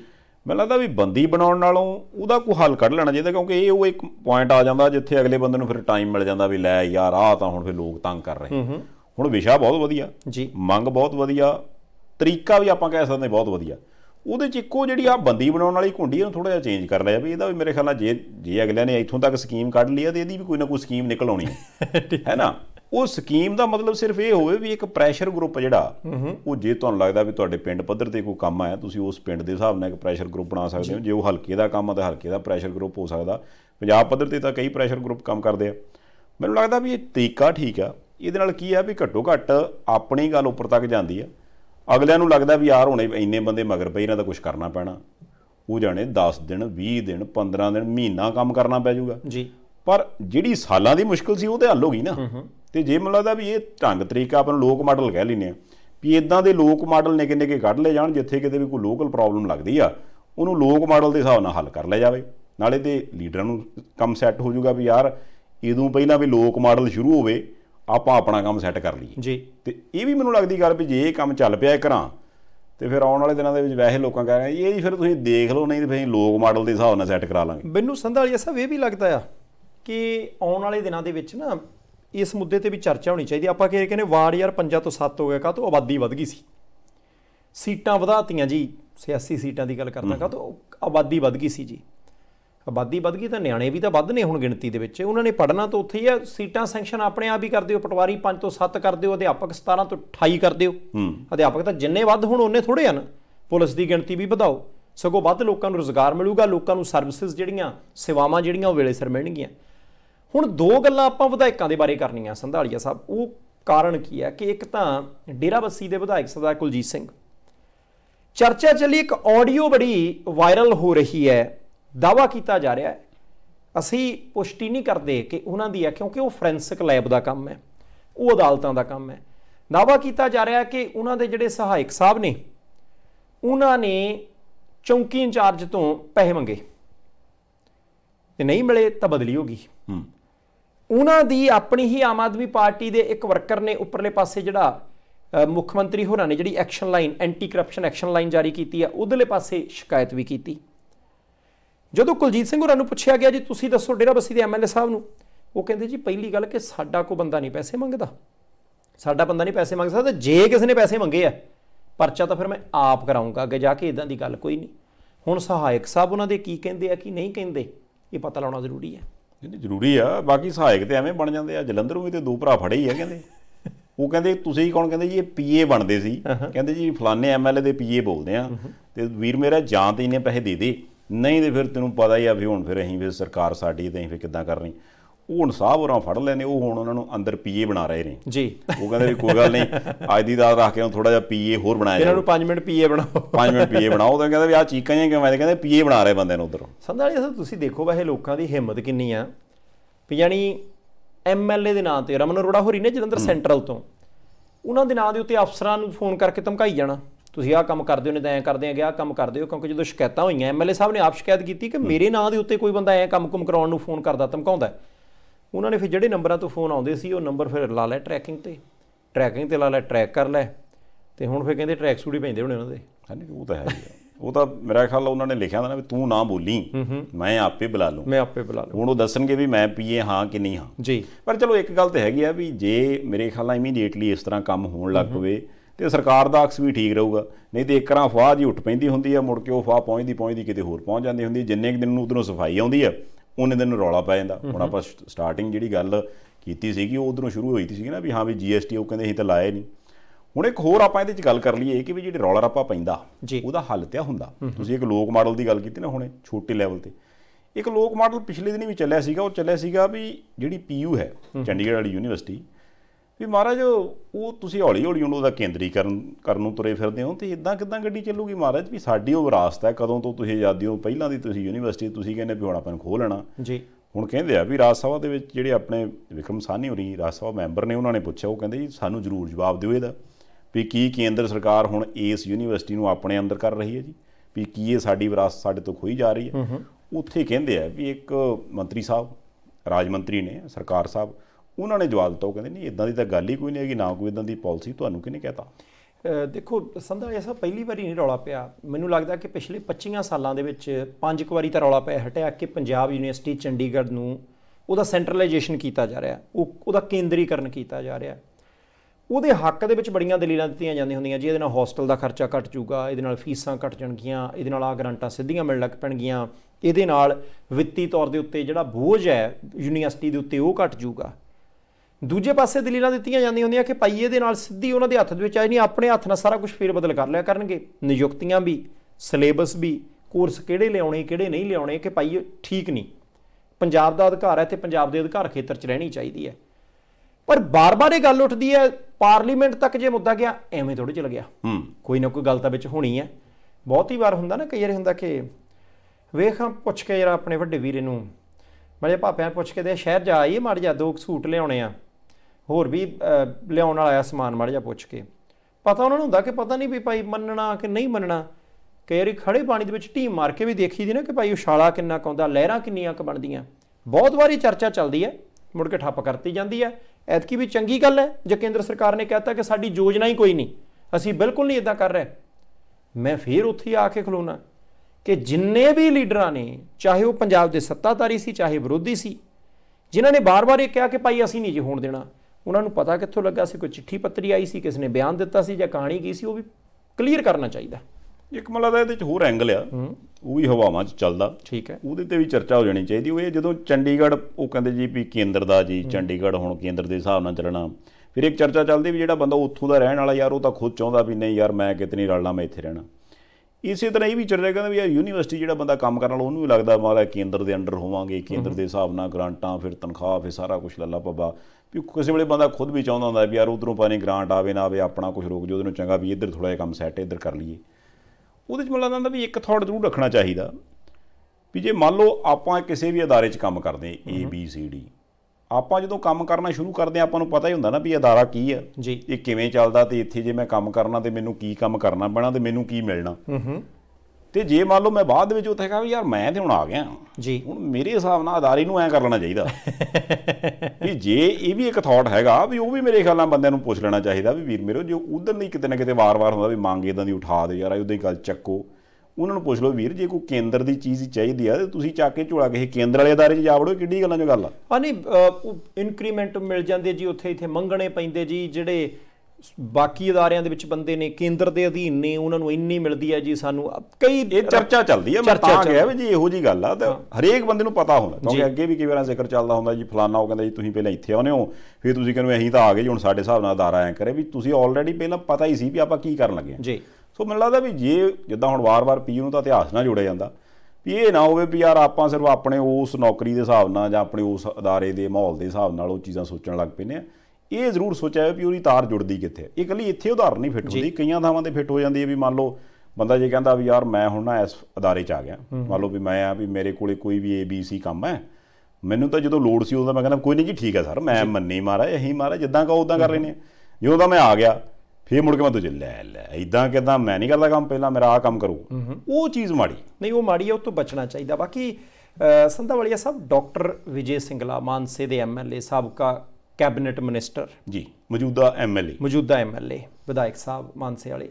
Speaker 1: ਮੈਨੂੰ ਲੱਗਦਾ ਵੀ ਬੰਦੀ ਬਣਾਉਣ ਨਾਲੋਂ ਉਹਦਾ ਕੋਈ ਹੱਲ ਕੱਢ ਲੈਣਾ ਚਾਹੀਦਾ ਕਿਉਂਕਿ ਇਹ ਉਹ ਇੱਕ ਪੁਆਇੰਟ ਆ ਜਾਂਦਾ ਜਿੱਥੇ ਅਗਲੇ ਬੰਦੇ ਨੂੰ ਫਿਰ ਟਾਈਮ ਮਿਲ ਜਾਂਦਾ ਵੀ ਲੈ ਯਾਰ ਆਹ ਤਾਂ ਹੁਣ ਫਿਰ ਲੋਕ ਤੰਗ ਕਰ ਰਹੇ ਹੂੰ ਹੂੰ ਹੁਣ ਵਿਸ਼ਾ ਬਹੁਤ ਵਧੀਆ ਜੀ ਮੰਗ ਬਹੁਤ ਵਧੀਆ ਤਰੀਕਾ ਵੀ ਆਪਾਂ ਕਹਿ ਸਕਦੇ ਬਹੁਤ ਵਧੀਆ ਉਹਦੇ ਚ ਇੱਕੋ ਜਿਹੜੀ ਆ ਬੰਦੀ ਬਣਾਉਣ ਵਾਲੀ ਘੁੰਡੀ ਨੂੰ ਥੋੜਾ ਜਿਹਾ ਚੇਂਜ ਕਰ ਲਿਆ ਵੀ ਇਹਦਾ ਵੀ ਮੇਰੇ ਖਿਆਲ ਨਾਲ ਜੇ ਜੇ ਅਗਲਿਆਂ ਨੇ ਇੱਥੋਂ ਤੱਕ ਸਕੀਮ ਕੱਢ ਲਈ ਆ ਤੇ ਇਹਦੀ ਵੀ ਕੋਈ ਨਾ ਕੋਈ ਸਕੀਮ ਨਿਕਲ ਆਉਣੀ ਹੈ ਹੈ ਨਾ ਉਹ ਸਕੀਮ ਦਾ ਮਤਲਬ ਸਿਰਫ ਇਹ ਹੋਵੇ ਵੀ ਇੱਕ ਪ੍ਰੈਸ਼ਰ ਗਰੁੱਪ ਜਿਹੜਾ ਉਹ ਜੇ ਤੁਹਾਨੂੰ ਲੱਗਦਾ ਵੀ ਤੁਹਾਡੇ ਪਿੰਡ ਪੱਧਰ ਤੇ ਕੋਈ ਕੰਮ ਆਇਆ ਤੁਸੀਂ ਉਸ ਪਿੰਡ ਦੇ ਹਿਸਾਬ ਨਾਲ ਇੱਕ ਪ੍ਰੈਸ਼ਰ ਗਰੁੱਪ ਬਣਾ ਸਕਦੇ ਹੋ ਜੇ ਉਹ ਹਲਕੇ ਦਾ ਕੰਮ ਆ ਤਾਂ ਹਲਕੇ ਦਾ ਪ੍ਰੈਸ਼ਰ ਗਰੁੱਪ ਹੋ ਸਕਦਾ ਪੰਜਾਬ ਪੱਧਰ ਤੇ ਤਾਂ ਕਈ ਪ੍ਰੈਸ਼ਰ ਗਰੁੱਪ ਕੰਮ ਕਰਦੇ ਆ ਮੈਨੂੰ ਲੱਗਦਾ ਵੀ ਇਹ ਤਰੀਕਾ ਠੀਕ ਆ ਇਹਦੇ ਨਾਲ ਕੀ ਆ ਵੀ ਘੱਟੋ ਘੱਟ ਆਪਣੀ ਗੱਲ ਉੱਪਰ ਤੱਕ ਜਾਂਦੀ ਆ ਅਗਲਿਆਂ ਨੂੰ ਲੱਗਦਾ ਵੀ ਯਾਰ ਹੁਣੇ ਇੰਨੇ ਬੰਦੇ ਮਗਰ ਪਏ ਇਹਨਾਂ ਦਾ ਕੁਝ ਕਰਨਾ ਪੈਣਾ ਉਹ ਜਾਣੇ 10 ਦਿਨ 20 ਦਿਨ 15 ਦਿਨ ਮਹੀਨਾ ਕੰਮ ਕਰਨਾ ਪੈ ਜਾਊਗਾ ਜੀ ਪਰ ਜਿਹੜੀ ਸਾਲਾਂ ਦੀ ਮੁਸ਼ਕਲ ਸੀ ਉਹ ਤੇ ਹੱਲ ਹੋ ਗਈ ਨਾ ਤੇ ਜੇ ਮੈਨੂੰ ਲੱਗਦਾ ਵੀ ਇਹ ਢੰਗ ਤਰੀਕਾ ਆਪਾਂ ਲੋਕ ਮਾਡਲ ਕਹਿ ਲੈਨੇ ਆ ਵੀ ਇਦਾਂ ਦੇ ਲੋਕ ਮਾਡਲ ਨੇ ਕਿੰਨੇ ਕੇ ਕੱਢ ਲੈ ਜਾਣ ਜਿੱਥੇ ਕਿਤੇ ਵੀ ਕੋਈ ਲੋਕਲ ਪ੍ਰੋਬਲਮ ਲੱਗਦੀ ਆ ਉਹਨੂੰ ਲੋਕ ਮਾਡਲ ਦੇ ਹਿਸਾਬ ਨਾਲ ਹੱਲ ਕਰ ਲਿਆ ਜਾਵੇ ਨਾਲੇ ਤੇ ਲੀਡਰਾਂ ਨੂੰ ਕੰਮ ਸੈੱਟ ਹੋ ਜਾਊਗਾ ਵੀ ਯਾਰ ਇਦੋਂ ਪਹਿਲਾਂ ਵੀ ਲੋਕ ਮਾਡਲ ਸ਼ੁਰੂ ਹੋਵੇ ਆਪਾਂ ਆਪਣਾ ਕੰਮ ਸੈੱਟ ਕਰ ਲਈਏ ਜੀ ਤੇ ਇਹ ਵੀ ਮੈਨੂੰ ਲੱਗਦੀ ਗੱਲ ਵੀ ਜੇ ਇਹ ਕੰਮ ਚੱਲ ਪਿਆ ਕਰਾਂ ਤੇ ਫਿਰ ਆਉਣ ਵਾਲੇ ਦਿਨਾਂ ਦੇ ਵਿੱਚ ਵੈਸੇ ਲੋਕਾਂ ਕਹਿ ਰਹੇ ਇਹ ਜੀ ਫਿਰ ਤੁਸੀਂ ਦੇਖ ਲਓ ਨਹੀਂ ਤੇ ਫਿਰ ਲੋਕ ਮਾਡਲ ਦੇ ਹਿਸਾਬ ਨਾਲ ਸੈੱਟ ਕਰਾ ਲਾਂਗੇ
Speaker 2: ਮੈਨੂੰ ਸੰਧਾਲੀਆ ਸਾਹਿਬ ਇਹ ਵੀ ਲੱਗਦਾ ਆ ਕਿ ਆਉਣ ਵਾਲੇ ਦਿਨਾਂ ਦੇ ਵਿੱਚ ਨਾ ਇਸ ਮੁੱਦੇ ਤੇ ਵੀ ਚਰਚਾ ਹੋਣੀ ਚਾਹੀਦੀ ਆਪਾਂ ਕਹੇ ਕਹਿੰਦੇ ਵਾਰ ਯਾਰ 5 ਤੋਂ 7 ਹੋ ਗਿਆ ਕਾ ਤੋਂ ਆਬਾਦੀ ਵਧ ਗਈ ਸੀ ਸੀਟਾਂ ਵਧਾਤੀਆਂ ਜੀ ਸਿਆਸੀ ਸੀਟਾਂ ਦੀ ਗੱਲ ਕਰਦਾ ਕਾ ਤੋਂ ਆਬਾਦੀ ਵਧ ਗਈ ਸੀ ਜੀ ਆਬਾਦੀ ਵੱਧ ਗਈ ਤਾਂ ਨਿਆਣੇ ਵੀ ਤਾਂ ਵੱਧ ਨੇ ਹੁਣ ਗਿਣਤੀ ਦੇ ਵਿੱਚ ਉਹਨਾਂ ਨੇ ਪੜਨਾ ਤਾਂ ਉੱਥੇ ਹੀ ਆ ਸੀਟਾਂ ਸੈਂਕਸ਼ਨ ਆਪਣੇ ਆਪ ਹੀ ਕਰਦੇ ਹੋ ਪਟਵਾਰੀ 5 ਤੋਂ 7 ਕਰਦੇ ਹੋ ਅਧਿਆਪਕ 17 ਤੋਂ 28 ਕਰਦੇ ਹੋ ਅਧਿਆਪਕ ਤਾਂ ਜਿੰਨੇ ਵੱਧ ਹੁਣ ਉਹਨੇ ਥੋੜੇ ਹਨ ਪੁਲਿਸ ਦੀ ਗਿਣਤੀ ਵੀ ਵਧਾਓ ਸਗੋਂ ਵੱਧ ਲੋਕਾਂ ਨੂੰ ਰੋਜ਼ਗਾਰ ਮਿਲੂਗਾ ਲੋਕਾਂ ਨੂੰ ਸਰਵਿਸਿਜ਼ ਜਿਹੜੀਆਂ ਸੇਵਾਵਾਂ ਜਿਹੜੀਆਂ ਉਹ ਵੇਲੇ ਸਿਰ ਮਿਲਣਗੀਆਂ ਹੁਣ ਦੋ ਗੱਲਾਂ ਆਪਾਂ ਵਿਧਾਇਕਾਂ ਦੇ ਬਾਰੇ ਕਰਨੀਆਂ ਸੰਧਾਲੀਆ ਸਾਹਿਬ ਉਹ ਕਾਰਨ ਕੀ ਹੈ ਕਿ ਇੱਕ ਤਾਂ ਡੇਰਾਬੱਸੀ ਦੇ ਵਿਧਾਇਕ ਸਰਦਾਰ ਕੁਲਜੀਤ ਸਿੰਘ ਚਰਚਾ ਚੱਲੀ ਇੱਕ ਆਡੀਓ ਬੜੀ ਵਾਇਰਲ ਹੋ ਰਹੀ ਹੈ ਦਾਵਾ ਕੀਤਾ ਜਾ ਰਿਹਾ ਹੈ ਅਸੀਂ ਪੁਸ਼ਟੀ ਨਹੀਂ ਕਰਦੇ ਕਿ ਉਹਨਾਂ ਦੀ ਹੈ ਕਿਉਂਕਿ ਉਹ ਫੋਰੈਂਸਿਕ ਲੈਬ ਦਾ ਕੰਮ ਹੈ ਉਹ ਅਦਾਲਤਾਂ ਦਾ ਕੰਮ ਹੈ ਦਾਵਾ ਕੀਤਾ ਜਾ ਰਿਹਾ ਹੈ ਕਿ ਉਹਨਾਂ ਦੇ ਜਿਹੜੇ ਸਹਾਇਕ ਸਾਹਿਬ ਨੇ ਉਹਨਾਂ ਨੇ ਚੌਂਕੀ ਇੰਚਾਰਜ ਤੋਂ ਪੈਸੇ ਮੰਗੇ ਤੇ ਨਹੀਂ ਮਿਲੇ ਤਾਂ ਬਦਲੀ ਹੋ ਗਈ ਹੂੰ ਉਹਨਾਂ ਦੀ ਆਪਣੀ ਹੀ ਆਮ ਆਦਮੀ ਪਾਰਟੀ ਦੇ ਇੱਕ ਵਰਕਰ ਨੇ ਉੱਪਰਲੇ ਪਾਸੇ ਜਿਹੜਾ ਮੁੱਖ ਮੰਤਰੀ ਹੋਰਾਂ ਨੇ ਜਿਹੜੀ action line anti corruption action line ਜਾਰੀ ਕੀਤੀ ਆ ਉਹਦੇਲੇ ਪਾਸੇ ਸ਼ਿਕਾਇਤ ਵੀ ਕੀਤੀ ਜਦੋਂ ਕੁਲਜੀਤ ਸਿੰਘ ਹੋਰਾਂ ਨੂੰ ਪੁੱਛਿਆ ਗਿਆ ਜੀ ਤੁਸੀਂ ਦੱਸੋ ਡੇਰਾ ਬਸੀ ਦੇ ਐਮਐਲਏ ਸਾਹਿਬ ਨੂੰ ਉਹ ਕਹਿੰਦੇ ਜੀ ਪਹਿਲੀ ਗੱਲ ਕਿ ਸਾਡਾ ਕੋ ਬੰਦਾ ਨਹੀਂ ਪੈਸੇ ਮੰਗਦਾ ਸਾਡਾ ਬੰਦਾ ਨਹੀਂ ਪੈਸੇ ਮੰਗ ਸਕਦਾ ਜੇ ਕਿਸੇ ਨੇ ਪੈਸੇ ਮੰਗੇ ਆ ਪਰਚਾ ਤਾਂ ਫਿਰ ਮੈਂ ਆਪ ਕਰਾਉਂਗਾ ਅੱਗੇ ਜਾ ਕੇ ਇਦਾਂ ਦੀ ਗੱਲ ਕੋਈ ਨਹੀਂ ਹੁਣ ਸਹਾਇਕ ਸਾਹਿਬ ਉਹਨਾਂ ਦੇ ਕੀ ਕਹਿੰਦੇ ਆ ਕੀ ਨਹੀਂ ਕਹਿੰਦੇ ਇਹ ਪਤਾ ਲਾਉਣਾ ਜ਼ਰੂਰੀ ਹੈ
Speaker 1: ਨਹੀਂ ਜ਼ਰੂਰੀ ਆ ਬਾਕੀ ਸਹਾਇਕ ਤੇ ਐਵੇਂ ਬਣ ਜਾਂਦੇ ਆ ਜਲੰਧਰੋਂ ਵੀ ਤੇ ਦੋ ਭਰਾ ਫੜੇ ਹੀ ਆ ਕਹਿੰਦੇ ਉਹ ਕਹਿੰਦੇ ਤੁਸੀਂ ਕੌਣ ਕਹਿੰਦੇ ਜੀ ਇਹ ਪੀਏ ਬਣਦੇ ਸੀ ਕਹਿੰਦੇ ਜੀ ਫਲਾਣੇ ਐਮਐਲਏ ਦੇ ਪੀਏ ਬੋਲਦੇ ਆ ਤੇ ਵੀਰ ਮੇਰਾ ਜਾਂ ਤੇ ਇਹਨੇ ਪੈਸੇ ਦੇ ਦੇ ਨਹੀਂ ਤੇ ਫਿਰ ਤੈਨੂੰ ਪਤਾ ਹੀ ਆ ਵੀ ਹੁਣ ਫਿਰ ਅਸੀਂ ਵੀ ਸਰਕਾਰ ਸਾਡੀ ਤੇ ਅਸੀਂ ਫਿਰ ਕਿੱਦਾਂ ਕਰਨੀ ਉਹ ਹੁਣ ਸਾਹਿਬ ਹੋਰਾਂ ਫੜ ਲੈਨੇ ਉਹ ਹੁਣ ਉਹਨਾਂ ਨੂੰ ਅੰਦਰ ਪੀਏ ਬਣਾ ਰਹੇ ਨੇ
Speaker 2: ਜੀ ਉਹ ਕਹਿੰਦੇ ਵੀ ਕੋਈ ਗੱਲ ਨਹੀਂ
Speaker 1: ਅੱਜ ਦੀ ਦਾਤ ਰੱਖ ਕੇ ਥੋੜਾ ਜਿਹਾ ਪੀਏ ਹੋਰ ਬਣਾਇਆ ਇਹਨਾਂ ਨੂੰ
Speaker 2: 5 ਮਿੰਟ ਪੀਏ ਬਣਾਓ 5 ਮਿੰਟ ਪੀਏ ਬਣਾਓ
Speaker 1: ਤਾਂ ਕਹਿੰਦੇ ਵੀ ਆ ਚੀਕਾਂ ਜਾਂ ਕਿਵੇਂ ਕਹਿੰਦੇ ਪੀਏ ਬਣਾ ਰਹੇ ਬੰਦੇ ਨੂੰ ਉਧਰ
Speaker 2: ਸੰਧਾ ਸਾਹਿਬ ਤੁਸੀਂ ਦੇਖੋ ਵਾਹੇ ਲੋਕਾਂ ਦੀ ਹਿੰਮਤ ਕਿੰਨੀ ਆ ਵੀ ਯਾਨੀ ਐਮਐਲਏ ਦੇ ਨਾਂ ਤੇ ਰਮਨ ਅਰੋੜਾ ਹੋਰੀ ਨੇ ਜਲੰਧਰ ਸੈਂਟਰਲ ਤੋਂ ਉਹਨਾਂ ਦੇ ਨਾਂ ਦੇ ਉੱਤੇ ਅਫਸਰਾਂ ਨੂੰ ਫੋਨ ਕਰਕੇ ਧਮਕਾਈ ਜਾਣਾ ਤੁਸੀਂ ਆਹ ਕੰਮ ਕਰਦੇ ਹੋ ਨੇ ਤਾਂ ਐਂ ਕਰਦੇ ਆ ਗਿਆ ਕੰਮ ਕਰਦੇ ਹੋ ਕਿਉਂਕਿ ਜਦੋਂ ਸ਼ਿਕਾਇਤਾਂ ਹੋਈਆਂ ਐਮਐਲਏ ਸਾਹਿਬ ਨੇ ਆਪ ਸ਼ਿਕਾਇਤ ਕੀਤੀ ਕਿ ਮੇਰੇ ਨਾਂ ਦੇ ਉੱਤੇ ਕੋਈ ਬੰਦਾ ਐਂ ਕੰਮ-ਕੁਮ ਕਰਾਉਣ ਨੂੰ ਫੋਨ ਕਰਦਾ ਧਮਕਾਉਂਦਾ ਉਹਨਾਂ ਨੇ ਫਿਰ ਜਿਹੜੇ ਨੰਬਰਾਂ ਤੋਂ ਫੋਨ ਆਉਂਦੇ ਸੀ ਉਹ ਨੰਬਰ ਫਿਰ ਲਾ ਲੈ ਟਰੈਕਿੰਗ ਤੇ ਟਰੈਕਿੰਗ ਤੇ ਲਾ ਲੈ ਟਰੈਕ ਕਰ ਲੈ ਤੇ ਹੁਣ ਫਿਰ ਕਹਿੰਦੇ ਟਰੈਕ ਸੂਟ ਹੀ ਪੈਂਦੇ ਹੋਣੇ ਉਹਨਾਂ ਦੇ ਹਾਂਜੀ ਉਹ ਤਾਂ ਹੈ
Speaker 1: ਉਹ ਤਾਂ ਮੇਰਾ ਖਿਆਲ ਉਹਨਾਂ ਨੇ ਲਿਖਿਆ ਨਾ ਵੀ ਤੂੰ ਨਾ ਬੋਲੀ ਮੈਂ ਆਪੇ ਬੁਲਾ ਲੂੰ ਮੈਂ ਆਪੇ ਬੁਲਾ ਲੂੰ ਹੁਣ ਉਹ ਦੱਸਣਗੇ ਵੀ ਮੈਂ ਪੀਏ ਹਾਂ ਕਿ ਨਹੀਂ ਹਾਂ ਜੀ ਪਰ ਚਲੋ ਇੱਕ ਗੱਲ ਤੇ ਹੈਗੀ ਆ ਵੀ ਜੇ ਮੇਰੇ ਖਿਆਲ ਨਾਲ ਇਮੀਡੀਏਟਲੀ ਇਸ ਤਰ੍ਹਾਂ ਕੰਮ ਹੋਣ ਲੱਗ ਪਵੇ ਤੇ ਸਰਕਾਰ ਦਾ ਅਕਸ ਵੀ ਠੀਕ ਰਹੂਗਾ ਨਹੀਂ ਤੇ ਇੱਕਰਾਂ ਫਾਹ ਜੀ ਉੱਠ ਪੈਂਦੀ ਹੁੰਦੀ ਆ ਮੁੜ ਕੇ ਉਹ ਫਾਹ ਪਹੁੰਚਦੀ ਪਹੁੰਚਦੀ ਕਿਤੇ ਹੋਰ ਪਹੁੰਚ ਜਾਂਦੀ ਹੁੰਦੀ ਜਿੰਨੇ ਕ ਦਿਨ ਨੂੰ ਉਧਰੋਂ ਸਫਾਈ ਆਉਂਦੀ ਆ ਉਹਨੇ ਦਿਨ ਨੂੰ ਰੌਲਾ ਪੈ ਜਾਂਦਾ ਹੁਣ ਆਪਾਂ ਸਟਾਰਟਿੰਗ ਜਿਹੜੀ ਗੱਲ ਕੀਤੀ ਸੀਗੀ ਉਹ ਉਧਰੋਂ ਸ਼ੁਰੂ ਹੋਈ ਸੀਗੀ ਨਾ ਵੀ ਹਾਂ ਵੀ ਜੀਐਸਟੀ ਉਹ ਕਹਿੰਦੇ ਅਸੀਂ ਤਾਂ ਲਾਏ ਨਹੀਂ ਹੁਣ ਇੱਕ ਹੋਰ ਆਪਾਂ ਇਹਦੇ ਵਿੱਚ ਗੱਲ ਕਰ ਲਈਏ ਕਿ ਵੀ ਜਿਹੜੇ ਰੌਲਾ ਰੱਪਾ ਪੈਂਦਾ ਉਹਦਾ ਹੱਲ ਤੇ ਹੁੰਦਾ ਤੁਸੀਂ ਇੱਕ ਲੋਕ ਮਾਡਲ ਦੀ ਗੱਲ ਕੀਤੀ ਨਾ ਹੁਣੇ ਛੋਟੇ ਲੈਵਲ ਤੇ ਇੱਕ ਲੋਕ ਮਾਡਲ ਪਿਛਲੇ ਦਿਨ ਵੀ ਚੱਲਿਆ ਸੀਗਾ ਉਹ ਚੱਲਿਆ ਸੀਗਾ ਵੀ ਜਿਹੜੀ ਪੀਯੂ ਹੈ ਚੰਡੀਗੜ੍ਹ ਵਾਲੀ ਯੂਨੀਵਰਸਿਟੀ ਵੀ ਮਹਾਰਾਜ ਉਹ ਤੁਸੀਂ ਹੌਲੀ ਹੌਲੀ ਉਹਨੂੰ ਉਹਦਾ ਕੇਂਦਰੀਕਰਨ ਕਰਨ ਨੂੰ ਤੁਰੇ ਫਿਰਦੇ ਹੋ ਤੇ ਇਦਾਂ ਕਿਦਾਂ ਗੱਡੀ ਚੱਲੂਗੀ ਮਹਾਰਾਜ ਵੀ ਸਾਡੀ ਉਹ ਵਿਰਾਸਤ ਹੈ ਕਦੋਂ ਤੋਂ ਤੁਸੀਂ ਆਜ਼ਾਦੀ ਹੋ ਪਹਿਲਾਂ ਦੀ ਤੁਸੀਂ ਯੂਨੀਵਰਸਿਟੀ ਤੁਸੀਂ ਕਹਿੰਦੇ ਵੀ ਹੁਣ ਆਪਾਂ ਨੂੰ ਖੋਹ ਲੈਣਾ ਜੀ ਹੁਣ ਕਹਿੰਦੇ ਆ ਵੀ ਰਾਜ ਸਭਾ ਦੇ ਵਿੱਚ ਜਿਹੜੇ ਆਪਣੇ ਵਿਕਰਮ ਸਾਹਨੀ ਹੋਰੀ ਰਾਜ ਸਭਾ ਮੈਂਬਰ ਨੇ ਉਹਨਾਂ ਨੇ ਪੁੱਛਿਆ ਉਹ ਕਹਿੰਦੇ ਜੀ ਸਾਨੂੰ ਜ਼ਰੂਰ ਜਵਾਬ ਦਿਓ ਇਹਦਾ ਵੀ ਕੀ ਕੇਂਦਰ ਸਰਕਾਰ ਹੁਣ ਇਸ ਯੂਨੀਵਰਸਿਟੀ ਨੂੰ ਆਪਣੇ ਅੰਦਰ ਕਰ ਰਹੀ ਹੈ ਜੀ ਵੀ ਕੀ ਇਹ ਸਾਡੀ ਵਿਰਾਸਤ ਸਾਡੇ ਤੋਂ ਖੋਈ ਜਾ ਰਹੀ ਹੈ ਉੱਥੇ ਕਹਿੰਦੇ ਆ ਵੀ ਇੱਕ ਮੰਤਰੀ ਸਾਹਿਬ ਰਾਜ ਮੰਤਰੀ ਨੇ ਸਰਕਾਰ ਸਾਹਿਬ ਉਹਨਾਂ ਨੇ ਜਵਾਬ ਦਿੱਤਾ ਉਹ ਕਹਿੰਦੇ ਨਹੀਂ ਇਦਾਂ ਦੀ ਤਾਂ ਗੱਲ ਹੀ ਕੋਈ ਨਹੀਂ ਹੈਗੀ ਨਾ ਕੋਈ ਇਦਾਂ
Speaker 2: ਦੀ ਪਾਲਿਸੀ ਤੁਹਾਨੂੰ ਕਿਹਨੇ ਕਹਿਤਾ ਦੇਖੋ ਸੰਧਾ ਐਸਾ ਪਹਿਲੀ ਵਾਰੀ ਨਹੀਂ ਰੌਲਾ ਪਿਆ ਮੈਨੂੰ ਲੱਗਦਾ ਕਿ ਪਿਛਲੇ 25 ਸਾਲਾਂ ਦੇ ਵਿੱਚ ਪੰਜ ਕੁ ਵਾਰੀ ਤਾਂ ਰੌਲਾ ਪਿਆ ਹਟਿਆ ਕਿ ਪੰਜਾਬ ਯੂਨੀਵਰਸਿਟੀ ਚੰਡੀਗੜ੍ਹ ਨੂੰ ਉਹਦਾ ਸੈਂਟਰਲਾਈਜੇਸ਼ਨ ਕੀਤਾ ਜਾ ਰਿਹਾ ਉਹ ਉਹਦਾ ਕੇਂਦਰੀਕਰਨ ਕੀਤਾ ਜਾ ਰਿਹਾ ਉਹਦੇ ਹੱਕ ਦੇ ਵਿੱਚ ਬੜੀਆਂ ਦਲੀਲਾਂ ਦਿੱਤੀਆਂ ਜਾਂਦੀਆਂ ਹੁੰਦੀਆਂ ਜੀ ਇਹਦੇ ਨਾਲ ਹੋਸਟਲ ਦਾ ਖਰਚਾ ਘਟ ਜਾਊਗਾ ਇਹਦੇ ਨਾਲ ਫੀਸਾਂ ਘਟ ਜਾਣਗੀਆਂ ਇਹਦੇ ਨਾਲ ਆ ਗਰੰਟਾਂ ਸਿੱਧੀਆਂ ਮਿਲਣ ਲੱਗ ਪੈਣਗੀਆਂ ਇਹਦੇ ਨਾਲ ਵਿੱਤੀ ਤੌਰ ਦੇ ਉੱਤੇ ਜਿਹੜਾ ਬੋਝ ਹੈ ਯੂਨੀਵਰਸਿਟੀ ਦੇ ਉੱਤੇ ਉਹ ਘਟ ਜਾਊਗਾ ਦੂਜੇ ਪਾਸੇ ਦਲੀਲਾਂ ਦਿੱਤੀਆਂ ਜਾਂਦੀਆਂ ਹੁੰਦੀਆਂ ਕਿ ਪਾਈਏ ਦੇ ਨਾਲ ਸਿੱਧੀ ਉਹਨਾਂ ਦੇ ਹੱਥ ਦੇ ਵਿੱਚ ਆਈ ਨਹੀਂ ਆਪਣੇ ਹੱਥ ਨਾਲ ਸਾਰਾ ਕੁਝ ਫੇਰ ਬਦਲ ਕਰ ਲਿਆ ਕਰਨਗੇ ਨਿਯੁਕਤੀਆਂ ਵੀ ਸਿਲੇਬਸ ਵੀ ਕੋਰਸ ਕਿਹੜੇ ਲਿਆਉਣੇ ਕਿਹੜੇ ਨਹੀਂ ਲਿਆਉਣੇ ਕਿ ਪਾਈਏ ਠੀਕ ਨਹੀਂ ਪੰਜਾਬ ਦਾ ਅਧਿਕਾਰ ਹੈ ਤੇ ਪੰਜਾਬ ਦੇ ਅਧਿਕਾਰ ਖੇਤਰ 'ਚ ਰਹਿਣੀ ਚਾਹੀਦੀ ਹੈ ਪਰ ਬਾਰ-ਬਾਰ ਇਹ ਗੱਲ ਉੱਠਦੀ ਹੈ ਪਾਰਲੀਮੈਂਟ ਤੱਕ ਜੇ ਮੁੱਦਾ ਗਿਆ ਐਵੇਂ ਥੋੜੇ ਚਲ ਗਿਆ ਹੂੰ ਕੋਈ ਨਾ ਕੋਈ ਗੱਲ ਤਾਂ ਵਿੱਚ ਹੋਣੀ ਹੈ ਬਹੁਤੀ ਵਾਰ ਹੁੰਦਾ ਨਾ ਕਈ ਵਾਰ ਹੁੰਦਾ ਕਿ ਵੇਖਾਂ ਪੁੱਛ ਕੇ ਜਰਾ ਆਪਣੇ ਵੱਡੇ ਵੀਰੇ ਨੂੰ ਮਰੇ ਭਾਪਿਆਂ ਪੁੱਛ ਕੇ ਦੇ ਸ਼ਹਿਰ ਜਾ ਆਈਏ ਮੜ ਜਾ ਦੋ ਸੂਟ ਲਿਆਉਣੇ ਆ ਹੋਰ ਵੀ ਲਿਆਉਣ ਵਾਲਾ ਆਇਆ ਸਮਾਨ ਮੜ ਜਾ ਪੁੱਛ ਕੇ ਪਤਾ ਉਹਨਾਂ ਨੂੰ ਹੁੰਦਾ ਕਿ ਪਤਾ ਨਹੀਂ ਵੀ ਭਾਈ ਮੰਨਣਾ ਕਿ ਨਹੀਂ ਮੰਨਣਾ ਕਈ ਖੜੇ ਪਾਣੀ ਦੇ ਵਿੱਚ ਢੀਮ ਮਾਰ ਕੇ ਵੀ ਦੇਖੀ ਦੀ ਨਾ ਕਿ ਭਾਈ ਉਸ਼ਾਲਾ ਕਿੰਨਾ ਕੌਂਦਾ ਲਹਿਰਾਂ ਕਿੰਨੀਆਂ ਕ ਬਣਦੀਆਂ ਬਹੁਤ ਵਾਰੀ ਚਰਚਾ ਚੱਲਦੀ ਹੈ ਮੁੜ ਕੇ ਠੱਪ ਕਰਤੀ ਜਾਂਦੀ ਹੈ ਐਤਕੀ ਵੀ ਚੰਗੀ ਗੱਲ ਹੈ ਜੇ ਕੇਂਦਰ ਸਰਕਾਰ ਨੇ ਕਹਿਤਾ ਕਿ ਸਾਡੀ ਯੋਜਨਾ ਹੀ ਕੋਈ ਨਹੀਂ ਅਸੀਂ ਬਿਲਕੁਲ ਨਹੀਂ ਇਦਾਂ ਕਰ ਰਹੇ ਮੈਂ ਫੇਰ ਉੱਥੇ ਆ ਕੇ ਖਲੋਣਾ ਕਿ ਜਿੰਨੇ ਵੀ ਲੀਡਰਾਂ ਨੇ ਚਾਹੇ ਉਹ ਪੰਜਾਬ ਦੇ ਸੱਤਾਧਾਰੀ ਸੀ ਚਾਹੇ ਵਿਰੋਧੀ ਸੀ ਜਿਨ੍ਹਾਂ ਨੇ ਬਾਰ-ਬਾਰ ਇਹ ਕਿਹਾ ਕਿ ਭਾਈ ਅਸੀਂ ਨਹੀਂ ਜੀ ਹੋਣ ਦੇਣਾ ਉਹਨਾਂ ਨੂੰ ਪਤਾ ਕਿੱਥੋਂ ਲੱਗਾ ਸੀ ਕੋਈ ਚਿੱਠੀ ਪੱਤਰੀ ਆਈ ਸੀ ਕਿਸ ਨੇ ਬਿਆਨ ਦਿੱਤਾ ਸੀ ਜਾਂ ਕਹਾਣੀ ਕੀ ਸੀ ਉਹ ਵੀ ਕਲੀਅਰ ਕਰਨਾ ਚਾਹੀਦਾ ਇੱਕ ਦਾ ਇਹਦੇ ਵਿੱਚ ਹੋਰ
Speaker 1: ਐਂਗਲ ਆ ਉਹ ਵੀ ਹਵਾਵਾਂ 'ਚ ਚੱਲਦਾ ਠੀਕ ਹੈ ਉਹਦੇ ਤੇ ਵੀ ਚਰਚਾ ਹੋ ਜਾਣੀ ਚਾਹੀਦੀ ਉਹ ਇਹ ਜਦੋਂ ਚੰਡੀਗੜ੍ਹ ਉਹ ਕਹਿੰਦੇ ਜੀ ਵੀ ਕੇਂਦਰ ਦਾ ਜੀ ਚੰਡੀਗੜ੍ਹ ਹੁਣ ਕੇਂਦਰ ਦੇ ਹਿਸਾਬ ਨਾਲ ਚੱਲਣਾ ਫਿਰ ਇੱਕ ਚਰਚਾ ਚੱਲਦੀ ਵੀ ਜਿਹੜਾ ਬੰਦਾ ਉੱਥੋਂ ਦਾ ਰਹਿਣ ਵਾਲਾ ਯਾਰ ਉਹ ਤਾਂ ਖੁਦ ਚਾਹੁੰਦਾ ਵੀ ਨਹੀਂ ਯਾਰ ਮੈਂ ਕਿਤੇ ਨਹੀਂ ਰਲਣਾ ਮੈਂ ਇੱਥੇ ਰਹਿਣਾ ਇਸੇ ਤਰ੍ਹਾਂ ਇਹ ਵੀ ਚਰਚਾ ਕਹਿੰਦਾ ਵੀ ਯਾਰ ਯੂਨੀਵਰਸਿਟੀ ਜਿਹੜਾ ਬੰਦਾ ਕੰਮ ਕਰਨ ਵਾਲਾ ਉਹਨੂੰ ਵੀ ਲੱਗਦਾ ਮਾਰਾ ਕੇਂਦਰ ਦੇ ਅੰਡਰ ਹੋਵਾਂਗੇ ਕੇਂਦਰ ਦੇ ਹਿਸਾਬ ਨਾਲ ਗ੍ਰਾਂਟਾਂ ਫਿਰ ਤਨਖਾਹ ਫਿਰ ਸਾਰਾ ਕੁਝ ਲੱਲਾ ਪੱਬਾ ਵੀ ਕਿਸੇ ਵੇਲੇ ਬੰਦਾ ਖੁਦ ਵੀ ਚਾਹੁੰਦਾ ਹੁੰਦਾ ਵੀ ਯਾਰ ਉਧਰੋਂ ਪਾਣੀ ਗ੍ਰਾਂਟ ਆਵੇ ਨਾ ਆਵੇ ਆਪਣਾ ਕੁਝ ਰੋਕ ਜੋ ਉਹਦੇ ਨੂੰ ਚੰਗਾ ਵੀ ਇੱਧਰ ਥੋੜਾ ਜਿਹਾ ਕੰਮ ਸੈੱਟ ਇੱਧਰ ਕਰ ਲਈਏ ਉਹਦੇ 'ਚ ਮੈਨੂੰ ਲੱਗਦਾ ਵੀ ਇੱਕ ਥਾਟ ਜ਼ਰੂਰ ਰੱਖਣਾ ਚਾਹੀਦਾ ਵੀ ਜੇ ਮੰਨ ਲਓ ਆਪਾਂ ਕਿਸੇ ਵੀ ਅਦਾਰੇ 'ਚ ਕੰਮ ਕਰਦੇ ਏ ਬੀ ਸੀ ਡੀ ਆਪਾਂ ਜਦੋਂ ਕੰਮ ਕਰਨਾ ਸ਼ੁਰੂ ਕਰਦੇ ਆ ਆਪਾਂ ਨੂੰ ਪਤਾ ਹੀ ਹੁੰਦਾ ਨਾ ਵੀ ਅਦਾਰਾ ਕੀ ਹੈ ਜੀ ਇਹ ਕਿਵੇਂ ਚੱਲਦਾ ਤੇ ਇੱਥੇ ਜੇ ਮੈਂ ਕੰਮ ਕਰਨਾ ਤੇ ਮੈਨੂੰ ਕੀ ਕੰਮ ਕਰਨਾ ਪੈਣਾ ਤੇ ਮੈਨੂੰ ਕੀ ਮਿਲਣਾ ਹੂੰ ਹੂੰ ਤੇ ਜੇ ਮੰਨ ਲਓ ਮੈਂ ਬਾਅਦ ਵਿੱਚ ਉੱਥੇ ਕਹਾਂ ਯਾਰ ਮੈਂ ਤੇ ਹੁਣ ਆ ਗਿਆ ਜੀ ਹੁਣ ਮੇਰੇ ਹਿਸਾਬ ਨਾਲ ਆਦਾਰੀ ਨੂੰ ਐ ਕਰ ਲੈਣਾ ਚਾਹੀਦਾ ਵੀ ਜੇ ਇਹ ਵੀ ਇੱਕ ਥਾਟ ਹੈਗਾ ਵੀ ਉਹ ਵੀ ਮੇਰੇ ਖਿਆਲ ਨਾਲ ਬੰਦਿਆਂ ਨੂੰ ਪੁੱਛ ਲੈਣਾ ਚਾਹੀਦਾ ਵੀ ਵੀਰ ਮੇਰੇ ਜੋ ਉਧਰ ਨਹੀਂ ਕਿਤੇ ਨਾ ਕਿਤੇ ਵਾਰ-ਵਾਰ ਹੁੰਦਾ ਵੀ ਮੰਗ ਇਦਾਂ ਦੀ ਉਠਾ ਦੇ ਯਾਰ ਉਦਾਂ ਹੀ ਗੱਲ ਚੱਕੋ ਉਹਨਾਂ ਨੂੰ ਪੁੱਛ ਲਓ ਵੀਰ ਜੇ ਕੋਈ ਕੇਂਦਰ ਦੀ ਚੀਜ਼ ਚਾਹੀਦੀ ਆ ਤੇ ਤੁਸੀਂ ਚਾ ਕੇ ਝੋਲਾ ਕਿਸੇ ਕੇਂਦਰ ਵਾਲੇ ਅਦਾਰੇ 'ਚ ਜਾ ਵੜੋ ਕਿੱਡੀ ਗੱਲਾਂ 'ਚ ਗੱਲ ਆ
Speaker 2: ਆ ਨਹੀਂ ਇਨਕਰੀਮੈਂਟ ਮਿਲ ਜਾਂਦੇ ਜੀ ਉੱਥੇ ਇੱਥੇ ਮੰਗਣੇ ਪੈਂਦੇ ਜੀ ਜਿਹੜੇ ਬਾਕੀ ਅਦਾਰਿਆਂ ਦੇ ਵਿੱਚ ਬੰਦੇ ਨੇ ਕੇਂਦਰ ਦੇ ਅਧੀਨ ਨੇ ਉਹਨਾਂ ਨੂੰ ਇੰਨੀ ਮਿਲਦੀ ਹੈ ਜੀ ਸਾਨੂੰ ਕਈ ਇਹ ਚਰਚਾ ਚੱਲਦੀ ਹੈ ਮੈਂ ਤਾਂ ਗਿਆ ਵੀ
Speaker 1: ਜੀ ਇਹੋ ਜੀ ਗੱਲ ਆ ਤੇ ਹਰੇਕ ਬੰਦੇ ਨੂੰ ਪਤਾ ਹੋਣਾ ਕਿਉਂਕਿ ਅੱਗੇ ਵੀ ਕਈ ਵਾਰਾਂ ਜ਼ਿਕਰ ਚੱਲਦਾ ਹੁੰਦਾ ਜੀ ਫਲਾਨਾ ਉਹ ਕਹਿੰਦਾ ਜੀ ਤੁਸੀਂ ਪਹਿਲਾਂ ਇੱਥੇ ਆਉਨੇ ਹੋ ਫਿਰ ਤੁਸੀਂ ਕਹਿੰਦੇ ਅਸੀਂ ਤਾਂ ਆ ਗਏ ਜੀ ਹੁਣ ਸਾਡੇ ਹਿਸਾਬ ਨਾਲ ਅਦਾਰਾ ਐ ਕਰੇ ਵੀ ਤੁਸੀਂ ਆਲਰੇਡੀ ਪਹਿਲਾਂ ਪਤਾ ਹੀ ਸੀ ਵੀ ਆਪਾਂ ਕੀ ਕਰਨ ਲੱਗੇ ਆ ਜੀ ਸੋ ਮੈਨੂੰ ਲੱਗਦਾ ਵੀ ਜੇ ਜਿੱਦਾਂ ਹੁਣ ਵਾਰ-ਵਾਰ ਪੀਓ ਨੂੰ ਤਾਂ ਇਤਿਹਾਸ ਨਾਲ ਜੋੜਿਆ ਜਾਂਦਾ ਵੀ ਇਹ ਨਾ ਹੋਵੇ ਵੀ ਯਾਰ ਆਪਾਂ ਸਿਰਫ ਆਪਣੇ ਉਸ ਨੌਕਰੀ ਦੇ ਹਿਸਾਬ ਨਾਲ ਜਾਂ ਆਪਣੇ ਉਸ ਅਦਾਰੇ ਦੇ ਮਾਹੌਲ ਦੇ ਹਿਸਾਬ ਨਾਲ ਉਹ ਚੀਜ਼ਾਂ ਸੋਚਣ ਲੱਗ ਪੈਨੇ ਆ ਇਹ ਜ਼ਰੂਰ ਸੋਚਿਆ ਹੋਵੇ ਵੀ ਉਹਦੀ ਤਾਰ ਜੁੜਦੀ ਕਿੱਥੇ ਇਹ ਕੱਲੀ ਇੱਥੇ ਉਦਾਹਰਨ ਨਹੀਂ ਫਿੱਟ ਹੁੰਦੀ ਕਈਆਂ ਥਾਵਾਂ ਤੇ ਫਿੱਟ ਹੋ ਜਾਂਦੀ ਹੈ ਵੀ ਮੰਨ ਲਓ ਬੰਦਾ ਜੇ ਕਹਿੰਦਾ ਵੀ ਯਾਰ ਮੈਂ ਹੁਣ ਨਾ ਇਸ ਅਦਾਰੇ 'ਚ ਆ ਗਿਆ ਮੰਨ ਲਓ ਵੀ ਮੈਂ ਆ ਵੀ ਮੇਰੇ ਕੋਲੇ ਕੋਈ ਵੀ ਏ ਬੀ ਸੀ ਕੰਮ ਹੈ ਮੈਨੂੰ ਤਾਂ ਜਦੋਂ ਲੋੜ ਸੀ ਉਹਦਾ ਮੈਂ ਕਹਿੰਦਾ ਕੋਈ ਨਹੀਂ ਜੀ ਠੀਕ ਹੈ ਸਰ ਮੈਂ ਮੰਨੀ ਮਾਰਾ ਇਹੀ ਮਾਰਾ ਜਿੱਦਾਂ ਕਹੋ ਉਦਾਂ ਕਰ ਨੇ ਜਿਉਂ ਦਾ ਮੈਂ ਆ ਗਿਆ ਫੇਰ ਮੁੜ ਕੇ ਮੈਂ ਤੁਝੇ ਲੈ ਲੈ ਇਦਾਂ ਕਿਦਾਂ ਮੈਂ ਨਹੀਂ ਕਰਦਾ ਕੰਮ ਪਹਿਲਾਂ ਮੇਰਾ ਆ ਕੰਮ ਕਰੋ ਉਹ
Speaker 2: ਚੀਜ਼ ਮਾੜੀ ਨਹੀਂ ਉਹ ਮਾੜੀ ਹੈ ਉਹ ਤੋਂ ਬਚਣਾ ਚਾਹੀਦਾ ਬਾਕੀ ਸੰਧਾਵਲੀਆ ਸਾਹਿਬ ਡਾਕਟਰ ਵਿਜੇ ਸਿੰਘਲਾ ਮਾਨਸੇ ਦੇ ਐਮਐਲਏ ਸਾਬਕਾ ਕੈਬਨਿਟ ਮਿਨਿਸਟਰ ਜੀ ਮੌਜੂਦਾ ਐਮਐਲਏ ਮੌਜੂਦਾ ਐਮਐਲਏ ਵਿਧਾਇਕ ਸਾਹਿਬ ਮਾਨਸੇ ਵਾਲੇ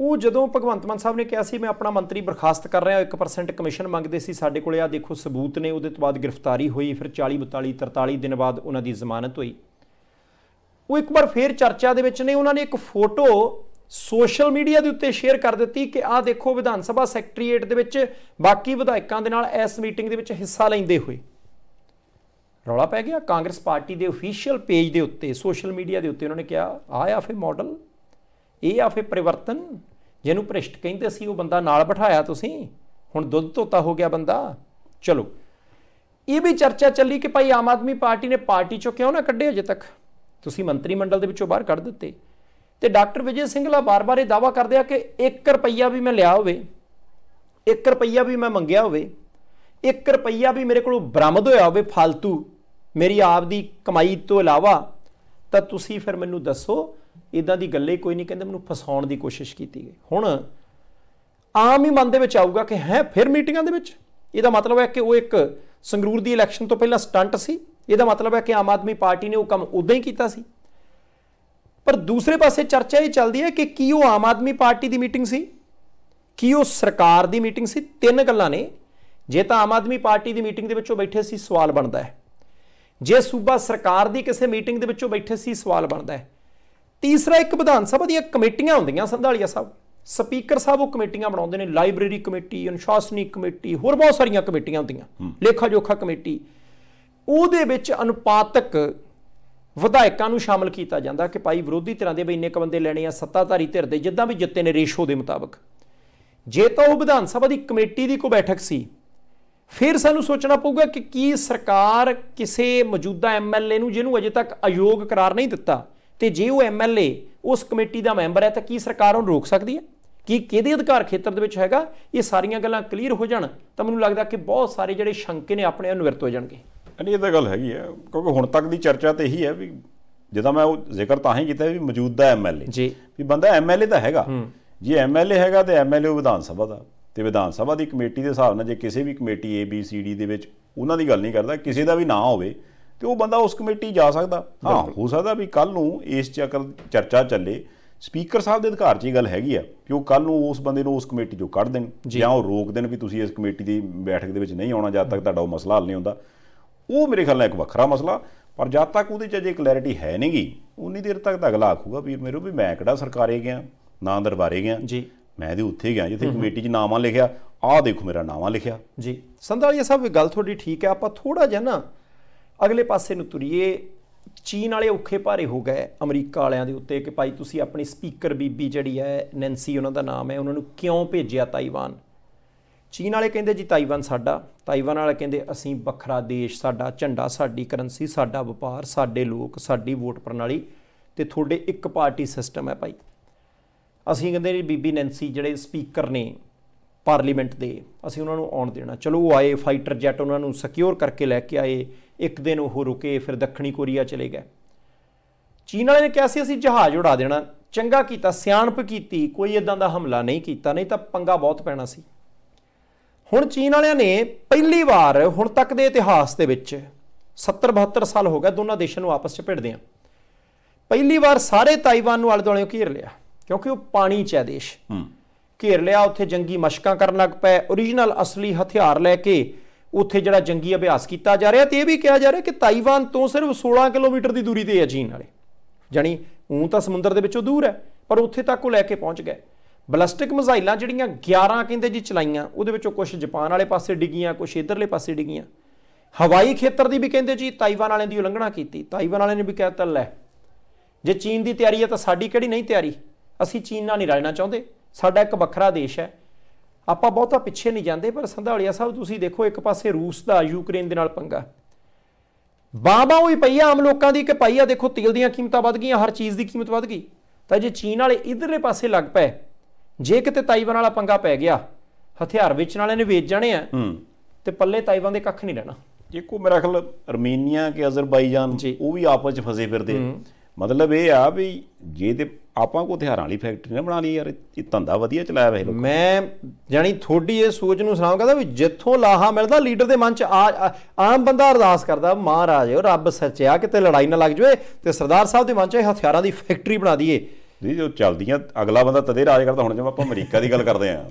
Speaker 2: ਉਹ ਜਦੋਂ ਭਗਵੰਤ ਮਾਨ ਸਾਹਿਬ ਨੇ ਕਿਹਾ ਸੀ ਮੈਂ ਆਪਣਾ ਮੰਤਰੀ ਬਰਖਾਸਤ ਕਰ ਰਿਹਾ 1% ਕਮਿਸ਼ਨ ਮੰਗਦੇ ਸੀ ਸਾਡੇ ਕੋਲੇ ਆ ਦੇਖੋ ਸਬੂਤ ਨੇ ਉਹਦੇ ਤੋਂ ਬਾਅਦ ਗ੍ਰਿਫਤਾਰੀ ਹੋਈ ਫਿਰ 40 42 43 ਦਿਨ ਬਾਅਦ ਉਹਨਾਂ ਦੀ ਜ਼ਮਾਨਤ ਹੋਈ ਉਹ ਇੱਕ ਵਾਰ ਫੇਰ ਚਰਚਾ ਦੇ ਵਿੱਚ ਨੇ ਉਹਨਾਂ ਨੇ ਇੱਕ ਫੋਟੋ ਸੋਸ਼ਲ ਮੀਡੀਆ ਦੇ ਉੱਤੇ ਸ਼ੇਅਰ ਕਰ ਦਿੱਤੀ ਕਿ ਆਹ ਦੇਖੋ ਵਿਧਾਨ ਸਭਾ ਸੈਕਟਰੀਏਟ ਦੇ ਵਿੱਚ ਬਾਕੀ ਵਿਧਾਇਕਾਂ ਦੇ ਨਾਲ ਇਸ ਮੀਟਿੰਗ ਦੇ ਵਿੱਚ ਹਿੱਸਾ ਲੈਂਦੇ ਹੋਏ ਰੌਲਾ ਪੈ ਗਿਆ ਕਾਂਗਰਸ ਪਾਰਟੀ ਦੇ ਅਫੀਸ਼ੀਅਲ ਪੇਜ ਦੇ ਉੱਤੇ ਸੋਸ਼ਲ ਮੀਡੀਆ ਦੇ ਉੱਤੇ ਉਹਨਾਂ ਨੇ ਕਿਹਾ ਆਹ ਆ ਫੇ ਮਾਡਲ ਇਹ ਆ ਫੇ ਪਰਿਵਰਤਨ ਜਿਹਨੂੰ ਭ੍ਰਿਸ਼ਟ ਕਹਿੰਦੇ ਸੀ ਉਹ ਬੰਦਾ ਨਾਲ ਬਿਠਾਇਆ ਤੁਸੀਂ ਹੁਣ ਦੁੱਧ ਧੋਤਾ ਹੋ ਗਿਆ ਬੰਦਾ ਚਲੋ ਇਹ ਵੀ ਚਰਚਾ ਚੱਲੀ ਕਿ ਭਾਈ ਆਮ ਆਦਮੀ ਪਾਰਟੀ ਨੇ ਪਾਰਟੀ ਚੋਂ ਕਿਉਂ ਨਾ ਕੱਢੇ ਅਜੇ ਤੱਕ ਤੁਸੀਂ ਮੰਤਰੀ ਮੰਡਲ ਦੇ ਵਿੱਚੋਂ ਬਾਹਰ ਕੱਢ ਦਿੱਤੇ ਤੇ ਡਾਕਟਰ ਵਿਜੇ ਸਿੰਘਲਾ ਬਾਰ-ਬਾਰ ਇਹ ਦਾਵਾ ਕਰਦੇ ਆ ਕਿ 1 ਰੁਪਈਆ ਵੀ ਮੈਂ ਲਿਆ ਹੋਵੇ 1 ਰੁਪਈਆ ਵੀ ਮੈਂ ਮੰਗਿਆ ਹੋਵੇ 1 ਰੁਪਈਆ ਵੀ ਮੇਰੇ ਕੋਲੋਂ ਬਰਾਮਦ ਹੋਇਆ ਹੋਵੇ ਫालतू ਮੇਰੀ ਆਪ ਦੀ ਕਮਾਈ ਤੋਂ ਇਲਾਵਾ ਤਾਂ ਤੁਸੀਂ ਫਿਰ ਮੈਨੂੰ ਦੱਸੋ ਇਦਾਂ ਦੀ ਗੱਲੇ ਕੋਈ ਨਹੀਂ ਕਹਿੰਦੇ ਮੈਨੂੰ ਫਸਾਉਣ ਦੀ ਕੋਸ਼ਿਸ਼ ਕੀਤੀ ਗਈ ਹੁਣ ਆਮ ਹੀ ਮਨ ਦੇ ਵਿੱਚ ਆਊਗਾ ਕਿ ਹੈ ਫਿਰ ਮੀਟਿੰਗਾਂ ਦੇ ਵਿੱਚ ਇਹਦਾ ਮਤਲਬ ਹੈ ਕਿ ਉਹ ਇੱਕ ਸੰਗਰੂਰ ਦੀ ਇਲੈਕਸ਼ਨ ਤੋਂ ਪਹਿਲਾਂ ਸਟੰਟ ਸੀ ਇਹਦਾ ਮਤਲਬ ਹੈ ਕਿ ਆਮ ਆਦਮੀ ਪਾਰਟੀ ਨੇ ਉਹ ਕੰਮ ਉਦਾਂ ਹੀ ਕੀਤਾ ਸੀ ਪਰ ਦੂਸਰੇ ਪਾਸੇ ਚਰਚਾ ਇਹ ਚੱਲਦੀ ਹੈ ਕਿ ਕੀ ਉਹ ਆਮ ਆਦਮੀ ਪਾਰਟੀ ਦੀ ਮੀਟਿੰਗ ਸੀ ਕੀ ਉਹ ਸਰਕਾਰ ਦੀ ਮੀਟਿੰਗ ਸੀ ਤਿੰਨ ਗੱਲਾਂ ਨੇ ਜੇ ਤਾਂ ਆਮ ਆਦਮੀ ਪਾਰਟੀ ਦੀ ਮੀਟਿੰਗ ਦੇ ਵਿੱਚ ਉਹ ਬੈਠੇ ਸੀ ਸਵਾਲ ਬਣਦਾ ਹੈ ਜੇ ਸੂਬਾ ਸਰਕਾਰ ਦੀ ਕਿਸੇ ਮੀਟਿੰਗ ਦੇ ਵਿੱਚੋਂ ਬੈਠੇ ਸੀ ਸਵਾਲ ਬਣਦਾ ਹੈ ਤੀਸਰਾ ਇੱਕ ਵਿਧਾਨ ਸਭਾ ਦੀਆਂ ਕਮੇਟੀਆਂ ਹੁੰਦੀਆਂ ਸੰਧਾਲੀਆ ਸਾਹਿਬ ਸਪੀਕਰ ਸਾਹਿਬ ਉਹ ਕਮੇਟੀਆਂ ਬਣਾਉਂਦੇ ਨੇ ਲਾਇਬ੍ਰੇਰੀ ਕਮੇਟੀ ਅਨੁਸ਼ਾਸਨੀ ਕਮੇਟੀ ਹੋਰ ਬਹੁਤ ਸਾਰੀਆਂ ਕਮੇਟੀਆਂ ਹੁੰਦੀਆਂ ਲੇਖਾ ਜੋਖਾ ਕਮੇਟੀ ਉਹਦੇ ਵਿੱਚ ਅਨੁਪਾਤਕ ਵਿਧਾਇਕਾਂ ਨੂੰ ਸ਼ਾਮਲ ਕੀਤਾ ਜਾਂਦਾ ਕਿ ਭਾਈ ਵਿਰੋਧੀ ਧਿਰਾਂ ਦੇ ਵੀ ਇੰਨੇ ਕ ਬੰਦੇ ਲੈਣੇ ਆ ਸੱਤਾਧਾਰੀ ਧਿਰ ਦੇ ਜਿੱਦਾਂ ਵੀ ਜਿੱਤੇ ਨੇ ਰੇਸ਼ੋ ਦੇ ਮੁਤਾਬਕ ਜੇ ਤਾਂ ਉਹ ਵਿਧਾਨ ਸਭਾ ਦੀ ਕਮੇਟੀ ਦੀ ਕੋ ਬੈਠਕ ਸੀ ਫਿਰ ਸਾਨੂੰ ਸੋਚਣਾ ਪਊਗਾ ਕਿ ਕੀ ਸਰਕਾਰ ਕਿਸੇ ਮੌਜੂਦਾ ਐਮਐਲਏ ਨੂੰ ਜਿਹਨੂੰ ਅਜੇ ਤੱਕ ਅਯੋਗ ਕਰਾਰ ਨਹੀਂ ਦਿੱਤਾ ਤੇ ਜੇ ਉਹ ਐਮਐਲਏ ਉਸ ਕਮੇਟੀ ਦਾ ਮੈਂਬਰ ਹੈ ਤਾਂ ਕੀ ਸਰਕਾਰ ਉਹਨੂੰ ਰੋਕ ਸਕਦੀ ਹੈ ਕੀ ਕਿਹਦੇ ਅਧਿਕਾਰ ਖੇਤਰ ਦੇ ਵਿੱਚ ਹੈਗਾ ਇਹ ਸਾਰੀਆਂ ਗੱਲਾਂ ਕਲੀਅਰ ਹੋ ਜਾਣ ਤਾਂ ਮੈਨੂੰ ਲੱਗਦਾ ਕਿ ਬਹੁਤ ਸਾਰੇ ਜਿਹੜੇ ਸ਼ੰਕੇ ਨੇ ਆਪਣੇ ਆਪ ਹੋ ਜਾਣਗੇ ਅਨੀ ਇਹ ਤਾਂ ਗੱਲ ਹੈਗੀ ਹੈ ਕਿਉਂਕਿ ਹੁਣ ਤੱਕ ਦੀ ਚਰਚਾ ਤੇ ਇਹੀ ਹੈ ਵੀ ਜਦੋਂ ਮੈਂ ਉਹ ਜ਼ਿਕਰ ਤਾਂ ਹੀ ਕੀਤਾ ਵੀ
Speaker 1: ਮੌਜੂਦਾ ਐਮਐਲਏ ਜੀ ਵੀ ਬੰਦਾ ਐਮਐਲਏ ਤਾਂ ਹੈਗਾ ਜੀ ਐਮਐਲਏ ਹੈਗਾ ਤੇ ਐਮਐਲਏ ਵਿਧਾਨ ਸਭਾ ਦਾ ਤੇ ਵਿਧਾਨ ਸਭਾ ਦੀ ਕਮੇਟੀ ਦੇ ਹਿਸਾਬ ਨਾਲ ਜੇ ਕਿਸੇ ਵੀ committee A B C D ਦੇ ਵਿੱਚ ਉਹਨਾਂ ਦੀ ਗੱਲ ਨਹੀਂ ਕਰਦਾ ਕਿਸੇ ਦਾ ਵੀ ਨਾਂ ਹੋਵੇ ਤੇ ਉਹ ਬੰਦਾ ਉਸ ਕਮੇਟੀ ਜਾ ਸਕਦਾ ਹਾਂ ਹੋ ਸਕਦਾ ਵੀ ਕੱਲ ਨੂੰ ਇਸ ਚੱਕਰ ਚਰਚਾ ਚੱਲੇ ਸਪੀਕਰ ਸਾਹਿਬ ਦੇ ਅਧਿਕਾਰ 'ਚ ਹੀ ਗੱਲ ਹੈਗੀ ਆ ਕਿ ਉਹ ਕੱਲ ਨੂੰ ਉਸ ਬੰਦੇ ਨੂੰ ਉਸ ਕਮੇਟੀ 'ਚੋਂ ਕੱਢ ਦੇਣ ਜਾਂ ਉਹ ਰੋਕ ਦੇਣ ਵੀ ਤੁਸੀਂ ਇਸ ਕਮੇਟੀ ਦੀ ਬੈਠਕ ਦੇ ਵਿੱਚ ਨਹੀਂ ਆਉਣਾ ਜਦ ਤੱਕ ਤੁਹਾਡਾ ਉਹ ਮਸਲਾ ਹੱਲ ਨਹੀਂ ਹੁੰਦਾ ਉਹ ਮੇਰੇ ਖਿਆਲ ਨਾਲ ਇੱਕ ਵੱਖਰਾ ਮਸਲਾ ਪਰ ਜਦ ਤੱਕ ਉਹਦੇ 'ਚ ਅਜੇ ਕਲੈਰਿਟੀ ਹੈ ਨਹੀਂਗੀ ਉਨੀ ਦੇਰ ਤੱਕ ਤਾਂ ਅਗਲਾ ਆਖੂਗਾ ਵੀਰ ਮੇਰੇ ਵੀ ਮੈਂ ਕਿਹੜਾ ਸਰਕਾਰੇ ਗਿਆ ਨਾ ਦਰਬਾਰੇ ਗਿਆ ਜੀ ਮੈਂ ਇਹਦੇ ਉੱਥੇ ਗਿਆ ਜਿੱਥੇ ਕਮੇਟੀ 'ਚ ਨਾਮਾਂ ਲਿਖਿਆ ਆਹ ਦੇਖੋ ਮੇਰਾ ਨਾਮਾਂ ਲਿਖਿਆ
Speaker 2: ਜੀ ਸੰਧਾਲੀਆ ਸਾਹਿਬ ਇਹ ਗੱਲ ਤੁਹਾਡੀ ਠੀਕ ਹੈ ਆਪਾਂ ਥੋੜਾ ਜਿਹਾ ਨਾ ਅਗਲੇ ਪਾਸੇ ਨੂੰ ਤੁਰੀਏ ਚੀਨ ਵਾਲੇ ਔਖੇ ਭਾਰੇ ਹੋ ਗਏ ਅਮਰੀਕਾ ਵਾਲਿਆਂ ਦੇ ਉੱਤੇ ਕਿ ਭਾਈ ਤੁਸੀਂ ਆਪਣੀ ਸਪੀਕਰ ਬੀਬੀ ਜਿਹੜੀ ਹੈ ਨੈਂਸੀ ਉਹਨਾਂ ਦਾ ਨਾਮ ਹੈ ਉਹਨਾਂ ਨੂੰ ਕਿਉਂ ਭੇਜਿਆ ਤਾਈਵਾਨ ਚੀਨ ਵਾਲੇ ਕਹਿੰਦੇ ਜੀ ਤਾਈਵਾਨ ਸਾਡਾ ਤਾਈਵਾਨ ਵਾਲੇ ਕਹਿੰਦੇ ਅਸੀਂ ਵੱਖਰਾ ਦੇਸ਼ ਸਾਡਾ ਝੰਡਾ ਸਾਡੀ ਕਰੰਸੀ ਸਾਡਾ ਵਪਾਰ ਸਾਡੇ ਲੋਕ ਸਾਡੀ ਵੋਟ ਪ੍ਰਣਾਲੀ ਤੇ ਤੁਹਾਡੇ ਇੱਕ ਪਾਰਟੀ ਸਿਸਟਮ ਹੈ ਭਾਈ ਅਸੀਂ ਕਹਿੰਦੇ ਜੀ ਬੀਬੀ ਨੈਂਸੀ ਜਿਹੜੇ ਸਪੀਕਰ ਨੇ ਪਾਰਲੀਮੈਂਟ ਦੇ ਅਸੀਂ ਉਹਨਾਂ ਨੂੰ ਆਉਣ ਦੇਣਾ ਚਲੋ ਉਹ ਆਏ ਫਾਈਟਰ ਜੈਟ ਉਹਨਾਂ ਨੂੰ ਸਿਕਿਉਰ ਕਰਕੇ ਲੈ ਕੇ ਆਏ ਇੱਕ ਦਿਨ ਉਹ ਰੁਕੇ ਫਿਰ ਦੱਖਣੀ ਕੋਰੀਆ ਚਲੇ ਗਏ ਚੀਨ ਵਾਲੇ ਨੇ ਕਿਹਾ ਸੀ ਅਸੀਂ ਜਹਾਜ਼ ਉਡਾ ਦੇਣਾ ਚੰਗਾ ਕੀਤਾ ਸਿਆਣਪ ਕੀਤੀ ਕੋਈ ਇਦਾਂ ਦਾ ਹਮਲਾ ਨਹੀਂ ਕੀਤਾ ਨਹੀਂ ਤਾਂ ਪੰਗਾ ਬਹੁਤ ਪੈਣਾ ਸੀ ਹੁਣ ਚੀਨ ਵਾਲਿਆਂ ਨੇ ਪਹਿਲੀ ਵਾਰ ਹੁਣ ਤੱਕ ਦੇ ਇਤਿਹਾਸ ਦੇ ਵਿੱਚ 70 72 ਸਾਲ ਹੋ ਗਿਆ ਦੋਨਾਂ ਦੇਸ਼ਾਂ ਨੂੰ ਆਪਸ 'ਚ ਭਿੜਦੇ ਆ ਪਹਿਲੀ ਵਾਰ ਸਾਰੇ ਤਾਈਵਾਨ ਨੂੰ ਆਲੇ ਦੁਆਲੇ ਘੇਰ ਲਿਆ ਕਿਉਂਕਿ ਉਹ ਪਾਣੀ ਚ ਹੈ ਦੇਸ਼ ਘੇਰ ਲਿਆ ਉੱਥੇ ਜੰਗੀ ਮਸ਼ਕਾਂ ਕਰਨ ਲੱਗ ਪਏ origignal ਅਸਲੀ ਹਥਿਆਰ ਲੈ ਕੇ ਉੱਥੇ ਜਿਹੜਾ ਜੰਗੀ ਅਭਿਆਸ ਕੀਤਾ ਜਾ ਰਿਹਾ ਤੇ ਇਹ ਵੀ ਕਿਹਾ ਜਾ ਰਿਹਾ ਕਿ ਤਾਈਵਾਨ ਤੋਂ ਸਿਰਫ 16 ਕਿਲੋਮੀਟਰ ਦੀ ਦੂਰੀ ਤੇ ਹੈ ਚੀਨ ਵਾਲੇ ਜਾਨੀ ਉਹ ਤਾਂ ਸਮੁੰਦਰ ਦੇ ਵਿੱਚੋਂ ਦੂਰ ਹੈ ਪਰ ਉੱਥੇ ਤੱਕ ਉਹ ਲੈ ਕੇ ਪਹੁੰਚ ਗਏ ਬਲਿਸਟਿਕ ਮਿਜ਼ਾਈਲਾਂ ਜਿਹੜੀਆਂ 11 ਕਹਿੰਦੇ ਜੀ ਚਲਾਈਆਂ ਉਹਦੇ ਵਿੱਚੋਂ ਕੁਝ ਜਾਪਾਨ ਵਾਲੇ ਪਾਸੇ ਡਿੱਗੀਆਂ ਕੁਝ ਇਧਰਲੇ ਪਾਸੇ ਡਿੱਗੀਆਂ ਹਵਾਈ ਖੇਤਰ ਦੀ ਵੀ ਕਹਿੰਦੇ ਜੀ ਤਾਈਵਾਨ ਵਾਲਿਆਂ ਦੀ ਉਲੰਘਣਾ ਕੀਤੀ ਤਾਈਵਾਨ ਵਾਲਿਆਂ ਨੇ ਵੀ ਕਹਿਤਾ ਲੈ ਜੇ ਚੀਨ ਦੀ ਤਿਆਰੀ ਹੈ ਤਾਂ ਸਾਡੀ ਕਿਹੜੀ ਨਹੀਂ ਤਿਆਰੀ ਅਸੀਂ ਚੀਨ ਨਾਲ ਨਹੀਂ ਰਲਣਾ ਚਾਹੁੰਦੇ ਸਾਡਾ ਇੱਕ ਵੱਖਰਾ ਦੇਸ਼ ਹੈ ਆਪਾਂ ਬਹੁਤਾ ਪਿੱਛੇ ਨਹੀਂ ਜਾਂਦੇ ਪਰ ਸੰਧਾਲੀਆ ਸਾਹਿਬ ਤੁਸੀਂ ਦੇਖੋ ਇੱਕ ਪਾਸੇ ਰੂਸ ਦਾ ਯੂਕਰੇਨ ਦੇ ਨਾਲ ਪੰਗਾ ਬਾਬਾ ਹੀ ਪਈ ਆਮ ਲੋਕਾਂ ਦੀ ਕਿ ਪਈ ਆ ਦੇਖੋ ਤੇਲ ਦੀਆਂ ਕੀਮਤਾਂ ਵੱਧ ਗਈਆਂ ਹਰ ਚੀਜ਼ ਦੀ ਕੀਮਤ ਵੱਧ ਗਈ ਤਾਂ ਜੇ ਚੀਨ ਵਾਲੇ ਇਧਰਲੇ ਪਾਸੇ ਲੱਗ ਪਏ ਜੇ ਕਿਤੇ ਤਾਈਵਾਨ ਵਾਲਾ ਪੰਗਾ ਪੈ ਗਿਆ ਹਥਿਆਰ ਵੇਚਣ ਵਾਲਿਆਂ ਨੇ ਵੇਚ ਜਾਣੇ ਆ ਤੇ ਪੱਲੇ ਤਾਈਵਾਨ ਦੇ ਕੱਖ ਨਹੀਂ ਰਹਿਣਾ ਜੇ ਕੋ ਮੇਰਾ ਖਿਆਲ
Speaker 1: ਅਰਮੀਨੀਆ ਕੇ ਅਜ਼ਰਬਾਈਜਾਨ ਉਹ ਵੀ ਆਪਸ ਵਿੱਚ ਫਸੇ ਫਿਰਦੇ ਮਤਲਬ ਇਹ ਆ ਵੀ
Speaker 2: ਜੇ ਤੇ ਆਪਾਂ ਕੋ ਹਥਿਆਰਾਂ ਵਾਲੀ ਫੈਕਟਰੀ ਨਾ ਬਣਾ ਲਈ ਯਾਰ ਇਹ ਧੰਦਾ ਵਧੀਆ ਚਲਾਇਆ ਵੇ ਲੋਕ ਮੈਂ ਜਾਨੀ ਥੋੜੀ ਇਹ ਸੋਚ ਨੂੰ ਸਲਾਮ ਕਹਦਾ ਵੀ ਜਿੱਥੋਂ ਲਾਹਾ ਮਿਲਦਾ ਲੀਡਰ ਦੇ ਮਨ ਚ ਆਮ ਬੰਦਾ ਅਰਦਾਸ ਕਰਦਾ ਮਹਾਰਾਜ ਉਹ ਰੱਬ ਸੱਚਿਆ ਕਿਤੇ ਲੜਾਈ ਨਾ ਲੱਗ ਜਵੇ ਤੇ ਸਰਦਾਰ ਸਾਹਿਬ ਦੇ ਮਨ ਚ ਇਹ ਹਥਿਆਰਾਂ ਦੀ ਫੈਕਟਰੀ ਬਣਾ ਦਈਏ ਜੀ ਜੋ ਚੱਲਦੀਆਂ ਅਗਲਾ ਬੰਦਾ ਤਦੇ ਰਾਜ ਕਰਦਾ ਹੁਣ ਜਿਵੇਂ ਆਪਾਂ ਅਮਰੀਕਾ ਦੀ ਗੱਲ ਕਰਦੇ ਆ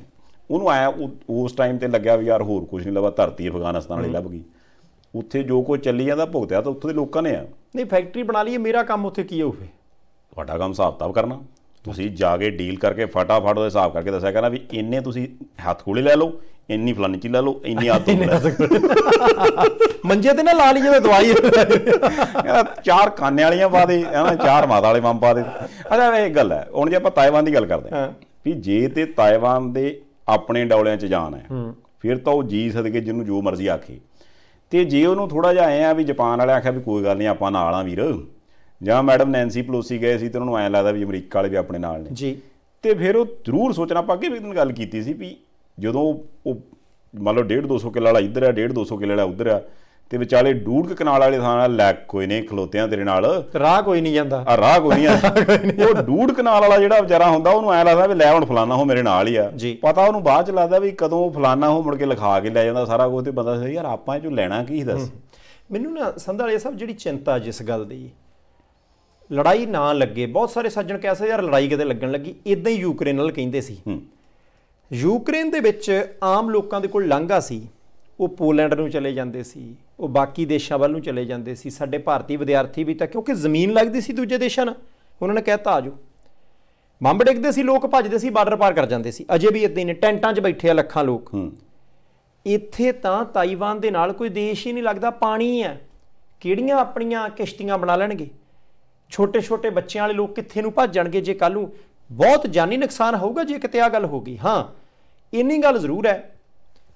Speaker 2: ਉਹਨੂੰ
Speaker 1: ਆਇਆ ਉਸ ਟਾਈਮ ਤੇ ਲੱਗਿਆ ਵੀ ਯਾਰ ਹੋਰ ਕੁਝ ਨਹੀਂ ਲੱਭਾ ਧਰਤੀ ਅਫਗਾਨਿਸਤਾਨ ਵਾਲੀ ਲੱਭ ਗਈ ਉੱਥੇ ਜੋ ਕੋ ਚੱਲੀ ਜਾਂਦਾ ਭੁਗਤਿਆ ਤਾਂ ਉੱਥੇ ਦੇ ਲੋਕਾਂ ਨੇ ਆ
Speaker 2: ਨਹੀਂ ਫੈਕਟਰੀ ਬਣਾ ਲਈਏ ਮੇਰਾ ਕੰਮ ਉੱਥੇ ਕੀ ਹੋਵੇ
Speaker 1: ਤੁਹਾਡਾ ਕੰਮ ਹਿਸਾਬ ਤਾਬ ਕਰਨਾ ਤੁਸੀਂ ਜਾ ਕੇ ਡੀਲ ਕਰਕੇ ਫਟਾਫਟ ਉਹਦੇ ਹਿਸਾਬ ਕਰਕੇ ਦੱਸਿਆ ਕਰਨਾ ਵੀ ਇੰਨੇ ਤੁਸੀਂ ਹੱਥ ਕੋਲੇ ਲੈ ਲਓ ਇੰਨੀ ਫਲਾਨੀ ਚੀ ਲੈ ਲਓ ਇੰਨੀ ਲੈ ਸਕਦੇ ਮੰਜੇ ਤੇ ਨਾ ਲਾ ਲਈ ਜਿਵੇਂ ਦਵਾਈ ਚਾਰ ਖਾਨੇ ਵਾਲੀਆਂ ਪਾ ਦੇ ਹਨਾ ਚਾਰ ਮਾਤਾ ਵਾਲੇ ਮਾਂ ਪਾ ਦੇ ਅੱਛਾ ਇਹ ਗੱਲ ਹੈ ਹੁਣ ਜੇ ਆਪਾਂ ਤਾਇਵਾਨ ਦੀ ਗੱਲ ਕਰਦੇ ਹਾਂ ਵੀ ਜੇ ਤੇ ਤਾਇਵਾਨ ਦੇ ਆਪਣੇ ਡੌਲਿਆਂ 'ਚ ਜਾਣ ਹੈ ਫਿਰ ਤਾਂ ਉਹ ਜੀ ਸਦਕੇ ਜਿਹਨੂੰ ਜੋ ਮਰਜ਼ੀ ਆਖੇ ਤੇ ਜੇ ਉਹਨੂੰ ਥੋੜਾ ਜਿਹਾ ਐ ਆ ਵੀ ਜਾਪਾਨ ਵਾਲੇ ਆਖਿਆ ਵੀ ਕੋਈ ਗੱਲ ਨਹੀਂ ਆਪਾਂ ਨਾਲ ਆ ਵੀਰ ਜਾਂ ਮੈਡਮ ਨੈਂਸੀ ਪਲੋਸੀ ਗਏ ਸੀ ਤੇ ਉਹਨਾਂ ਨੂੰ ਐਂ ਲੱਗਦਾ ਵੀ ਅਮਰੀਕਾ ਵਾਲੇ ਵੀ ਆਪਣੇ ਨਾਲ ਨੇ ਜੀ ਤੇ ਫਿਰ ਉਹ ਜ਼ਰੂਰ ਸੋਚਣਾ ਪਾ ਕੇ ਵੀ ਇਹਨਾਂ ਗੱਲ ਕੀਤੀ ਸੀ ਵੀ ਜਦੋਂ ਉਹ ਮੰਨ ਲਓ 1.5 200 ਕਿੱਲਾ ਵਾਲਾ ਇੱਧਰ ਆ 1.5 200 ਕਿੱਲਾ ਵਾਲਾ ਉੱਧਰ ਆ ਤੇ ਵਿਚਾਲੇ ਡੂੜਕ ਕਨਾਲ ਵਾਲੇ ਥਾਂ ਨਾਲ ਲੈਕ ਕੋਈ ਨਹੀਂ ਖਲੋਤਿਆਂ ਤੇਰੇ ਨਾਲ
Speaker 2: ਰਾਹ ਕੋਈ ਨਹੀਂ ਜਾਂਦਾ
Speaker 1: ਆ ਰਾਹ ਕੋਈ ਨਹੀਂ ਆ ਉਹ ਡੂੜ ਕਨਾਲ ਵਾਲਾ ਜਿਹੜਾ ਵਿਚਾਰਾ ਹੁੰਦਾ ਉਹਨੂੰ ਐ ਲੱਗਦਾ ਵੀ ਲੈ ਹੁਣ ਫਲਾਣਾ ਹੋ ਮੇਰੇ ਨਾਲ ਹੀ ਆ ਪਤਾ ਉਹਨੂੰ ਬਾਅਦ ਚ ਲੱਗਦਾ
Speaker 2: ਵੀ ਕਦੋਂ ਫਲਾਣਾ ਹੋ ਮੁੜ ਕੇ ਲਿਖਾ ਕੇ ਲੈ ਜਾਂਦਾ ਸਾਰਾ ਕੁਝ ਤੇ ਬੰਦਾ ਸਹੀ ਯਾਰ ਆਪਾਂ ਇਹ ਚੋਂ ਲੈਣਾ ਕੀ ਦੱਸ ਮੈਨੂੰ ਨਾ ਸੰਧਾਲੇ ਸਾਹਿਬ ਜਿਹੜੀ ਚਿੰਤਾ ਜਿਸ ਗੱਲ ਦੀ ਲੜਾਈ ਨਾ ਲੱਗੇ ਬਹੁਤ ਸਾਰੇ ਸੱਜਣ ਕਹਿੰਦੇ ਸੀ ਯਾਰ ਲੜਾਈ ਕਿਤੇ ਲੱਗਣ ਲੱਗੀ ਇਦਾਂ ਹੀ ਯੂਕਰੇਨ ਨਾਲ ਕਹਿੰਦੇ ਸੀ ਯੂਕਰੇਨ ਦੇ ਵਿੱਚ ਆਮ ਲੋਕਾਂ ਦੇ ਕੋਲ ਲਾਂਘਾ ਸੀ ਉਹ ਪੋਲੈਂਡ ਨੂੰ ਚਲੇ ਜਾਂਦੇ ਸੀ ਉਹ ਬਾਕੀ ਦੇਸ਼ਾਂ ਵੱਲ ਨੂੰ ਚਲੇ ਜਾਂਦੇ ਸੀ ਸਾਡੇ ਭਾਰਤੀ ਵਿਦਿਆਰਥੀ ਵੀ ਤਾਂ ਕਿਉਂਕਿ ਜ਼ਮੀਨ ਲੱਗਦੀ ਸੀ ਦੂਜੇ ਦੇਸ਼ਾਂ ਨਾਲ ਉਹਨਾਂ ਨੇ ਕਹਿਤਾ ਆਜੋ ਬੰਬ ਡਿੱਗਦੇ ਸੀ ਲੋਕ ਭੱਜਦੇ ਸੀ ਬਾਰਡਰ ਪਾਰ ਕਰ ਜਾਂਦੇ ਸੀ ਅਜੇ ਵੀ ਇਦਾਂ ਨੇ ਟੈਂਟਾਂ 'ਚ ਬੈਠੇ ਆ ਲੱਖਾਂ ਲੋਕ ਇੱਥੇ ਤਾਂ ਤਾਈਵਾਨ ਦੇ ਨਾਲ ਕੋਈ ਦੇਸ਼ ਹੀ ਨਹੀਂ ਲੱਗਦਾ ਪਾਣੀ ਹੈ ਕਿਹੜੀਆਂ ਆਪਣੀਆਂ ਕਿਸ਼ਤੀਆਂ ਬਣਾ ਲੈਣਗੇ ਛੋਟੇ-ਛੋਟੇ ਬੱਚਿਆਂ ਵਾਲੇ ਲੋਕ ਕਿੱਥੇ ਨੂੰ ਭੱਜਣਗੇ ਜੇ ਕੱਲ ਨੂੰ ਬਹੁਤ ਜਾਨੀ ਨੁਕਸਾਨ ਹੋਊਗਾ ਜੇ ਕਿਤੇ ਆ ਗੱਲ ਹੋ ਗਈ ਹਾਂ ਇੰਨੀ ਗੱਲ ਜ਼ਰੂਰ ਹੈ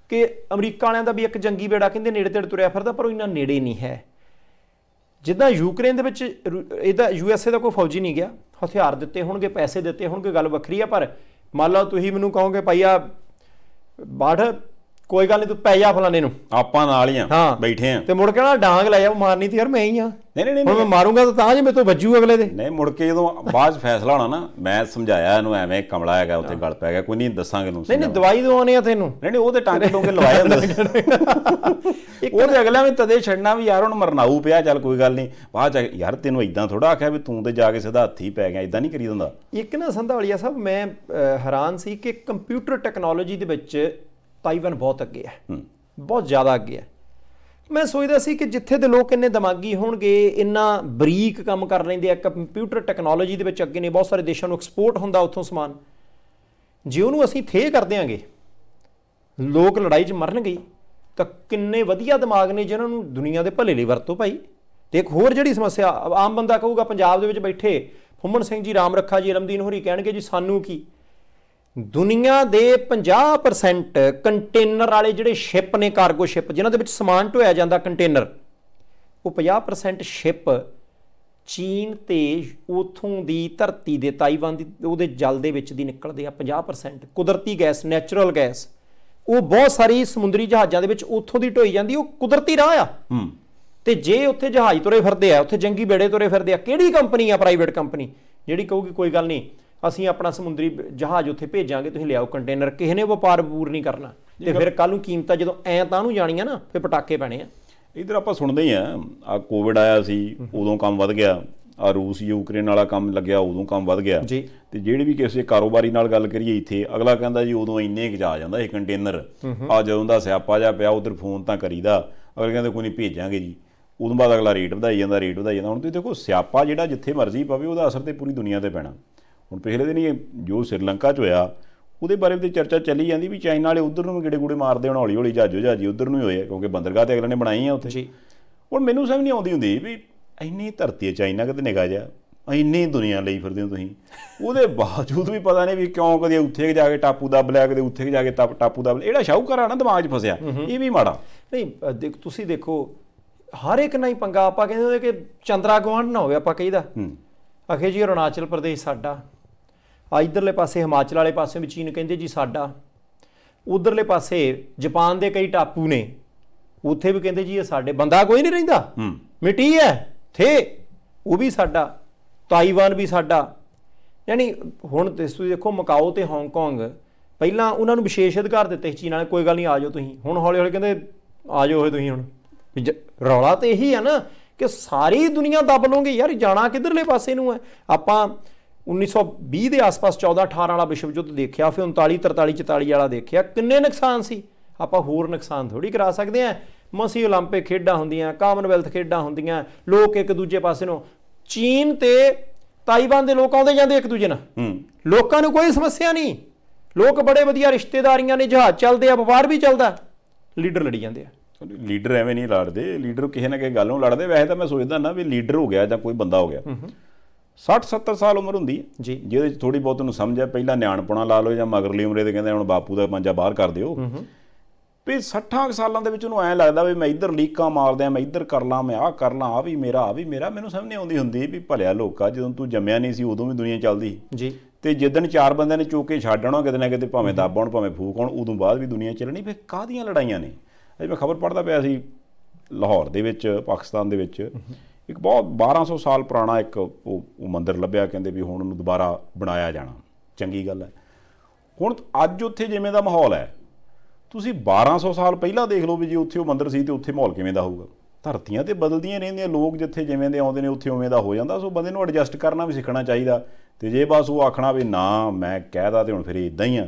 Speaker 2: ਕਿ ਅਮਰੀਕਾ ਵਾਲਿਆਂ ਦਾ ਵੀ ਇੱਕ ਜੰਗੀ ਬੇੜਾ ਕਹਿੰਦੇ ਨੇੜੇ ਤੇੜੇ ਤੁਰਿਆ ਫਿਰਦਾ ਪਰ ਉਹ ਇੰਨਾ ਨੇੜੇ ਨਹੀਂ ਹੈ ਜਿੱਦਾਂ ਯੂਕਰੇਨ ਦੇ ਵਿੱਚ ਇਹਦਾ ਯੂਐਸਏ ਦਾ ਕੋਈ ਫੌਜੀ ਨਹੀਂ ਗਿਆ ਹਥਿਆਰ ਦਿੱਤੇ ਹੋਣਗੇ ਪੈਸੇ ਦਿੱਤੇ ਹੋਣਗੇ ਗੱਲ ਵੱਖਰੀ ਆ ਪਰ ਮੰਨ ਲਓ ਤੁਸੀਂ ਮੈਨੂੰ ਕਹੋਗੇ ਭਾਈ ਆ ਕੋਈ ਗੱਲ ਨਹੀਂ ਤੂੰ ਪੈ ਜਾ ਫਲਾਣੇ ਨੂੰ ਆਪਾਂ ਨਾਲ ਹੀ ਆ ਬੈਠੇ ਆ ਤੇ ਮੁੜ ਕੇ ਨਾ ਡਾਂਗ ਲੈ ਜਾ ਮਾਰਨੀ ਤੇ ਯਾਰ ਮੈਂ ਹੀ ਆ ਨਹੀਂ ਨਹੀਂ ਹੁਣ ਮੈਂ ਮਾਰੂੰਗਾ ਤਾਂ ਤਾਂ ਜੇ ਮੇਰੇ ਤੋਂ ਵੱਜੂ ਅਗਲੇ ਦੇ ਨਹੀਂ ਮੁੜ ਕੇ ਜਦੋਂ ਬਾਅਦ
Speaker 1: ਫੈਸਲਾ ਹੋਣਾ ਨਾ ਮੈਂ ਸਮਝਾਇਆ ਇਹਨੂੰ ਐਵੇਂ ਕਮਲਾ ਹੈਗਾ ਉੱਥੇ ਗਲ ਪੈ ਗਿਆ ਕੋਈ ਨਹੀਂ ਦੱਸਾਂਗੇ ਨੂੰ
Speaker 2: ਨਹੀਂ ਨਹੀਂ ਦਵਾਈ ਦਵਾਉਣੀ ਆ ਤੈਨੂੰ ਨਹੀਂ ਨਹੀਂ ਉਹਦੇ ਤੇ ਟਾਂਕੇ ਟੋਂਕੇ ਲਵਾਏ ਹੁੰਦੇ ਉਹ ਤੇ ਅਗਲਾ ਵੀ ਤਦੇ ਛੱਡਣਾ ਵੀ ਯਾਰ
Speaker 1: ਹੁਣ ਮਰਨਾਉ ਪਿਆ ਚੱਲ ਕੋਈ ਗੱਲ ਨਹੀਂ ਬਾਅਦ ਚ ਯਾਰ ਤੈਨੂੰ ਇਦਾਂ ਥੋੜਾ ਆਖਿਆ ਵੀ ਤੂੰ ਤੇ ਜਾ ਕੇ ਸਿੱਧਾ ਹੱਥੀ ਪੈ ਗਿਆ ਇਦਾਂ
Speaker 2: ਨਹੀਂ ਕਰੀ ਦਿੰਦਾ ਇੱਕ ਨਾ ਸੰਧਾਲੀਆ ਸਾਹਿਬ ਮੈਂ ਹੈਰਾਨ ਸੀ ਕਿ ਕੰਪਿਊਟਰ ਟੈਕਨੋਲੋਜੀ ਦੇ ਵਿੱਚ ਤਾਈਵਾਨ ਬਹੁਤ ਅੱਗੇ ਹੈ ਬਹੁਤ ਜ਼ਿਆਦਾ ਅੱਗੇ ਹੈ ਮੈਂ ਸੋਚਦਾ ਸੀ ਕਿ ਜਿੱਥੇ ਦੇ ਲੋਕ ਇੰਨੇ ਦਿਮਾਗੀ ਹੋਣਗੇ ਇੰਨਾ ਬਰੀਕ ਕੰਮ ਕਰ ਲੈਂਦੇ ਆ ਕੰਪਿਊਟਰ ਟੈਕਨੋਲੋਜੀ ਦੇ ਵਿੱਚ ਅੱਗੇ ਨੇ ਬਹੁਤ ਸਾਰੇ ਦੇਸ਼ਾਂ ਨੂੰ ਐਕਸਪੋਰਟ ਹੁੰਦਾ ਉੱਥੋਂ ਸਮਾਨ ਜੇ ਉਹਨੂੰ ਅਸੀਂ ਥੇ ਕਰ ਦੇਾਂਗੇ ਲੋਕ ਲੜਾਈ 'ਚ ਮਰਨਗੇ ਤਾਂ ਕਿੰਨੇ ਵਧੀਆ ਦਿਮਾਗ ਨੇ ਜਿਨ੍ਹਾਂ ਨੂੰ ਦੁਨੀਆ ਦੇ ਭਲੇ ਲਈ ਵਰਤੋ ਭਾਈ ਤੇ ਇੱਕ ਹੋਰ ਜਿਹੜੀ ਸਮੱਸਿਆ ਆਮ ਬੰਦਾ ਕਹੂਗਾ ਪੰਜਾਬ ਦੇ ਵਿੱਚ ਬੈਠੇ ਫੁੰਮਣ ਸਿੰਘ ਜੀ ਰਾਮ ਰੱਖਾ ਜੀ ਰਮਦੀਨ ਹੋਰੀ ਕਹਿਣਗੇ ਜੀ ਸਾਨੂੰ ਕੀ ਦੁਨੀਆ ਦੇ 50% ਕੰਟੇਨਰ ਵਾਲੇ ਜਿਹੜੇ ਸ਼ਿਪ ਨੇ ਕਾਰਗੋ ਸ਼ਿਪ ਜਿਨ੍ਹਾਂ ਦੇ ਵਿੱਚ ਸਮਾਨ ਢੋਇਆ ਜਾਂਦਾ ਕੰਟੇਨਰ ਉਹ 50% ਸ਼ਿਪ ਚੀਨ ਤੇ ਉਥੋਂ ਦੀ ਧਰਤੀ ਦੇ ਤਾਈਵਾਨ ਦੀ ਉਹਦੇ ਜਲ ਦੇ ਵਿੱਚ ਦੀ ਨਿਕਲਦੇ ਆ 50% ਕੁਦਰਤੀ ਗੈਸ ਨੇਚਰਲ ਗੈਸ ਉਹ ਬਹੁਤ ਸਾਰੀ ਸਮੁੰਦਰੀ ਜਹਾਜ਼ਾਂ ਦੇ ਵਿੱਚ ਉਥੋਂ ਦੀ ਢੋਈ ਜਾਂਦੀ ਉਹ ਕੁਦਰਤੀ ਰਾਹ ਆ ਤੇ ਜੇ ਉੱਥੇ ਜਹਾਜ਼ ਤੁਰੇ ਫਿਰਦੇ ਆ ਉੱਥੇ ਜੰਗੀ ਬੇੜੇ ਤੁਰੇ ਫਿਰਦੇ ਆ ਕਿਹੜੀ ਕੰਪਨੀ ਆ ਪ੍ਰਾਈਵੇਟ ਕੰਪਨੀ ਜਿਹੜੀ ਕਹੂਗੀ ਕੋਈ ਗੱਲ ਨਹੀਂ ਅਸੀਂ ਆਪਣਾ ਸਮੁੰਦਰੀ ਜਹਾਜ਼ ਉੱਥੇ ਭੇਜਾਂਗੇ ਤੁਸੀਂ ਲਿਆਓ ਕੰਟੇਨਰ ਕਿਸੇ ਨੇ ਵਪਾਰ ਬੂਰ ਨਹੀਂ ਕਰਨਾ ਤੇ ਫਿਰ ਕੱਲ ਨੂੰ ਕੀਮਤਾਂ ਜਦੋਂ ਐ ਤਾਂ ਨੂੰ ਜਾਣੀਆਂ ਨਾ ਫਿਰ ਪਟਾਕੇ ਪੈਣੇ ਆ ਇਧਰ ਆਪਾਂ ਸੁਣਦੇ
Speaker 1: ਆ ਆ ਕੋਵਿਡ ਆਇਆ ਸੀ ਉਦੋਂ ਕੰਮ ਵੱਧ ਗਿਆ ਆ ਰੂਸ ਯੂਕਰੇਨ ਵਾਲਾ ਕੰਮ ਲੱਗਿਆ ਉਦੋਂ ਕੰਮ ਵੱਧ ਗਿਆ ਤੇ ਜਿਹੜੇ ਵੀ ਕਿਸੇ ਕਾਰੋਬਾਰੀ ਨਾਲ ਗੱਲ ਕਰੀਏ ਇੱਥੇ ਅਗਲਾ ਕਹਿੰਦਾ ਜੀ ਉਦੋਂ ਇੰਨੇ ਕਿ ਜਾ ਜਾਂਦਾ ਇਹ ਕੰਟੇਨਰ ਆ ਜਦੋਂ ਦਾ ਸਿਆਪਾ ਜਾ ਪਿਆ ਉਧਰ ਫੋਨ ਤਾਂ ਕਰੀਦਾ ਅਗਲੇ ਕਹਿੰਦੇ ਕੋਈ ਨਹੀਂ ਭੇਜਾਂਗੇ ਜੀ ਉਦੋਂ ਬਾਅਦ ਅਗਲਾ ਰੇਟ ਵਧਾਈ ਜਾਂਦਾ ਰੇਟ ਵਧਾਈ ਜਾਂਦਾ ਹੁਣ ਤੁਸੀਂ ਦੇਖੋ ਸਿਆਪਾ ਜਿਹੜਾ ਜਿੱਥੇ ਮਰਜ਼ੀ ਪਵੇ ਉਹਦਾ ਅਸਰ ਤੇ ਪੂਰੀ ਦੁਨੀਆ ਤੇ ਪੈਣਾ ਹੁਣ ਪਿਛਲੇ ਦਿਨ ਹੀ ਜੋ ਸ਼੍ਰੀਲੰਕਾ 'ਚ ਹੋਇਆ ਉਹਦੇ ਬਾਰੇ ਵੀ ਤੇ ਚਰਚਾ ਚੱਲੀ ਜਾਂਦੀ ਵੀ ਚਾਈਨਾ ਵਾਲੇ ਉਧਰ ਨੂੰ ਵੀ ਗਿੜੇ ਗੁੜੇ ਮਾਰਦੇ ਹਨ ਹੌਲੀ ਹੌਲੀ ਜਾਜੋ ਜਾਜੀ ਉਧਰ ਨੂੰ ਹੀ ਹੋਏ ਕਿਉਂਕਿ ਬੰਦਰਗਾਹ ਤੇ ਅਗਲੇ ਨੇ ਬਣਾਈ ਆ ਉੱਥੇ ਜੀ ਹੁਣ ਮੈਨੂੰ ਸਮਝ ਨਹੀਂ ਆਉਂਦੀ ਹੁੰਦੀ ਵੀ ਇੰਨੀ ਧਰਤੀ ਹੈ ਚਾਈਨਾ ਕਿਤੇ ਨਿਕਾ ਜਾ ਇੰਨੀ ਦੁਨੀਆ ਲਈ ਫਿਰਦੇ ਹੋ ਤੁਸੀਂ ਉਹਦੇ ਬਾਵਜੂਦ ਵੀ ਪਤਾ ਨਹੀਂ ਵੀ ਕਿਉਂ ਕਦੇ ਉੱਥੇ ਜਾ ਕੇ ਟਾਪੂ ਦੱਬ ਲਿਆ ਕਦੇ ਉੱਥੇ ਜਾ ਕੇ ਟਾਪੂ
Speaker 2: ਦੱਬ ਲਿਆ ਇਹੜਾ ਸ਼ਾਹੂਕਾਰ ਆ ਨਾ ਦਿਮਾਗ 'ਚ ਫਸਿਆ ਇਹ ਵੀ ਮਾੜਾ ਨਹੀਂ ਦੇਖ ਤੁਸੀਂ ਦੇਖੋ ਹਰ ਇੱਕ ਨਾ ਹੀ ਪੰਗਾ ਆਪਾਂ ਕਹਿੰਦੇ ਕਿ ਚੰਦਰਾ ਗਵਾਂਡ ਨਾ ਹੋਵੇ ਆਪਾਂ ਕਹੀਦਾ ਅਖੇ ਜੀ ਅਰੁਣਾਚਲ ਪ੍ਰਦੇਸ਼ ਸਾਡਾ ਆ ਇਧਰਲੇ ਪਾਸੇ ਹਿਮਾਚਲ ਵਾਲੇ ਪਾਸੇ ਵੀ ਚੀਨ ਕਹਿੰਦੇ ਜੀ ਸਾਡਾ ਉਧਰਲੇ ਪਾਸੇ ਜਾਪਾਨ ਦੇ ਕਈ ਟਾਪੂ ਨੇ ਉੱਥੇ ਵੀ ਕਹਿੰਦੇ ਜੀ ਇਹ ਸਾਡੇ ਬੰਦਾ ਕੋਈ ਨਹੀਂ ਰਹਿੰਦਾ ਮਿੱਟੀ ਹੈ ਥੇ ਉਹ ਵੀ ਸਾਡਾ ਤਾਈਵਾਨ ਵੀ ਸਾਡਾ ਯਾਨੀ ਹੁਣ ਤੁਸੀਂ ਦੇਖੋ ਮਕਾਓ ਤੇ ਹਾਂਗਕਾਂਗ ਪਹਿਲਾਂ ਉਹਨਾਂ ਨੂੰ ਵਿਸ਼ੇਸ਼ ਅਧਿਕਾਰ ਦਿੱਤੇ ਸੀ ਚੀਨ ਵਾਲੇ ਕੋਈ ਗੱਲ ਨਹੀਂ ਆ ਜਾਓ ਤੁਸੀਂ ਹੁਣ ਹੌਲੀ ਹੌਲੀ ਕਹਿੰਦੇ ਆ ਜਾਓ ਤੁਸੀਂ ਹੁਣ ਰੌਲਾ ਤੇ ਇਹੀ ਆ ਨਾ ਕਿ ਸਾਰੀ ਦੁਨੀਆ ਦੱਬ ਲੋਗੇ ਯਾਰ ਜਾਣਾ ਕਿਧਰਲੇ ਪਾਸੇ ਨੂੰ ਹੈ ਆਪਾਂ 1920 ਦੇ ਆਸ-ਪਾਸ 14-18 ਵਾਲਾ ਵਿਸ਼ਵ ਯੁੱਧ ਦੇਖਿਆ ਫਿਰ 39 43 44 ਵਾਲਾ ਦੇਖਿਆ ਕਿੰਨੇ ਨੁਕਸਾਨ ਸੀ ਆਪਾਂ ਹੋਰ ਨੁਕਸਾਨ ਥੋੜੀ ਕਰਾ ਸਕਦੇ ਆ ਮਸੀ 올림픽 ਖੇਡਾਂ ਹੁੰਦੀਆਂ ਕਾਮਨਵੈਲਥ ਖੇਡਾਂ ਹੁੰਦੀਆਂ ਲੋਕ ਇੱਕ ਦੂਜੇ ਪਾਸੇ ਨੂੰ ਚੀਨ ਤੇ ਤਾਈਵਾਨ ਦੇ ਲੋਕ ਆਉਂਦੇ ਜਾਂਦੇ ਇੱਕ ਦੂਜੇ ਨਾਲ ਲੋਕਾਂ ਨੂੰ ਕੋਈ ਸਮੱਸਿਆ ਨਹੀਂ ਲੋਕ ਬੜੇ ਵਧੀਆ ਰਿਸ਼ਤੇਦਾਰੀਆਂ ਨੇ ਜਹਾਜ਼ ਚੱਲਦੇ ਆ ਵਪਾਰ ਵੀ ਚੱਲਦਾ ਲੀਡਰ ਲੜੀ ਜਾਂਦੇ ਆ
Speaker 1: ਲੀਡਰ ਐਵੇਂ ਨਹੀਂ ਲੜਦੇ ਲੀਡਰ ਕਿਸੇ ਨਾ ਕਿਸੇ ਗੱਲੋਂ ਲੜਦੇ ਵੈਸੇ ਤਾਂ ਮੈਂ ਸੋਚਦਾ ਨਾ ਵੀ ਲੀਡਰ ਹੋ ਗਿਆ ਜਾਂ ਕੋਈ ਬੰਦਾ ਹੋ ਗਿਆ 60 70 ਸਾਲ ਉਮਰ ਹੁੰਦੀ ਹੈ ਜੀ ਜਿਹਦੇ ਚ ਥੋੜੀ ਬਹੁਤ ਨੂੰ ਸਮਝ ਆ ਪਹਿਲਾਂ ਨਿਆਣਪੁਣਾ ਲਾ ਲਓ ਜਾਂ ਮਗਰਲੀ ਉਮਰੇ ਦੇ ਕਹਿੰਦੇ ਹੁਣ ਬਾਪੂ ਦਾ ਪੰਜਾ ਬਾਹਰ ਕਰ ਦਿਓ ਵੀ 60 ਸਾਲਾਂ ਦੇ ਵਿੱਚ ਉਹਨੂੰ ਐ ਲੱਗਦਾ ਵੀ ਮੈਂ ਇੱਧਰ ਲੀਕਾਂ ਆ ਮੈਂ ਇੱਧਰ ਕਰ ਲਾਂ ਮੈਂ ਆਹ ਕਰ ਲਾਂ ਆ ਵੀ ਮੇਰਾ ਆ ਵੀ ਮੇਰਾ ਮੈਨੂੰ ਸਮਝ ਨਹੀਂ ਆਉਂਦੀ ਹੁੰਦੀ ਵੀ ਭਲਿਆ ਲੋਕਾ ਜਦੋਂ ਤੂੰ ਜੰਮਿਆ ਨਹੀਂ ਸੀ ਉਦੋਂ ਵੀ ਦੁਨੀਆ ਚੱਲਦੀ ਜੀ ਤੇ ਜਿੱਦਣ ਚਾਰ ਬੰਦਿਆਂ ਨੇ ਚੋਕੇ ਛੱਡਣਾ ਕਿਤੇ ਨਾ ਕਿਤੇ ਭਾਵੇਂ ਦੱਬ ਭਾਵੇਂ ਫੂਕ ਹੋਣ ਉਦੋਂ ਬਾਅਦ ਵੀ ਦੁਨੀਆ ਚੱਲਣੀ ਫੇ ਕਾਹਦੀਆਂ ਲੜਾਈਆਂ ਨੇ ਅੱਜ ਮੈਂ ਖਬਰ ਪੜਦਾ ਪਿਆ ਸੀ ਲਾਹੌਰ ਦੇ ਵਿੱਚ ਪਾਕਿਸਤਾਨ ਦੇ ਵਿੱਚ ਇੱਕ ਬਹੁਤ 1200 ਸਾਲ ਪੁਰਾਣਾ ਇੱਕ ਉਹ ਮੰਦਿਰ ਲੱਭਿਆ ਕਹਿੰਦੇ ਵੀ ਹੁਣ ਉਹਨੂੰ ਦੁਬਾਰਾ ਬਣਾਇਆ ਜਾਣਾ ਚੰਗੀ ਗੱਲ ਹੈ ਹੁਣ ਅੱਜ ਉੱਥੇ ਜਿਵੇਂ ਦਾ ਮਾਹੌਲ ਹੈ ਤੁਸੀਂ 1200 ਸਾਲ ਪਹਿਲਾਂ ਦੇਖ ਲਓ ਵੀ ਜੇ ਉੱਥੇ ਉਹ ਮੰਦਿਰ ਸੀ ਤੇ ਉੱਥੇ ਮਾਹੌਲ ਕਿਵੇਂ ਦਾ ਹੋਊਗਾ ਧਰਤੀਆਂ ਤੇ ਬਦਲਦੀਆਂ ਰਹਿੰਦੀਆਂ ਲੋਕ ਜਿੱਥੇ ਜਿਵੇਂ ਦੇ ਆਉਂਦੇ ਨੇ ਉੱਥੇ ਉਵੇਂ ਦਾ ਹੋ ਜਾਂਦਾ ਸੋ ਬੰਦੇ ਨੂੰ ਐਡਜਸਟ ਕਰਨਾ ਵੀ ਸਿੱਖਣਾ ਚਾਹੀਦਾ ਤੇ ਜੇ ਬਸ ਉਹ ਆਖਣਾ ਵੀ ਨਾ ਮੈਂ ਕਹਿਦਾ ਤੇ ਹੁਣ ਫਿਰ ਇਦਾਂ ਹੀ ਆ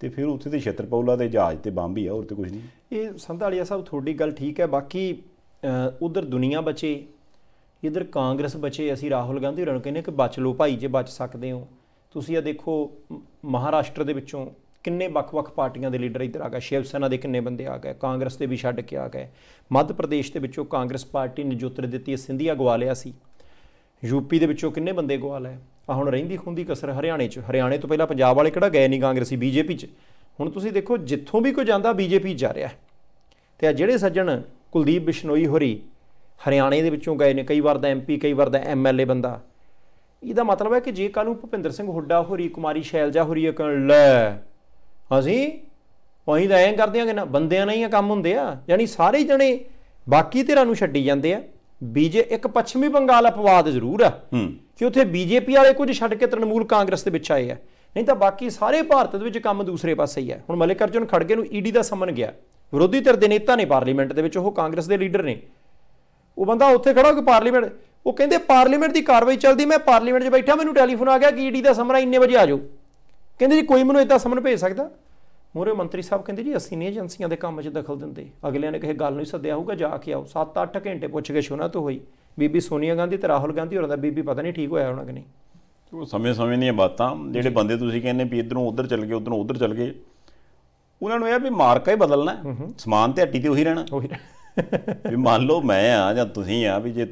Speaker 1: ਤੇ ਫਿਰ ਉੱਥੇ ਤੇ ਛਤਰਪੌਲਾ ਦੇ ਜਹਾਜ਼ ਤੇ ਬੰਬ ਹੀ ਆ ਹੋਰ ਤੇ ਕੁਝ ਨਹੀਂ
Speaker 2: ਇਹ ਸੰਧਾਲੀਆ ਸਾਹਿਬ ਤੁਹਾਡੀ ਗੱਲ ਠੀਕ ਹੈ ਬਾਕੀ ਉਧਰ ਦੁਨੀਆ ਬਚੇ ਇਧਰ ਕਾਂਗਰਸ ਬਚੇ ਅਸੀਂ ਰਾਹੁਲ ਗਾਂਧੀ ਹੋਰਾਂ ਨੂੰ ਕਹਿੰਦੇ ਕਿ ਬਚ ਲਓ ਭਾਈ ਜੇ ਬਚ ਸਕਦੇ ਹੋ ਤੁਸੀਂ ਇਹ ਦੇਖੋ ਮਹਾਰਾਸ਼ਟਰ ਦੇ ਵਿੱਚੋਂ ਕਿੰਨੇ ਵੱਖ-ਵੱਖ ਪਾਰਟੀਆਂ ਦੇ ਲੀਡਰ ਇੱਧਰ ਆ ਗਏ ਸ਼ਿਵ ਸੈਨਾ ਦੇ ਕਿੰਨੇ ਬੰਦੇ ਆ ਗਏ ਕਾਂਗਰਸ ਦੇ ਵੀ ਛੱਡ ਕੇ ਆ ਗਏ ਮੱਧ ਪ੍ਰਦੇਸ਼ ਦੇ ਵਿੱਚੋਂ ਕਾਂਗਰਸ ਪਾਰਟੀ ਨੇ ਜੁੱਤਰ ਦਿੱਤੀ ਸਿੰਧੀਆ ਗਵਾ ਲਿਆ ਸੀ ਯੂਪੀ ਦੇ ਵਿੱਚੋਂ ਕਿੰਨੇ ਬੰਦੇ ਗਵਾ ਲਏ ਆ ਹੁਣ ਰਹਿੰਦੀ ਖੁੰਦੀ ਕਸਰ ਹਰਿਆਣੇ 'ਚ ਹਰਿਆਣੇ ਤੋਂ ਪਹਿਲਾਂ ਪੰਜਾਬ ਵਾਲੇ ਕਿਹੜਾ ਗਏ ਨਹੀਂ ਕਾਂਗਰਸੀ ਬੀਜੇਪੀ 'ਚ ਹੁਣ ਤੁਸੀਂ ਦੇਖੋ ਜਿੱਥੋਂ ਵੀ ਕੋਈ ਜਾਂਦਾ ਬੀਜੇਪੀ ਜਾ ਰਿਹਾ ਤੇ ਆ ਜਿਹੜੇ ਸੱਜਣ ਕੁਲਦੀਪ ਬਿਸ਼ਨੋਈ ਹੋਰੀ ਹਰਿਆਣੇ ਦੇ ਵਿੱਚੋਂ ਗਏ ਨੇ ਕਈ ਵਾਰ ਦਾ ਐਮਪੀ ਕਈ ਵਾਰ ਦਾ ਐਮਐਲਏ ਬੰਦਾ ਇਹਦਾ ਮਤਲਬ ਹੈ ਕਿ ਜੇ ਕੱਲ ਨੂੰ ਭੁਪਿੰਦਰ ਸਿੰਘ ਹੁੱਡਾ ਹੋਰੀ ਕੁਮਾਰੀ ਸ਼ੈਲਜਾ ਹੋਰੀ ਇਹ ਲੈ ਅਸੀਂ ਉਹੀ ਦਾ ਐਂ ਕਰਦੇ ਆਂਗੇ ਨਾ ਬੰਦਿਆਂ ਨਾਲ ਹੀ ਕੰਮ ਹੁੰਦੇ ਆ ਯਾਨੀ ਸਾਰੇ ਜਣੇ ਬਾਕੀ ਧਿਰਾਂ ਨੂੰ ਛੱਡੀ ਜਾਂਦੇ ਆ ਬੀਜੇ ਇੱਕ ਪੱਛਮੀ ਬੰਗਾਲ ਅਪਵਾਦ ਜ਼ਰੂਰ ਆ ਕਿ ਉੱਥੇ ਬੀਜੇਪੀ ਵਾਲੇ ਕੁਝ ਛੱਡ ਕੇ ਤ੍ਰਿਣਮੂਲ ਕਾਂਗਰਸ ਦੇ ਵਿੱਚ ਆਏ ਆ ਨਹੀਂ ਤਾਂ ਬਾਕੀ ਸਾਰੇ ਭਾਰਤ ਦੇ ਵਿੱਚ ਕੰਮ ਦੂਸਰੇ ਪਾਸੇ ਹੀ ਆ ਹੁਣ ਮਲਿਕ ਅਰਜੁਨ ਖੜਗੇ ਨੂੰ ਈਡੀ ਦਾ ਸਮਨ ਗਿਆ ਵਿਰੋਧੀ ਧਿਰ ਦੇ ਨੇਤਾ ਨੇ ਪਾਰਲੀਮੈਂਟ ਦੇ ਵਿੱਚ ਉਹ ਕਾਂਗਰਸ ਦੇ ਲੀਡਰ ਨੇ ਉਹ ਬੰਦਾ ਉੱਥੇ ਖੜਾ ਕਿ ਪਾਰਲੀਮੈਂਟ ਉਹ ਕਹਿੰਦੇ ਪਾਰਲੀਮੈਂਟ ਦੀ ਕਾਰਵਾਈ ਚੱਲਦੀ ਮੈਂ ਪਾਰਲੀਮੈਂਟ 'ਚ ਬੈਠਾ ਮੈਨੂੰ ਟੈਲੀਫੋਨ ਆ ਗਿਆ ਕਿ ਈਡੀ ਦਾ ਸਮਰਾ ਇੰਨੇ ਵਜੇ ਆ ਜਾਓ ਕਹਿੰਦੇ ਜੀ ਕੋਈ ਮੈਨੂੰ ਇਦਾਂ ਸਮਨ ਭੇਜ ਸਕਦਾ ਮੋਰੇ ਮੰਤਰੀ ਸਾਹਿਬ ਕਹਿੰਦੇ ਜੀ ਅਸੀਂ ਨਹੀਂ ਏਜੰਸੀਆਂ ਦੇ ਕੰਮ 'ਚ ਦਖਲ ਦਿੰਦੇ ਅਗਲਿਆਂ ਨੇ ਕਿਸੇ ਗੱਲ ਨੂੰ ਸੱਦਿਆ ਹੋਊਗਾ ਜਾ ਕੇ ਆਓ 7-8 ਘੰਟੇ ਪੁੱਛ ਕੇ ਸ਼ੋਨਾ ਤੋਂ ਹੋਈ ਬੀਬੀ ਸੋਨੀਆ ਗਾਂਧੀ ਤੇ ਰਾਹੁਲ ਗਾਂਧੀ ਹੋਰਾਂ ਦਾ ਬੀਬੀ ਪਤਾ ਨਹੀਂ ਠੀਕ ਹੋਇਆ ਹੋਣਾ ਕਿ ਨਹੀਂ ਉਹ
Speaker 1: ਸਮੇਂ-ਸਮੇਂ ਦੀਆਂ ਬਾਤਾਂ ਜਿਹੜੇ ਬੰਦੇ ਤੁਸੀਂ ਕਹਿੰਦੇ ਵੀ ਇਧਰੋਂ ਉਧਰ ਚੱਲ ਗਏ ਉਧਰੋਂ ਉਧਰ ਚੱਲ ਗਏ ਉਹਨਾਂ ਨੂੰ ਇਹ ਵੀ ਮਾਰਕਾ ਹੀ ਬਦਲਣਾ ਸਮਾਨ ਤੇ ਹੱਟੀ ਤੇ ਉਹੀ ਰਹਿਣਾ ਉਹੀ ਰਹਿਣਾ ਵੀ ਮੰਨ ਲਓ ਮੈਂ ਆ ਜਾਂ ਤੁਸੀਂ ਆ ਵੀ ਜੇ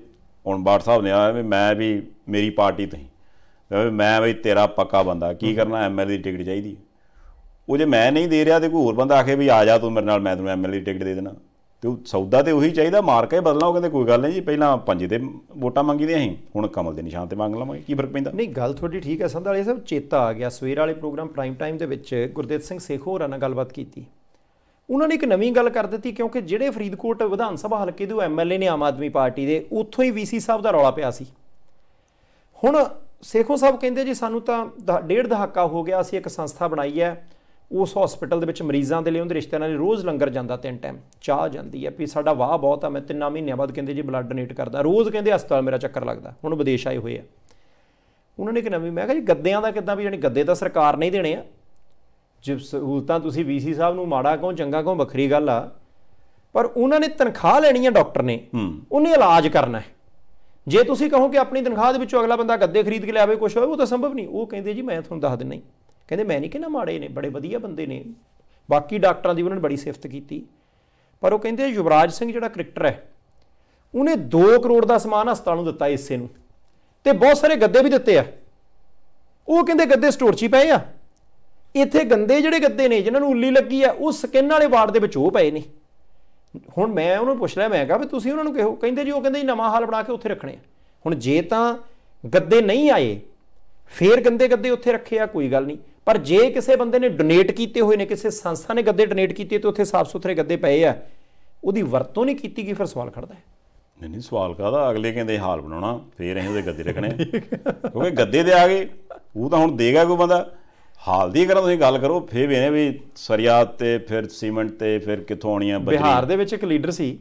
Speaker 1: ਹੁਣ ਬਾੜ ਸਾਹਿਬ ਨੇ ਆਇਆ ਵੀ ਮੈਂ ਵੀ ਮੇਰੀ ਪਾਰਟੀ ਤੁਸੀਂ ਵੀ ਮੈਂ ਵੀ ਤੇਰਾ ਪੱਕਾ ਬੰਦਾ ਕੀ ਕਰਨਾ ਐਮਐਲਏ ਦੀ ਟਿਕਟ ਚਾਹੀਦੀ ਉਹ ਜੇ ਮੈਂ ਨਹੀਂ ਦੇ ਰਿਹਾ ਤੇ ਕੋਈ ਹੋਰ ਬੰਦਾ ਆਖੇ ਵੀ ਆ ਜਾ ਤੂੰ ਮੇਰੇ ਨਾਲ ਮੈਂ ਤੈਨੂੰ ਐਮਐਲਏ ਦੀ ਟਿਕਟ ਦੇ ਦੇਣਾ ਤੇ ਉਹ ਸੌਦਾ ਤੇ ਉਹੀ ਚਾਹੀਦਾ ਮਾਰ ਕੇ ਬਦਲਣਾ ਉਹ ਕਹਿੰਦੇ ਕੋਈ ਗੱਲ ਨਹੀਂ ਜੀ ਪਹਿਲਾਂ ਪੰਜ ਦੇ ਵੋਟਾਂ ਮੰਗੀਦੇ ਅਸੀਂ ਹੁਣ ਕਮਲ ਦੇ ਨਿਸ਼ਾਨ ਤੇ ਮੰਗ ਲਵਾਂਗੇ
Speaker 2: ਕੀ ਫਰਕ ਪੈਂਦਾ ਨਹੀਂ ਗੱਲ ਤੁਹਾਡੀ ਠੀਕ ਹੈ ਸੰਧਾਲੀ ਸਾਹਿਬ ਚੇਤਾ ਆ ਗਿਆ ਸਵੇਰ ਵਾਲੇ ਪ੍ਰੋਗਰਾਮ ਪ੍ਰਾਈਮ ਟਾਈਮ ਦੇ ਵਿੱਚ ਗੁਰਦੇਵ ਸਿੰਘ ਸੇਖੋ ਹੋਰਾਂ ਨਾਲ ਗੱਲਬਾਤ ਕੀਤੀ ਉਹਨਾਂ ਨੇ ਇੱਕ ਨਵੀਂ ਗੱਲ ਕਰ ਦਿੱਤੀ ਕਿਉਂਕਿ ਜਿਹੜੇ ਫਰੀਦਕੋਟ ਵਿਧਾਨ ਸਭਾ ਹਲਕੇ ਦੇ ਐਮਐਲਏ ਨੇ ਆਮ ਆਦਮੀ ਪਾਰਟੀ ਦੇ ਉੱਥੋਂ ਹੀ ਵੀਸੀ ਸਾਹਿਬ ਦਾ ਰੌਲਾ ਪਿਆ ਸੀ ਹੁਣ ਸੇਖੋ ਸਾਹਿਬ ਕਹਿੰਦੇ ਜੀ ਸਾਨੂੰ ਤਾਂ ਡੇਢ ਦਹਾਕਾ ਹੋ ਗਿਆ ਅਸੀਂ ਇੱਕ ਸੰਸਥਾ ਬਣਾਈ ਹੈ ਉਸ ਹਸਪੀਟਲ ਦੇ ਵਿੱਚ ਮਰੀਜ਼ਾਂ ਦੇ ਲਈ ਉਹਦੇ ਰਿਸ਼ਤੇਦਾਰਾਂ ਦੇ ਰੋਜ਼ ਲੰਗਰ ਜਾਂਦਾ ਤਿੰਨ ਟਾਈਮ ਚਾਹ ਜਾਂਦੀ ਹੈ ਵੀ ਸਾਡਾ ਵਾਹ ਬਹੁਤ ਆ ਮੈਂ ਤਿੰਨਾਂ ਮਹੀਨਿਆਂ ਬਾਅਦ ਕਹਿੰਦੇ ਜੀ ਬਲੱਡ ਡੋਨੇਟ ਕਰਦਾ ਰੋਜ਼ ਕਹਿੰਦੇ ਹਸਪਤਾਲ ਮੇਰਾ ਚੱਕਰ ਲੱਗਦਾ ਹੁਣ ਵਿਦੇਸ਼ ਆਏ ਹੋਏ ਆ ਉਹਨਾਂ ਨੇ ਕਿ ਨਵੀਂ ਮੈਂ ਕਿਹਾ ਜੀ ਗੱਦਿਆਂ ਦਾ ਕਿਦਾਂ ਵੀ ਜਾਨੀ ਗੱਦੇ ਤਾਂ ਸਰਕਾਰ ਨਹੀਂ ਦੇਣੇ ਆ ਜਿਵ ਸਹੂਲਤਾਂ ਤੁਸੀਂ ਵੀਸੀ ਸਾਹਿਬ ਨੂੰ ਮਾੜਾ ਕਹੋ ਚੰਗਾ ਕਹੋ ਵੱਖਰੀ ਗੱਲ ਆ ਪਰ ਉਹਨਾਂ ਨੇ ਤਨਖਾਹ ਲੈਣੀ ਹੈ ਡਾਕਟਰ ਨੇ ਉਹਨੇ ਇਲਾਜ ਕਰਨਾ ਹੈ ਜੇ ਤੁਸੀਂ ਕਹੋ ਕਿ ਆਪਣੀ ਤਨਖਾਹ ਦੇ ਵਿੱਚੋਂ ਅਗਲਾ ਬੰਦਾ ਗੱਦੇ ਖਰੀਦ ਕੇ ਲਿਆਵੇ ਕੁਝ ਹੋਵੇ ਉਹ ਤਾਂ ਸੰਭਵ ਨਹੀਂ ਉਹ ਕਹਿੰਦੇ ਜੀ ਮੈਂ ਤੁਹਾਨੂੰ ਦੱਸ ਦਿੰਨਾ ਹੀ ਕਹਿੰਦੇ ਮੈਂ ਨਹੀਂ ਕਿਹਾ ਮਾੜੇ ਨੇ ਬੜੇ ਵਧੀਆ ਬੰਦੇ ਨੇ ਬਾਕੀ ਡਾਕਟਰਾਂ ਦੀ ਉਹਨਾਂ ਨੇ ਬੜੀ ਸਿਫਤ ਕੀਤੀ ਪਰ ਉਹ ਕਹਿੰਦੇ ਯੁਵਰਾਜ ਸਿੰਘ ਜਿਹੜਾ ਕ੍ਰਿਕਟਰ ਹੈ ਉਹਨੇ 2 ਕਰੋੜ ਦਾ ਸਮਾਨ ਹਸਪਤਾਲ ਨੂੰ ਦਿੱਤਾ ਇਸੇ ਨੂੰ ਤੇ ਬਹੁਤ ਸਾਰੇ ਗੱਦੇ ਵੀ ਦਿੱਤੇ ਆ ਉਹ ਕਹਿੰਦੇ ਗੱਦੇ ਸਟੋਰ 'ਚ ਹੀ ਪਏ ਆ ਇੱਥੇ ਗੰਦੇ ਜਿਹੜੇ ਗੱਦੇ ਨੇ ਜਿਨ੍ਹਾਂ ਨੂੰ ਉੱਲੀ ਲੱਗੀ ਆ ਉਹ ਸਕਿਨ ਵਾਲੇ ਵਾਰਡ ਦੇ ਵਿੱਚ ਉਹ ਪਏ ਨੇ ਹੁਣ ਮੈਂ ਉਹਨੂੰ ਪੁੱਛ ਲਿਆ ਮੈਂ ਕਿਹਾ ਵੀ ਤੁਸੀਂ ਉਹਨਾਂ ਨੂੰ ਕਿਹੋ ਕਹਿੰਦੇ ਜੀ ਉਹ ਕਹਿੰਦੇ ਜੀ ਨਵਾਂ ਹਾਲ ਬਣਾ ਕੇ ਉੱਥੇ ਰੱਖਣੇ ਆ ਹੁਣ ਜੇ ਤਾਂ ਗੱਦੇ ਨਹੀਂ ਆਏ ਫੇਰ ਗੰਦੇ ਗੱਦੇ ਉੱਥੇ ਰੱਖੇ ਆ ਕੋਈ ਗੱਲ ਨਹੀਂ ਪਰ ਜੇ ਕਿਸੇ ਬੰਦੇ ਨੇ ਡੋਨੇਟ ਕੀਤੇ ਹੋਏ ਨੇ ਕਿਸੇ ਸੰਸਥਾ ਨੇ ਗੱਦੇ ਡੋਨੇਟ ਕੀਤੇ ਤੇ ਉੱਥੇ ਸਾਫ਼ ਸੁਥਰੇ ਗੱਦੇ ਪਏ ਆ ਉਹਦੀ ਵਰਤੋਂ ਨਹੀਂ ਕੀਤੀ ਗਈ ਫਿਰ ਸਵਾਲ ਖੜਦਾ ਹੈ
Speaker 1: ਨਹੀਂ ਨਹੀਂ ਸਵਾਲ ਕਾਦਾ ਅਗਲੇ ਕਹਿੰਦੇ ਹਾਲ ਬਣਾਉਣਾ ਫੇਰ ਅਸੀਂ ਉਹਦੇ ਗੱਦੇ ਰੱਖਣੇ ਕਿਉਂਕਿ ਗੱਦੇ ਤੇ ਆ ਗਏ ਉਹ ਤਾਂ ਹੁਣ ਦੇਗਾ ਕੋਈ ਬੰਦਾ ਹਾਲ ਦੀ ਕਰਾਂ ਤੁਸੀਂ ਗੱਲ ਕਰੋ ਫੇ ਵੀ ਨੇ ਵੀ ਸਰਿਆਤ ਤੇ ਫਿਰ ਸੀਮੈਂਟ ਤੇ ਫਿਰ ਕਿੱਥੋਂ ਆਣੀਆਂ ਬਜਰੀ ਬਿਹਾਰ
Speaker 2: ਦੇ ਵਿੱਚ ਇੱਕ ਲੀਡਰ ਸੀ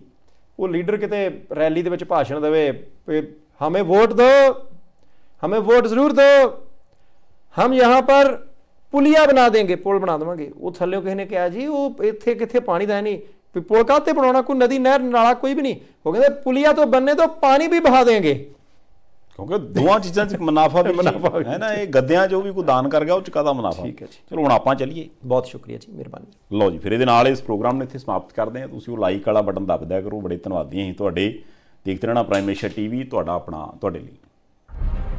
Speaker 2: ਉਹ ਲੀਡਰ ਕਿਤੇ ਰੈਲੀ ਦੇ ਵਿੱਚ ਭਾਸ਼ਣ ਦੇਵੇ ਹਮੇ ਵੋਟ ਦੋ ਹਮੇ ਵੋਟ ਜ਼ਰੂਰ ਦੋ ਹਮ ਯਹਾਂ ਪਰ ਪੁਲੀਆ ਬਣਾ ਦੇਂਗੇ ਪੁਲ ਬਣਾ ਦਵਾਂਗੇ ਉਹ ਥੱਲੇੋਂ ਕਿਸੇ ਨੇ ਕਿਹਾ ਜੀ ਉਹ ਇੱਥੇ ਕਿੱਥੇ ਪਾਣੀ ਦਾ ਨਹੀਂ ਪੁਲ ਕਾਤੇ ਬਣਾਉਣਾ ਕੋਈ ਨਦੀ ਨਹਿਰ ਨਾਲਾ ਕੋਈ ਵੀ ਨਹੀਂ ਉਹ ਕਹਿੰਦੇ ਪੁਲੀਆ ਤੋਂ ਬੰਨੇ ਤੋਂ ਪਾਣੀ ਵੀ ਬਹਾ ਦੇਂਗੇ ਕਿਉਂਕਿ ਦੋਹਾਂ ਚੀਜ਼ਾਂ 'ਚ ਮੁਨਾਫਾ ਵੀ ਮੁਨਾਫਾ ਹੈ ਨਾ ਇਹ
Speaker 1: ਗੱਦਿਆਂ 'ਚ ਉਹ ਵੀ ਕੋਈ ਦਾਨ ਕਰ ਗਿਆ ਉਹ 'ਚ ਕਾਦਾ ਮੁਨਾਫਾ ਠੀਕ ਹੈ ਜੀ ਚਲੋ ਹੁਣ ਆਪਾਂ ਚੱਲੀਏ ਬਹੁਤ ਸ਼ੁਕਰੀਆ ਜੀ ਮਿਹਰਬਾਨੀ ਲਓ ਜੀ ਫਿਰ ਇਹਦੇ ਨਾਲ ਇਸ ਪ੍ਰੋਗਰਾਮ ਨੂੰ ਇੱਥੇ ਸਮਾਪਤ ਕਰਦੇ ਹਾਂ ਤੁਸੀਂ ਉਹ ਲਾਈਕ ਵਾਲਾ ਬਟਨ ਦਬਦਿਆ ਦਿਆ ਕਰੋ ਬੜੇ ਧੰਨਵਾਦੀ ਹਾਂ ਤੁਹਾਡੇ ਦੇਖਦੇ ਰਹਿਣਾ ਪ੍ਰਾਈਮੇਸ਼ਰ ਟੀਵੀ ਤੁਹਾਡਾ ਆਪਣਾ ਤੁਹਾਡੇ ਲਈ